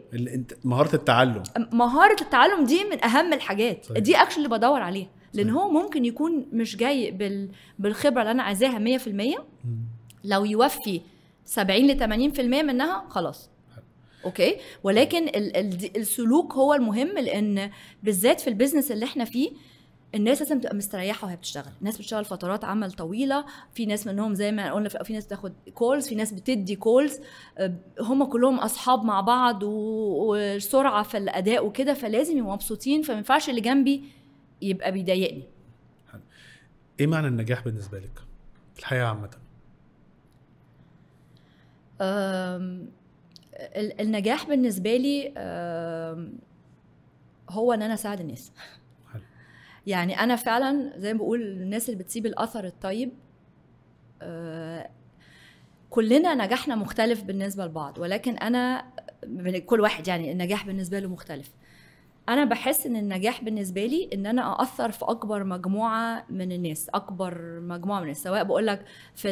مهاره التعلم مهاره التعلم دي من اهم الحاجات صحيح. دي اكشن اللي بدور عليها لان صحيح. هو ممكن يكون مش جاي بال... بالخبره اللي انا عايزاها 100% لو يوفي 70 ل 80% منها خلاص اوكي ولكن ال ال السلوك هو المهم لان بالذات في البيزنس اللي احنا فيه الناس لازم تبقى مستريحه وهي بتشتغل الناس بتشتغل فترات عمل طويله في ناس منهم زي ما قلنا في ناس بتاخد كولز في ناس بتدي كولز آه، هم كلهم اصحاب مع بعض وسرعه في الاداء وكده فلازم يبقوا مبسوطين فما ينفعش اللي جنبي يبقى بيضايقني ايه معنى النجاح بالنسبه لك في الحياه عامه النجاح بالنسبه لي هو ان انا اساعد الناس يعني انا فعلا زي ما بقول الناس اللي بتسيب الاثر الطيب آه، كلنا نجاحنا مختلف بالنسبه لبعض ولكن انا كل واحد يعني النجاح بالنسبه له مختلف انا بحس ان النجاح بالنسبه لي ان انا ااثر في اكبر مجموعه من الناس اكبر مجموعه من الناس سواء بقول لك في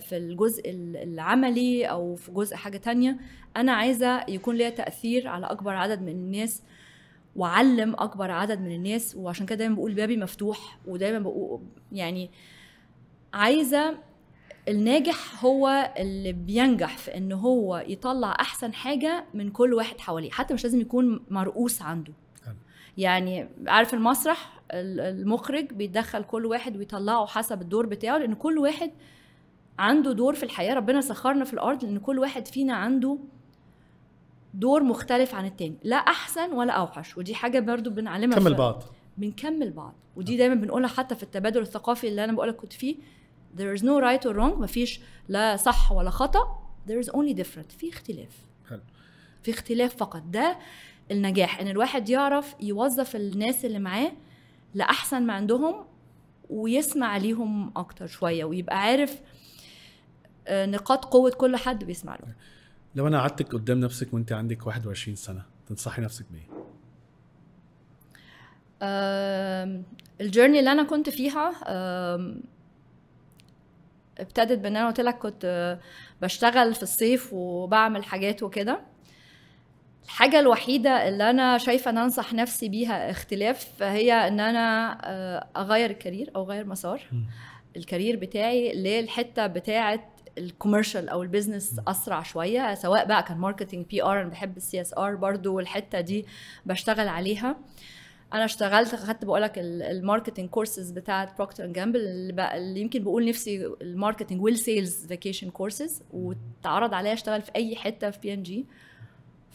في الجزء العملي او في جزء حاجه تانية انا عايزه يكون ليا تاثير على اكبر عدد من الناس وعلم اكبر عدد من الناس وعشان كده دايما بقول بابي مفتوح ودايما بقول يعني عايزه الناجح هو اللي بينجح في ان هو يطلع احسن حاجه من كل واحد حواليه حتى مش لازم يكون مرؤوس عنده يعني عارف المسرح المخرج بيدخل كل واحد ويطلعه حسب الدور بتاعه لان كل واحد عنده دور في الحياه ربنا سخرنا في الارض لان كل واحد فينا عنده دور مختلف عن التاني لا احسن ولا اوحش ودي حاجه برضو بنعلمها كمل بعض بنكمل بعض ودي آه. دايما بنقولها حتى في التبادل الثقافي اللي انا لك كنت فيه there is no right or wrong مفيش لا صح ولا خطا there is only different في اختلاف حلو في اختلاف فقط ده النجاح ان الواحد يعرف يوظف الناس اللي معاه لاحسن ما عندهم ويسمع ليهم اكتر شويه ويبقى عارف آه، نقاط قوه كل حد بيسمع له لو انا قعدتك قدام نفسك وانت عندك 21 سنه تنصحي نفسك بايه الجيرني اللي انا كنت فيها ابتدت بان انا قلت لك كنت آه، بشتغل في الصيف وبعمل حاجات وكده الحاجة الوحيدة اللي أنا شايفة إن أنصح نفسي بيها اختلاف هي إن أنا آه، أغير الكارير أو أغير مسار الكارير بتاعي للحتة بتاعة الكوميرشال او البيزنس اسرع شويه سواء بقى كان ماركتنج بي ار انا بحب السي اس ار برضو والحته دي بشتغل عليها انا اشتغلت خدت بقول لك الماركتنج كورسز بتاعه بروكتر اند جامبل اللي يمكن بقول نفسي الماركتنج ويل سيلز فيكيشن كورسز واتعرض عليا اشتغل في اي حته في بي ان جي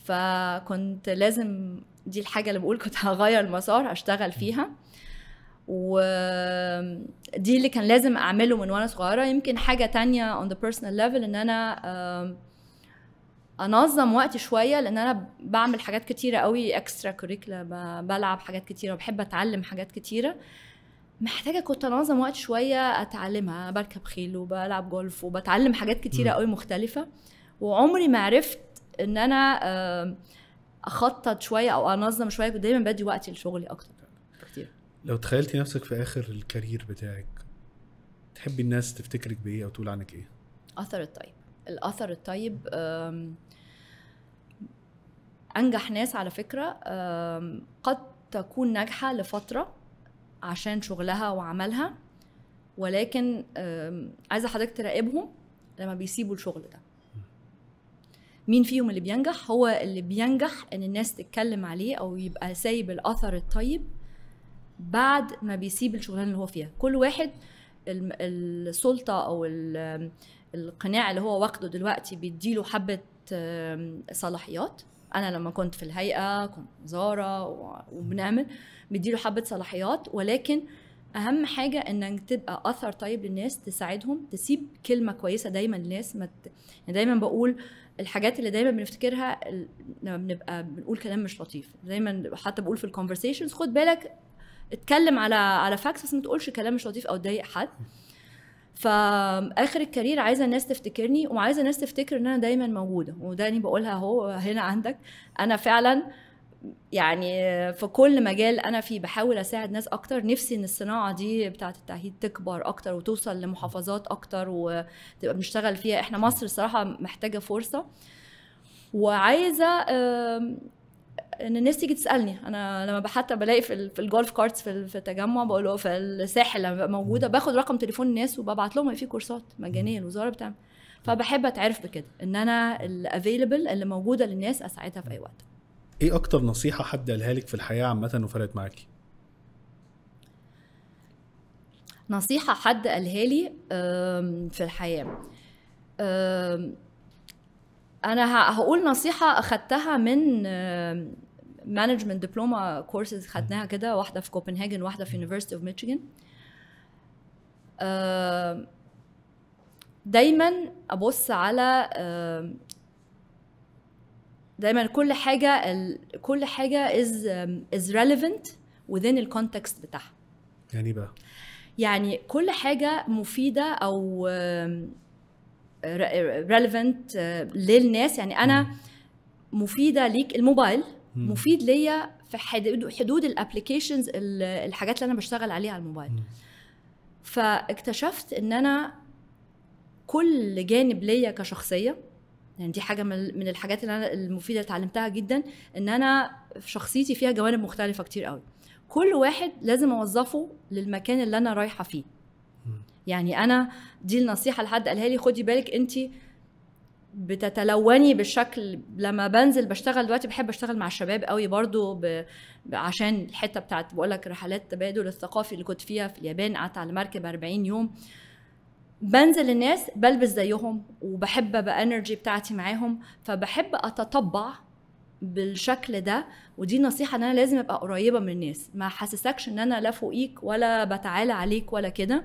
فكنت لازم دي الحاجة اللي بقول كنت هغير المسار أشتغل فيها ودي اللي كان لازم أعمله من وأنا صغيرة يمكن حاجة تانية on the personal level إن أنا انظم وقتي شويه لان انا بعمل حاجات كتيره قوي اكسترا كوريكلا بلعب حاجات كتيره وبحب اتعلم حاجات كتيره محتاجه كنت انظم وقت شويه اتعلمها بركب خيل وبلعب جولف وبتعلم حاجات كتيره قوي مختلفه وعمري ما عرفت ان انا اخطط شويه او انظم شويه كنت دايما بدي وقتي لشغلي اكتر كتير لو تخيلتي نفسك في اخر الكارير بتاعك تحبي الناس تفتكرك بايه او تقول عنك ايه؟ اثر الطيب الاثر الطيب انجح ناس على فكره قد تكون ناجحه لفتره عشان شغلها وعملها ولكن عايزه حضرتك تراقبهم لما بيسيبوا الشغل ده مين فيهم اللي بينجح هو اللي بينجح ان الناس تتكلم عليه او يبقى سايب الاثر الطيب بعد ما بيسيب الشغلانه اللي هو فيها كل واحد السلطه او القناع اللي هو واخده دلوقتي بيديله حبه صلاحيات انا لما كنت في الهيئه كنت وزاره وبنعمل بيديله حبه صلاحيات ولكن اهم حاجه انك تبقى اثر طيب للناس تساعدهم تسيب كلمه كويسه دايما للناس ما يعني دايما بقول الحاجات اللي دايما بنفتكرها لما بنبقى بنقول كلام مش لطيف دايما حتى بقول في الكونفرسيشنز خد بالك اتكلم على على فاكس بس ما تقولش كلام مش لطيف او تضايق حد فاخر الكارير عايزه الناس تفتكرني وعايزه الناس تفتكر ان انا دايما موجوده وده بقولها اهو هنا عندك انا فعلا يعني في كل مجال انا فيه بحاول اساعد ناس اكتر نفسي ان الصناعه دي بتاعه التعهيد تكبر اكتر وتوصل لمحافظات اكتر وتبقى بنشتغل فيها احنا مصر الصراحه محتاجه فرصه وعايزه ان الناس تيجي تسالني انا لما حتى بلاقي في, الجولف كارتس في, التجمع بقول له في الساحل لما ببقى موجوده باخد رقم تليفون الناس وببعت لهم في كورسات مجانيه الوزاره بتعمل فبحب اتعرف بكده ان انا الافيلبل اللي موجوده للناس اساعدها في اي وقت ايه اكتر نصيحه حد قالها لك في الحياه عامه وفرقت معاكي نصيحه حد قالها لي في الحياه انا هقول نصيحه اخدتها من مانجمنت دبلوما كورسز خدناها كده واحده في كوبنهاجن واحده في يونيفرسيتي اوف ميشيغان دايما ابص على دايما كل حاجه ال... كل حاجه از از ريليفنت within الكونتكست بتاعها يعني بقى يعني كل حاجه مفيده او ريليفنت um، uh، للناس يعني انا مفيده ليك الموبايل مفيد ليا في حدود الابلكيشنز الحاجات اللي انا بشتغل عليها على الموبايل فاكتشفت ان انا كل جانب ليا كشخصيه يعني دي حاجه من الحاجات اللي انا المفيده اتعلمتها جدا ان انا في شخصيتي فيها جوانب مختلفه كتير قوي كل واحد لازم اوظفه للمكان اللي انا رايحه فيه يعني انا دي النصيحه لحد قالها لي خدي بالك انت بتتلوني بالشكل لما بنزل بشتغل دلوقتي بحب اشتغل مع الشباب قوي برضو ب... عشان الحته بتاعت بقول لك رحلات التبادل الثقافي اللي كنت فيها في اليابان قعدت على مركب 40 يوم بنزل الناس بلبس زيهم وبحب ابقى انرجي بتاعتي معاهم فبحب اتطبع بالشكل ده ودي نصيحه ان انا لازم ابقى قريبه من الناس ما حسسكش ان انا لا فوقيك ولا بتعالى عليك ولا كده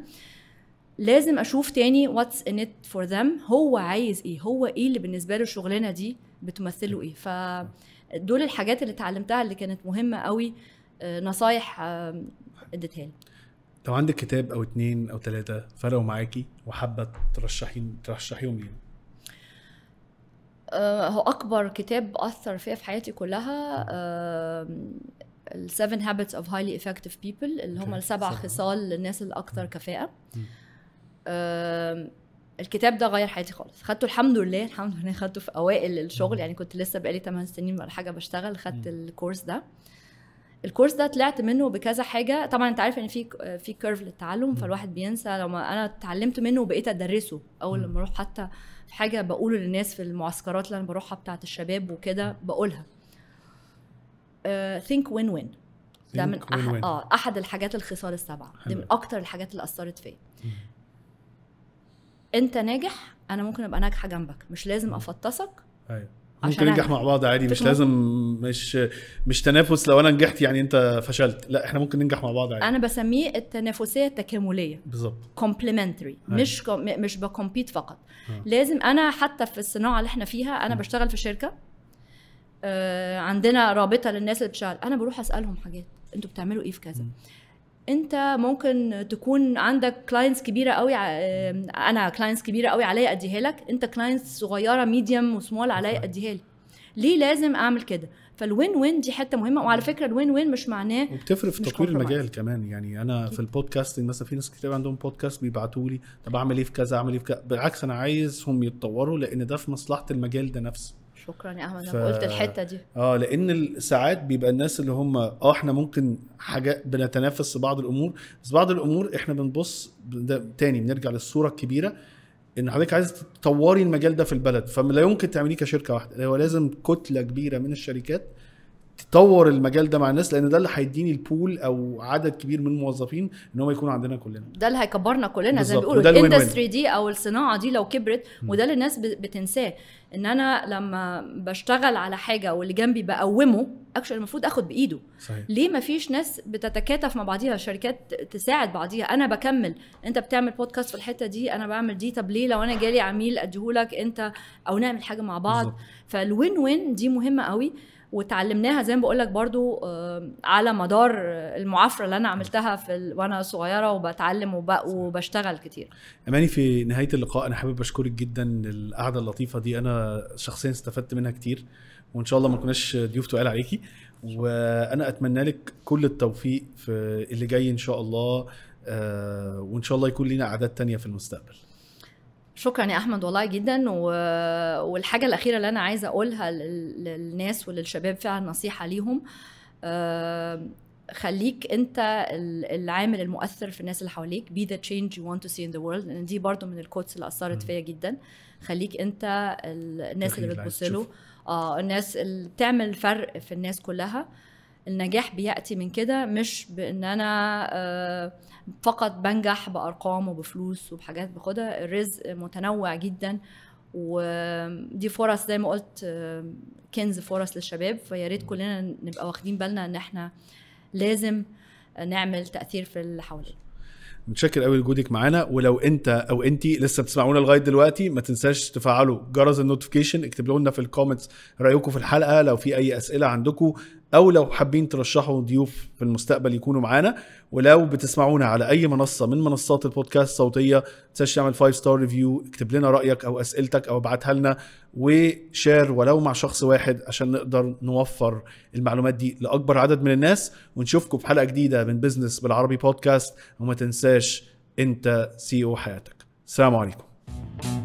لازم اشوف تاني واتس ان ات فور ذم هو عايز ايه هو ايه اللي بالنسبه له الشغلانه دي بتمثله ايه فدول الحاجات اللي اتعلمتها اللي كانت مهمه قوي آه، نصايح اديتها لي لو عندك كتاب او اتنين او تلاتة فرقوا معاكي وحابه ترشحين ترشحيهم لينا آه، هو اكبر كتاب اثر فيا في حياتي كلها ال 7 habits of highly effective people اللي هم السبع خصال للناس الاكثر mm. كفاءه mm. الكتاب ده غير حياتي خالص خدته الحمد لله الحمد لله خدته في اوائل الشغل mm. يعني كنت لسه بقالي 8 سنين ولا حاجه بشتغل خدت الكورس ده الكورس ده طلعت منه بكذا حاجه طبعا انت عارف ان في في كيرف للتعلم فالواحد بينسى لو ما انا اتعلمت منه وبقيت ادرسه اول لما اروح حتى حاجه بقوله للناس في المعسكرات اللي انا بروحها بتاعه الشباب وكده بقولها ثينك وين وين ده من أح- اه احد الحاجات الخصال السبعه دي من اكتر الحاجات اللي اثرت فيا انت ناجح انا ممكن ابقى ناجحه جنبك مش لازم افطسك ايوه ممكن ننجح مع بعض عادي مش لازم مش مش تنافس لو انا نجحت يعني انت فشلت لا احنا ممكن ننجح مع بعض عادي انا بسميه التنافسيه التكامليه بالظبط كومبلمنتري أيوة. مش كم مش بكمبيت فقط ها. آه. لازم انا حتى في الصناعه اللي احنا فيها انا ها. بشتغل في شركه آه عندنا رابطه للناس اللي بتشتغل انا بروح اسالهم حاجات انتوا بتعملوا ايه في كذا انت ممكن تكون عندك كلاينتس كبيره قوي انا كلاينتس كبيره قوي عليا اديها لك انت كلاينتس صغيره ميديوم وسمول عليا اديها لي ليه لازم اعمل كده فالوين وين دي حته مهمه وعلى فكره الوين وين مش معناه وبتفرق في تطوير المجال كمان يعني انا في البودكاستنج مثلا في ناس كتير عندهم بودكاست بيبعتوا لي طب اعمل ايه في كذا اعمل ايه في كذا بالعكس انا عايزهم يتطوروا لان ده في مصلحه المجال ده نفسه شكرا يا احمد ف... قلت الحته دي اه لان ساعات بيبقى الناس اللي هم اه احنا ممكن حاجه بنتنافس في بعض الامور بس بعض الامور احنا بنبص ده تاني بنرجع للصوره الكبيره ان حضرتك عايز تطوري المجال ده في البلد فلا يمكن تعمليه كشركه واحده هو لازم كتله كبيره من الشركات تطور المجال ده مع الناس لان ده اللي هيديني البول او عدد كبير من الموظفين ان هم يكونوا عندنا كلنا ده اللي هيكبرنا كلنا زي ما بيقولوا الاندستري دي او الصناعه دي لو كبرت وده اللي الناس بتنساه ان انا لما بشتغل على حاجه واللي جنبي بقومه اكشن المفروض اخد بايده صحيح. ليه ما فيش ناس بتتكاتف مع بعضيها شركات تساعد بعضيها انا بكمل انت بتعمل بودكاست في الحته دي انا بعمل دي طب ليه لو انا جالي عميل اديهولك انت او نعمل حاجه مع بعض بالزبط. فالوين وين دي مهمه قوي وتعلمناها زي ما بقول لك برضو آه، على مدار المعافره اللي انا عملتها في وانا صغيره وبتعلم وبشتغل كتير اماني في نهايه اللقاء انا حابب اشكرك جدا القعده اللطيفه دي انا شخصيا استفدت منها كتير وان شاء الله ما كناش ضيوف تقال عليكي وانا اتمنى لك كل التوفيق في اللي جاي ان شاء الله آه، وان شاء الله يكون لنا اعداد تانية في المستقبل شكرا يا احمد والله جدا و... والحاجه الاخيره اللي انا عايزه اقولها للناس وللشباب فعلا نصيحه ليهم خليك انت العامل المؤثر في الناس اللي حواليك be the change you want to see in the world لان دي برضو من الكوتس اللي اثرت فيا جدا خليك انت الناس اللي بتبص له اه الناس اللي بتعمل فرق في الناس كلها آه النجاح بياتي من كده مش بان انا آه، فقط بنجح بارقام وبفلوس وبحاجات باخدها الرزق متنوع جدا ودي فرص زي ما قلت آه، كنز فرص للشباب فيا ريت كلنا نبقى واخدين بالنا ان احنا لازم نعمل تاثير في اللي حوالينا متشكر قوي لجودك معانا ولو انت او انت لسه بتسمعونا لغايه دلوقتي ما تنساش تفعلوا جرس النوتيفيكيشن اكتبوا لنا في الكومنتس رايكم في الحلقه لو في اي اسئله عندكم او لو حابين ترشحوا ضيوف في المستقبل يكونوا معانا ولو بتسمعونا على اي منصه من منصات البودكاست الصوتيه تنساش تعمل 5 ستار ريفيو اكتب لنا رايك او اسئلتك او ابعتها لنا وشير ولو مع شخص واحد عشان نقدر نوفر المعلومات دي لاكبر عدد من الناس ونشوفكم في حلقه جديده من بزنس بالعربي بودكاست وما تنساش انت سي او e حياتك السلام عليكم